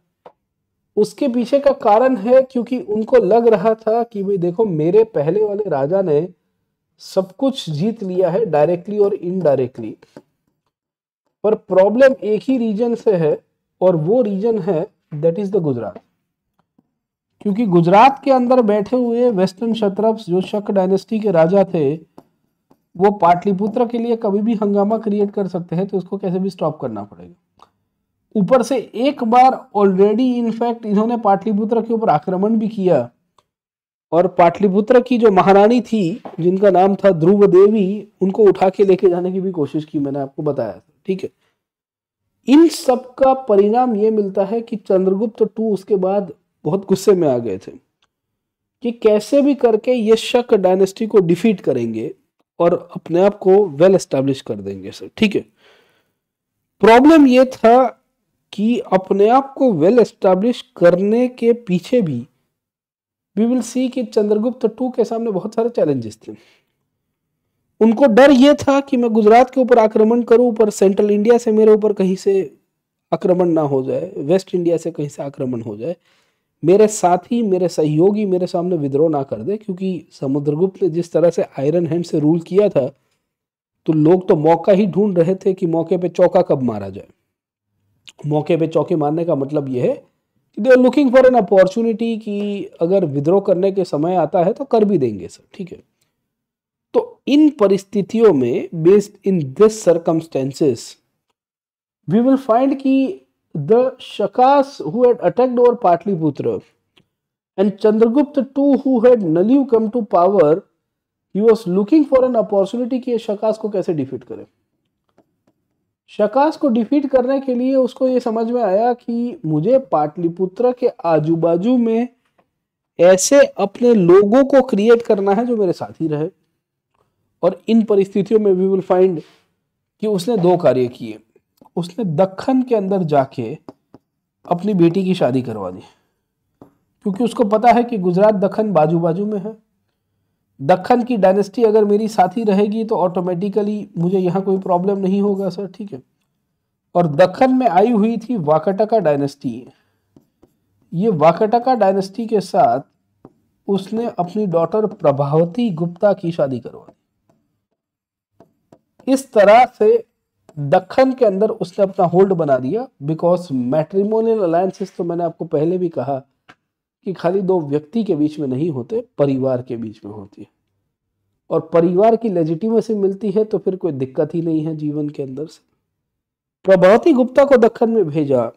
उसके पीछे का कारण है क्योंकि उनको लग रहा था कि भाई देखो मेरे पहले वाले राजा ने सब कुछ जीत लिया है डायरेक्टली और इनडायरेक्टली पर प्रॉब्लम एक ही रीजन से है और वो रीजन है दैट इज द गुजरात क्योंकि गुजरात के अंदर बैठे हुए वेस्टर्न शत्रप जो शक डायनेस्टी के राजा थे वो पाटलिपुत्र के लिए कभी भी हंगामा क्रिएट कर सकते हैं तो उसको कैसे भी स्टॉप करना पड़ेगा ऊपर से एक बार ऑलरेडी इनफैक्ट इन्होंने पाटलिपुत्र के ऊपर आक्रमण भी किया और पाटलिपुत्र की जो महारानी थी जिनका नाम था ध्रुव देवी उनको उठा के लेके जाने की भी कोशिश की मैंने आपको बताया था ठीक है इन सब का परिणाम ये मिलता है कि चंद्रगुप्त टू उसके बाद बहुत गुस्से में आ गए थे कि कैसे भी करके ये शक डायनेस्टी को डिफीट करेंगे और अपने आप को वेल एस्टेब्लिश कर देंगे सर ठीक है प्रॉब्लम ये था कि अपने आप को वेल एस्टेब्लिश करने के पीछे भी वी विल सी कि चंद्रगुप्त टू के सामने बहुत सारे चैलेंजेस थे उनको डर यह था कि मैं गुजरात के ऊपर आक्रमण करूं पर सेंट्रल इंडिया से मेरे ऊपर कहीं से आक्रमण ना हो जाए वेस्ट इंडिया से कहीं से आक्रमण हो जाए मेरे साथी मेरे सहयोगी मेरे सामने विद्रोह ना कर दे क्योंकि समुद्रगुप्त ने जिस तरह से आयरन हैंड से रूल किया था तो लोग तो मौका ही ढूंढ रहे थे कि मौके पे चौका कब मारा जाए मौके पे चौके मारने का मतलब यह है they are looking for an opportunity कि अगर विद्रोह करने के समय आता है तो कर भी देंगे सर ठीक है तो इन परिस्थितियों में based in this circumstances we will find कि the Shakas who had attacked over Pataliputra and Chandragupta two who had newly come to power he was looking for an opportunity कि शकास को कैसे डिफीट करें शकास को डिफीट करने के लिए उसको ये समझ में आया कि मुझे पाटलिपुत्र के आजू बाजू में ऐसे अपने लोगों को क्रिएट करना है जो मेरे साथी रहे और इन परिस्थितियों में वी विल फाइंड कि उसने दो कार्य किए उसने दखन के अंदर जाके अपनी बेटी की शादी करवा दी क्योंकि उसको पता है कि गुजरात दखन बाजू बाजू में है दखन की डायनेस्टी अगर मेरी साथी रहेगी तो ऑटोमेटिकली मुझे यहाँ कोई प्रॉब्लम नहीं होगा सर ठीक है और दखन में आई हुई थी वाकटका डायनेस्टी ये वाकटका डायनेस्टी के साथ उसने अपनी डॉटर प्रभावती गुप्ता की शादी करवा दी इस तरह से दखन के अंदर उसने अपना होल्ड बना दिया बिकॉज मैट्रिमोनियल अलायंसेस तो मैंने आपको पहले भी कहा कि खाली दो व्यक्ति के बीच में नहीं होते परिवार के बीच में होती है और परिवार की लेजिटिमेसी मिलती है तो फिर कोई दिक्कत ही नहीं है जीवन के अंदर से प्रभावती गुप्ता को दखन में भेजा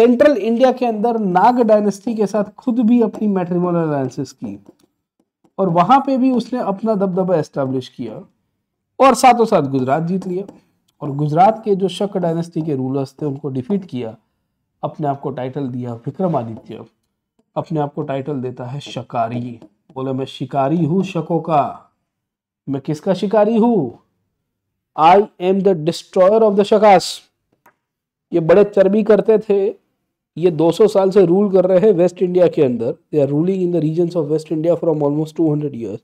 सेंट्रल इंडिया के अंदर नाग डायनेस्टी के साथ खुद भी अपनी मैट्रिमोनियल अलायसेस की और वहां पे भी उसने अपना दबदबा एस्टेब्लिश किया और साथों साथ गुजरात जीत लिया और गुजरात के जो शक डायनेस्टी के रूलर्स थे उनको डिफीट किया अपने आप को टाइटल दिया विक्रमादित्य अपने आप को टाइटल देता है शिकारी बोले मैं शिकारी हूँ शकों का मैं किसका शिकारी हूँ I am the destroyer of the Shakas ये बड़े चर्बी करते थे ये 200 साल से रूल कर रहे हैं वेस्ट इंडिया के अंदर they are ruling in the region of west India from almost two hundred years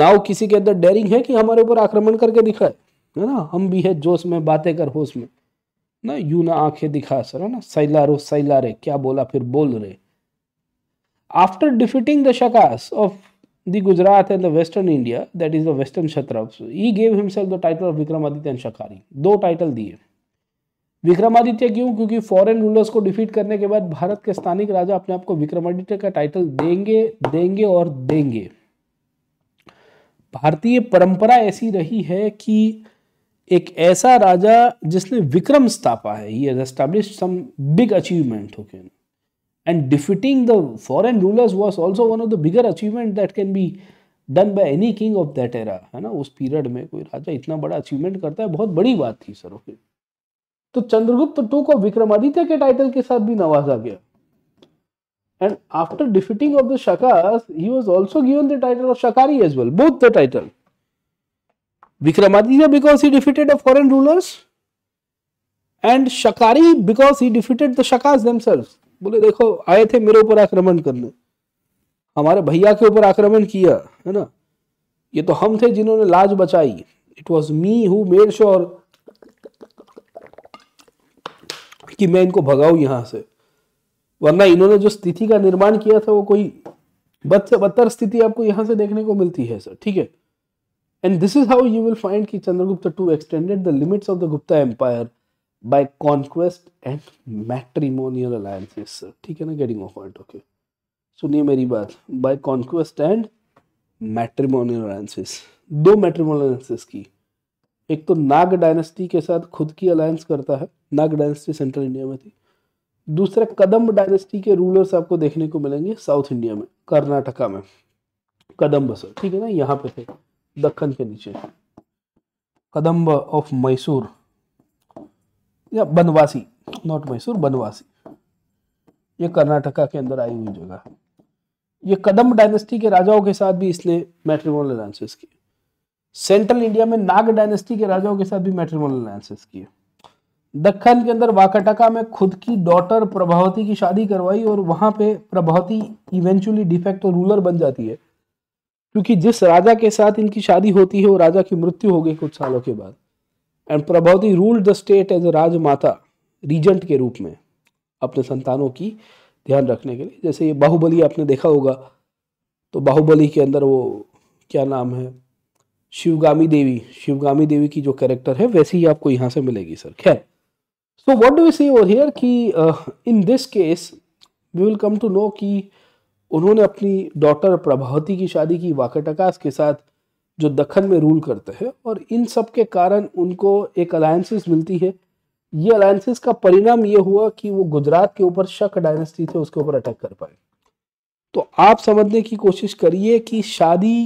now किसी के अंदर डेयरिंग है कि हमारे ऊपर आक्रमण करके दिखाए है ना हम भी है जोश में बातें कर होश में ना यू ना आंखें दिखा सर है ना सैला रो सैला रे क्या बोला फिर बोल रहे After defeating the Shakas of the Gujarat and the Western India, that is the Western Kshatrabs, he gave himself the title of Vikramaditya and Shakari. दो title diye विक्रमादित्य क्यों क्योंकि फॉरेन रूलर्स को डिफीट करने के बाद भारत के स्थानिक राजा अपने आप को विक्रमादित्य का टाइटल देंगे देंगे और देंगे भारतीय परंपरा ऐसी रही है कि एक ऐसा राजा जिसने विक्रम स्थापा है ये has some big achievement okay And defeating the foreign rulers was also one of the bigger achievement that can be done by any king of that era है ना उस पीरियड में कोई राजा इतना बड़ा अचीवमेंट करता है बहुत बड़ी बात थी सर ओके तो चंद्रगुप्त टू को विक्रमादित्य के टाइटल के साथ भी नवाजा गया and after defeating of the Shakas he was also given the title of Shakari as well both the title Vikramaditya because he defeated a foreign rulers and Shakari because he defeated the Shakas themselves बोले देखो आए थे मेरे ऊपर आक्रमण करने हमारे भैया के ऊपर आक्रमण किया है ना ये तो हम थे जिन्होंने लाज बचाई it was me who made sure कि मैं इनको भगाऊ यहां से वरना इन्होंने जो स्थिति का निर्माण किया था वो कोई बद से बदतर स्थिति आपको यहां से देखने को मिलती है सर ठीक है and this is how you will find कि Chandragupta two extended the limits of the Gupta empire by conquest and matrimonial alliances ठीक है ना गेटिंग ऑफ पॉइंट ओके सुनिए मेरी बात by conquest and matrimonial alliances दो मैट्रीमोनियल alliances की एक तो नाग डायनेस्टी के साथ खुद की अलायंस करता है नाग डायनेस्टी सेंट्रल इंडिया में थी दूसरा कदम्ब डायनेस्टी के रूलर्स आपको देखने को मिलेंगे साउथ इंडिया में कर्नाटका में कदम्ब सर ठीक है ना यहाँ पे थे दक्कन के नीचे कदम्ब ऑफ मैसूर या बनवासी नॉट मैसूर बनवासी ये कर्नाटका के अंदर आई हुई जगह ये कदम डायनेस्टी के राजाओं के साथ भी इसने मैट्रिमोनल अलायंसेस किए सेंट्रल इंडिया में नाग डायनेस्टी के राजाओं के साथ भी मैट्रिमोनल अलायसेस किए दखन के अंदर वाकटका में खुद की डॉटर प्रभावती की शादी करवाई और वहां पे प्रभावती इवेंचुअली डिफेक्ट और रूलर बन जाती है क्योंकि जिस राजा के साथ इनकी शादी होती है वो राजा की मृत्यु हो गई कुछ सालों के बाद and Prabhavati ruled the state as Rajmata regent के रूप में अपने संतानों की ध्यान रखने के लिए जैसे ये बाहुबली आपने देखा होगा तो बाहुबली के अंदर वो क्या नाम है शिवगामी देवी शिवगामी देवी की जो कैरेक्टर है वैसी ही आपको यहाँ से मिलेगी सर खैर so what do see or here कि in this case we will come to know कि उन्होंने अपनी डॉटर प्रभावती की शादी की वाकटकास के साथ जो दखन में रूल करते हैं और इन सब के कारण उनको एक अलायंसिस मिलती है ये अलायंसिस का परिणाम ये हुआ कि वो गुजरात के ऊपर शक डायनेस्टी थे उसके ऊपर अटैक कर पाए तो आप समझने की कोशिश करिए कि शादी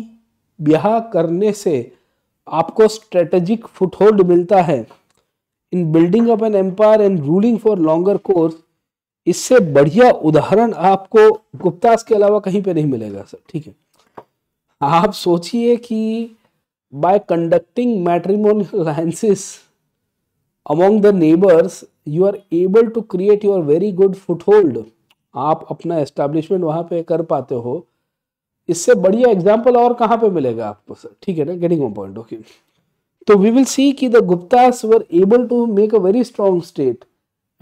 ब्याह करने से आपको स्ट्रेटेजिक फुटहोल्ड मिलता है in building up an empire and ruling for longer course इससे बढ़िया उदाहरण आपको गुप्तास के अलावा कहीं पे नहीं मिलेगा सर ठीक है आप सोचिए कि by conducting alliances among the neighbours you are able to create create very good foothold आप अपना एस्टेब्लिशमेंट वहाँ पे कर पाते हो इससे बढ़िया एग्जाम्पल और कहाँ पे मिलेगा आपको सर ठीक है ना गेटिंग वन पॉइंट ओके तो वी विल सी कि the Guptas were able to make a very strong state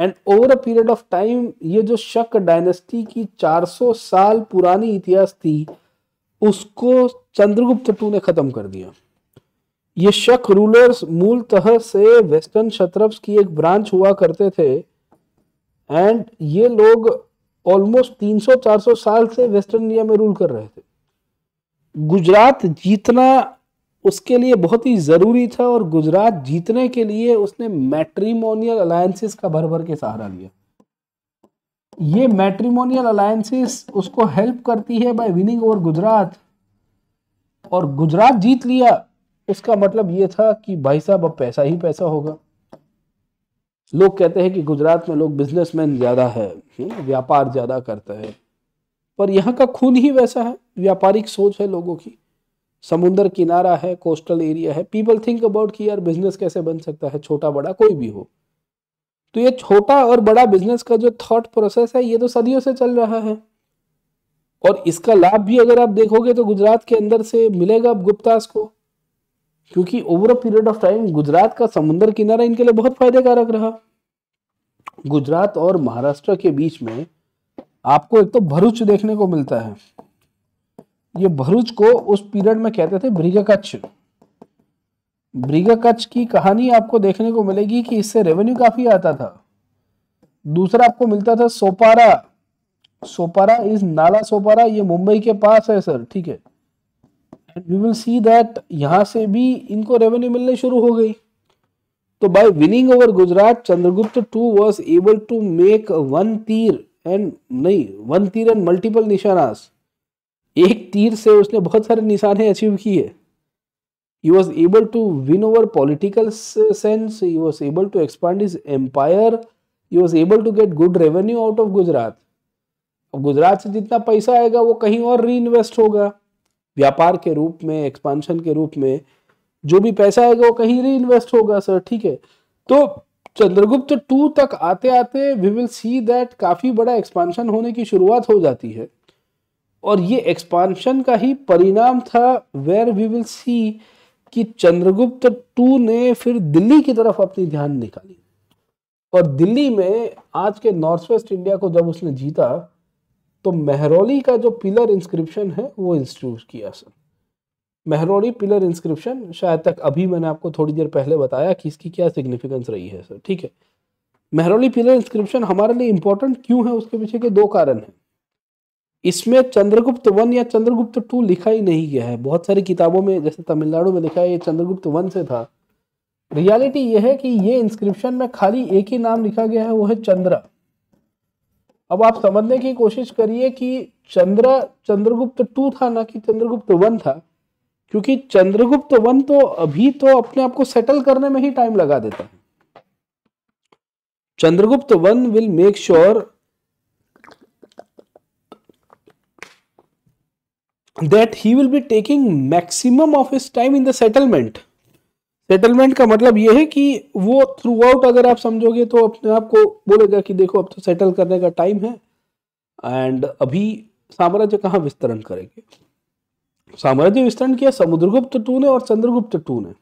and over a period of time ये जो शक डायनेस्टी की 400 साल पुरानी इतिहास थी उसको चंद्रगुप्त टू ने खत्म कर दिया ये शक रूलर्स मूलतः से वेस्टर्न शत्रप्स की एक ब्रांच हुआ करते थे एंड ये लोग ऑलमोस्ट 300-400 साल से वेस्टर्न इंडिया में रूल कर रहे थे गुजरात जीतना उसके लिए बहुत ही ज़रूरी था और गुजरात जीतने के लिए उसने मैट्रीमोनियल अलायंसेस का भर भर के सहारा लिया ये मैट्रिमोनियल अलायसेस उसको हेल्प करती है बाय विनिंग ओवर गुजरात और गुजरात जीत लिया इसका मतलब ये था कि भाई साहब अब पैसा ही पैसा होगा लोग कहते हैं कि गुजरात में लोग बिजनेसमैन ज़्यादा है हम्म, व्यापार ज़्यादा करता है पर यहाँ का खून ही वैसा है व्यापारिक सोच है लोगों की समुंदर किनारा है कोस्टल एरिया है पीपल थिंक अबाउट कि यार बिजनेस कैसे बन सकता है छोटा बड़ा कोई भी हो तो ये छोटा और बड़ा बिजनेस का जो थॉट प्रोसेस है ये तो सदियों से चल रहा है और इसका लाभ भी अगर आप देखोगे तो गुजरात के अंदर से मिलेगा गुप्तास को क्योंकि over a period of time Gujarat का समुद्र किनारा इनके लिए बहुत फायदेकारक रहा गुजरात और महाराष्ट्र के बीच में आपको एक तो भरूच देखने को मिलता है ये भरूच को उस पीरियड में कहते थे कच्छ ब्रीगा कच्छ की कहानी आपको देखने को मिलेगी कि इससे रेवेन्यू काफी आता था दूसरा आपको मिलता था सोपारा सोपारा इज नाला सोपारा ये मुंबई के पास है सर ठीक है and we will see that यहाँ से भी इनको रेवेन्यू मिलने शुरू हो गई तो by winning over Gujarat Chandragupta two was able to make one तीर एंड नहीं वन तीर एंड मल्टीपल निशानास एक तीर से उसने बहुत सारे निशाने अचीव किए he was able to win over political sense he was able to expand his empire he was able to get good revenue out of gujarat अब गुजरात से जितना पैसा आएगा वो कहीं और री इन्वेस्ट होगा व्यापार के रूप में एक्सपांशन के रूप में जो भी पैसा आएगा वो कहीं री इन्वेस्ट होगा सर ठीक है तो चंद्रगुप्त टू तक आते आते वी विल सी दैट काफ़ी बड़ा एक्सपांशन होने की शुरुआत हो जाती है और ये एक्सपांशन का ही परिणाम था वेर वी विल सी कि चंद्रगुप्त टू ने फिर दिल्ली की तरफ अपनी ध्यान निकाली और दिल्ली में आज के नॉर्थ वेस्ट इंडिया को जब उसने जीता तो मेहरौली का जो पिलर इंस्क्रिप्शन है वो इंस्टीट्यूट किया सर मेहरौली पिलर इंस्क्रिप्शन शायद तक अभी मैंने आपको थोड़ी देर पहले बताया कि इसकी क्या सिग्निफिकेंस रही है सर ठीक है मेहरौली पिलर इंस्क्रिप्शन हमारे लिए इंपॉर्टेंट क्यों है उसके पीछे के दो कारण हैं इसमें चंद्रगुप्त वन या चंद्रगुप्त टू लिखा ही नहीं गया है बहुत सारी किताबों में जैसे तमिलनाडु में लिखा है ये चंद्रगुप्त वन से था रियलिटी यह है कि ये इंस्क्रिप्शन में खाली एक ही नाम लिखा गया है वो है चंद्रा अब आप समझने की कोशिश करिए कि चंद्रा चंद्रगुप्त टू था ना कि चंद्रगुप्त वन था क्योंकि चंद्रगुप्त वन तो अभी तो अपने आप को सेटल करने में ही टाइम लगा देता है Chandragupta one will make sure that he will be taking maximum of his time in the settlement settlement का मतलब यह है कि वो थ्रू आउट अगर आप समझोगे तो अपने आप को बोलेगा कि देखो अब तो सेटल करने का टाइम है एंड अभी साम्राज्य कहाँ विस्तरण करेंगे साम्राज्य विस्तरण किया समुद्रगुप्त टू ने और चंद्रगुप्त टू ने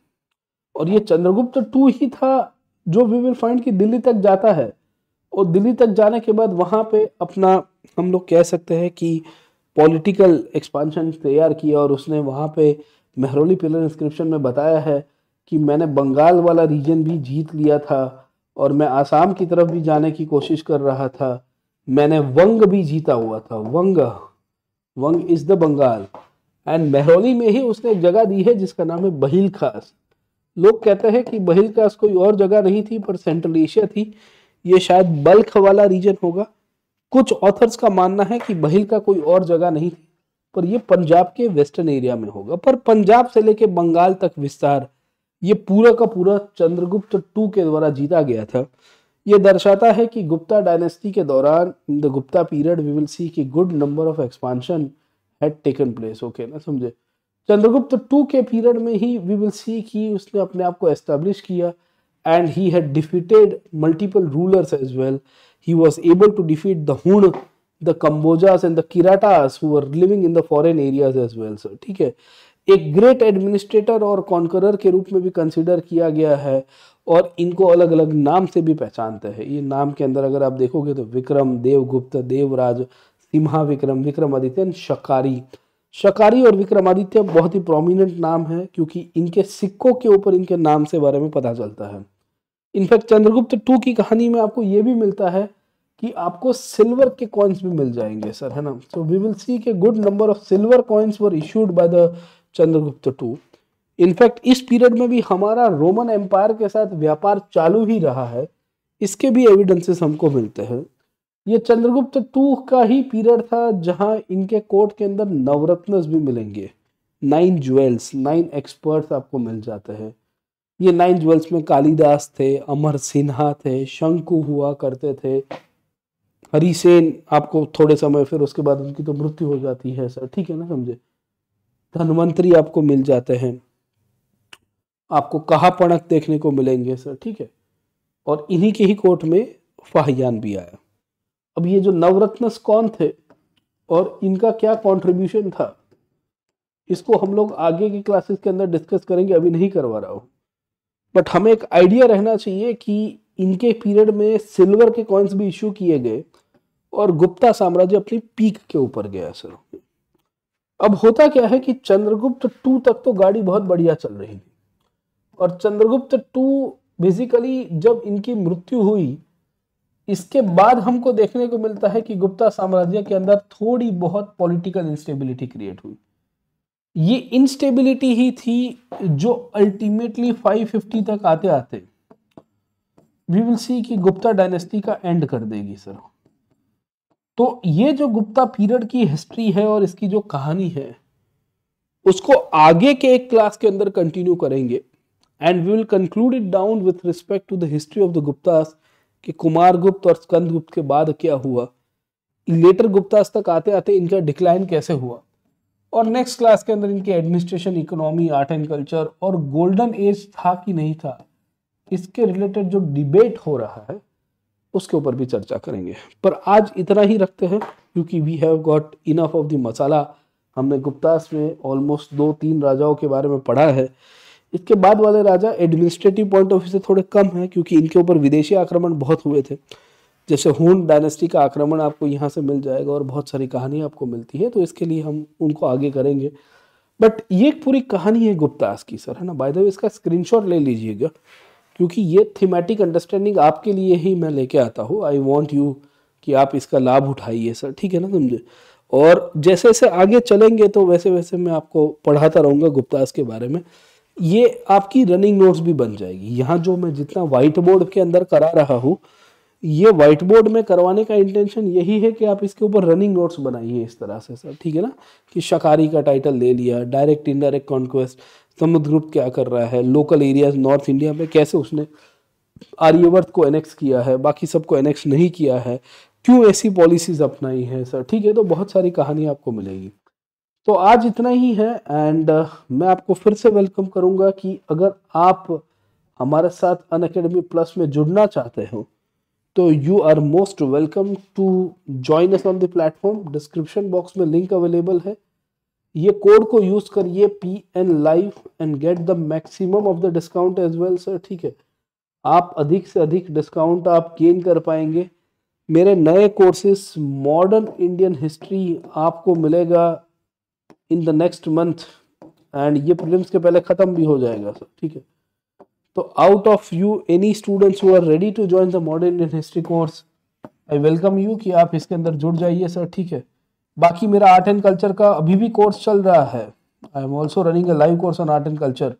और ये चंद्रगुप्त टू ही था जो वी विल फाइंड कि दिल्ली तक जाता है और दिल्ली तक जाने के बाद वहाँ पे अपना हम लोग कह सकते हैं कि पॉलिटिकल एक्सपांशन तैयार किया और उसने वहाँ पे मेहरोली पिलर इंस्क्रिप्शन में बताया है कि मैंने बंगाल वाला रीजन भी जीत लिया था और मैं आसाम की तरफ भी जाने की कोशिश कर रहा था मैंने वंग भी जीता हुआ था Vanga Vanga is the Bengal and Mehrauli में ही उसने एक जगह दी है जिसका नाम है बहिल खास लोग कहते हैं कि बहिल खास कोई और जगह नहीं थी पर सेंट्रल एशिया थी ये शायद बल्ख वाला रीजन होगा कुछ ऑथर्स का मानना है कि बहिल का कोई और जगह नहीं थी पर यह पंजाब के वेस्टर्न एरिया में होगा पर पंजाब से लेकर बंगाल तक विस्तार ये पूरा का पूरा चंद्रगुप्त टू के द्वारा जीता गया था यह दर्शाता है कि गुप्ता डायनेस्टी के दौरान the Gupta period we will see की good number of expansion had taken place okay ना समझे चंद्रगुप्त टू के पीरियड में ही वी विल सी कि उसने अपने आप को एस्टेब्लिश किया and he had defeated multiple rulers as well he was able to defeat the Hun, the Kambojas and the Kiratas who were living in the foreign areas as well. So, ठीक है एक great administrator और conqueror के रूप में भी consider किया गया है और इनको अलग अलग नाम से भी पहचानते हैं ये नाम के अंदर अगर आप देखोगे तो विक्रम देवगुप्त देवराज सिम्हा विक्रम एंड शकारी शकारी और विक्रमादित्य बहुत ही प्रोमिनेंट नाम है क्योंकि इनके सिक्कों के ऊपर इनके नाम से बारे में पता चलता है इनफैक्ट चंद्रगुप्त टू की कहानी में आपको ये भी मिलता है कि आपको सिल्वर के कॉइन्स भी मिल जाएंगे सर है ना सो वी विल सी के good number of silver coins were issued by the Chandragupta two in fact इस पीरियड में भी हमारा रोमन एम्पायर के साथ व्यापार चालू ही रहा है इसके भी एविडेंसेस हमको मिलते हैं ये चंद्रगुप्त टू का ही पीरियड था जहाँ इनके कोर्ट के अंदर नवरत्न भी मिलेंगे नाइन ज्वेल्स नाइन एक्सपर्ट्स आपको मिल जाते हैं ये नाइन ज्वेल्स में कालिदास थे अमर सिन्हा थे शंकु हुआ करते थे हरिसेन आपको थोड़े समय फिर उसके बाद उनकी तो मृत्यु हो जाती है सर ठीक है ना समझे धनवंतरी आपको मिल जाते हैं आपको कहा पणक देखने को मिलेंगे सर ठीक है और इन्हीं के ही कोर्ट में फाहयान भी आया अब ये जो नवरत्नस कौन थे और इनका क्या कॉन्ट्रीब्यूशन था इसको हम लोग आगे की क्लासेस के अंदर डिस्कस करेंगे अभी नहीं करवा रहा हूँ बट हमें एक आइडिया रहना चाहिए कि इनके पीरियड में सिल्वर के कॉइन्स भी इश्यू किए गए और गुप्ता साम्राज्य अपनी पीक के ऊपर गया सर अब होता क्या है कि चंद्रगुप्त टू तक तो गाड़ी बहुत बढ़िया चल रही थी और चंद्रगुप्त टू बेसिकली जब इनकी मृत्यु हुई इसके बाद हमको देखने को मिलता है कि गुप्ता साम्राज्य के अंदर थोड़ी बहुत पॉलिटिकल इंस्टेबिलिटी क्रिएट हुई ये इनस्टेबिलिटी ही थी जो अल्टीमेटली 550 तक आते आते वी विल सी कि गुप्ता डायनेस्टी का एंड कर देगी सर तो ये जो गुप्ता पीरियड की हिस्ट्री है और इसकी जो कहानी है उसको आगे के एक क्लास के अंदर कंटिन्यू करेंगे and we will conclude it down with respect to the history of the Gupta कि कुमार गुप्त और स्कंद गुप्त के बाद क्या हुआ लेटर गुप्ता तक आते आते इनका डिक्लाइन कैसे हुआ और नेक्स्ट क्लास के अंदर इनके administration economy art and culture और गोल्डन एज था कि नहीं था इसके रिलेटेड जो डिबेट हो रहा है उसके ऊपर भी चर्चा करेंगे पर आज इतना ही रखते हैं क्योंकि we have got enough of the masala हमने गुप्तास में ऑलमोस्ट दो तीन राजाओं के बारे में पढ़ा है इसके बाद वाले राजा एडमिनिस्ट्रेटिव पॉइंट ऑफ व्यू से थोड़े कम हैं क्योंकि इनके ऊपर विदेशी आक्रमण बहुत हुए थे जैसे हून डायनेस्टी का आक्रमण आपको यहाँ से मिल जाएगा और बहुत सारी कहानी आपको मिलती है तो इसके लिए हम उनको आगे करेंगे बट ये एक पूरी कहानी है गुप्तास की सर है ना बाय द वे इसका स्क्रीनशॉट ले लीजिएगा क्योंकि ये थीमेटिक अंडरस्टैंडिंग आपके लिए ही मैं लेके आता हूँ आई वॉन्ट यू कि आप इसका लाभ उठाइए सर ठीक है ना समझे और जैसे जैसे आगे चलेंगे तो वैसे वैसे मैं आपको पढ़ाता रहूँगा गुप्तास के बारे में ये आपकी रनिंग नोट्स भी बन जाएगी यहाँ जो मैं जितना वाइट बोर्ड के अंदर करा रहा हूँ ये व्हाइट बोर्ड में करवाने का इंटेंशन यही है कि आप इसके ऊपर रनिंग नोट्स बनाइए इस तरह से सर ठीक है ना कि शकारी का टाइटल ले लिया direct indirect conquest Samudragupta क्या कर रहा है लोकल एरियाज नॉर्थ इंडिया में कैसे उसने आर्यवर्त को एनेक्स किया है बाकी सबको एनेक्स नहीं किया है क्यों ऐसी पॉलिसीज अपनाई हैं सर ठीक है तो बहुत सारी कहानी आपको मिलेगी तो आज इतना ही है एंड uh, मैं आपको फिर से वेलकम करूंगा कि अगर आप हमारे साथ अन प्लस में जुड़ना चाहते हो तो you are most welcome to join us on the platform description box में लिंक अवेलेबल है ये कोड को यूज करिए P N live and get the maximum of the discount as well sir ठीक है आप अधिक से अधिक डिस्काउंट आप गेन कर पाएंगे मेरे नए कोर्सेस मॉडर्न इंडियन हिस्ट्री आपको मिलेगा in the next month and ये प्रीलिम्स के पहले ख़त्म भी हो जाएगा सर ठीक है तो out of you any students who are ready to join the modern Indian history course I welcome you कि आप इसके अंदर जुड़ जाइए सर ठीक है बाकी मेरा आर्ट एंड कल्चर का अभी भी कोर्स चल रहा है I am also running a live course on art and culture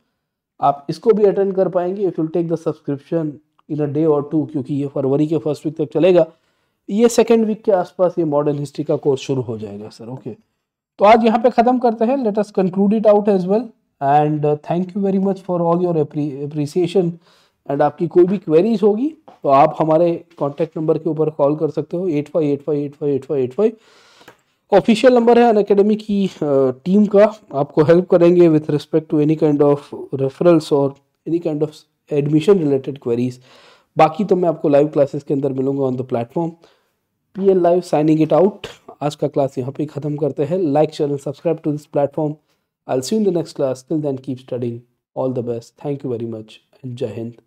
आप इसको भी अटेंड कर पाएंगे if you take the subscription in a day or two क्योंकि ये फरवरी के फर्स्ट वीक तक चलेगा ये सेकेंड वीक के आसपास ये मॉडर्न हिस्ट्री का कोर्स शुरू हो जाएगा सर ओके तो आज यहाँ पे ख़त्म करते हैं let us conclude it out as well and thank you very much for all your appreciation and आपकी कोई भी क्वेरीज होगी तो आप हमारे कॉन्टैक्ट नंबर के ऊपर कॉल कर सकते हो eight five eight five eight five eight five eight five official number है अन अकेडमी की टीम uh, का आपको हेल्प करेंगे with respect to any kind of referrals और any kind of admission related queries बाकी तो मैं आपको लाइव क्लासेस के अंदर मिलूंगा on the platform P L live signing it out आज का क्लास यहाँ पे ख़त्म करते हैं like share and subscribe to this platform I'll see you in the next class. Till then, keep studying. All the best. Thank you very much and Jai Hind.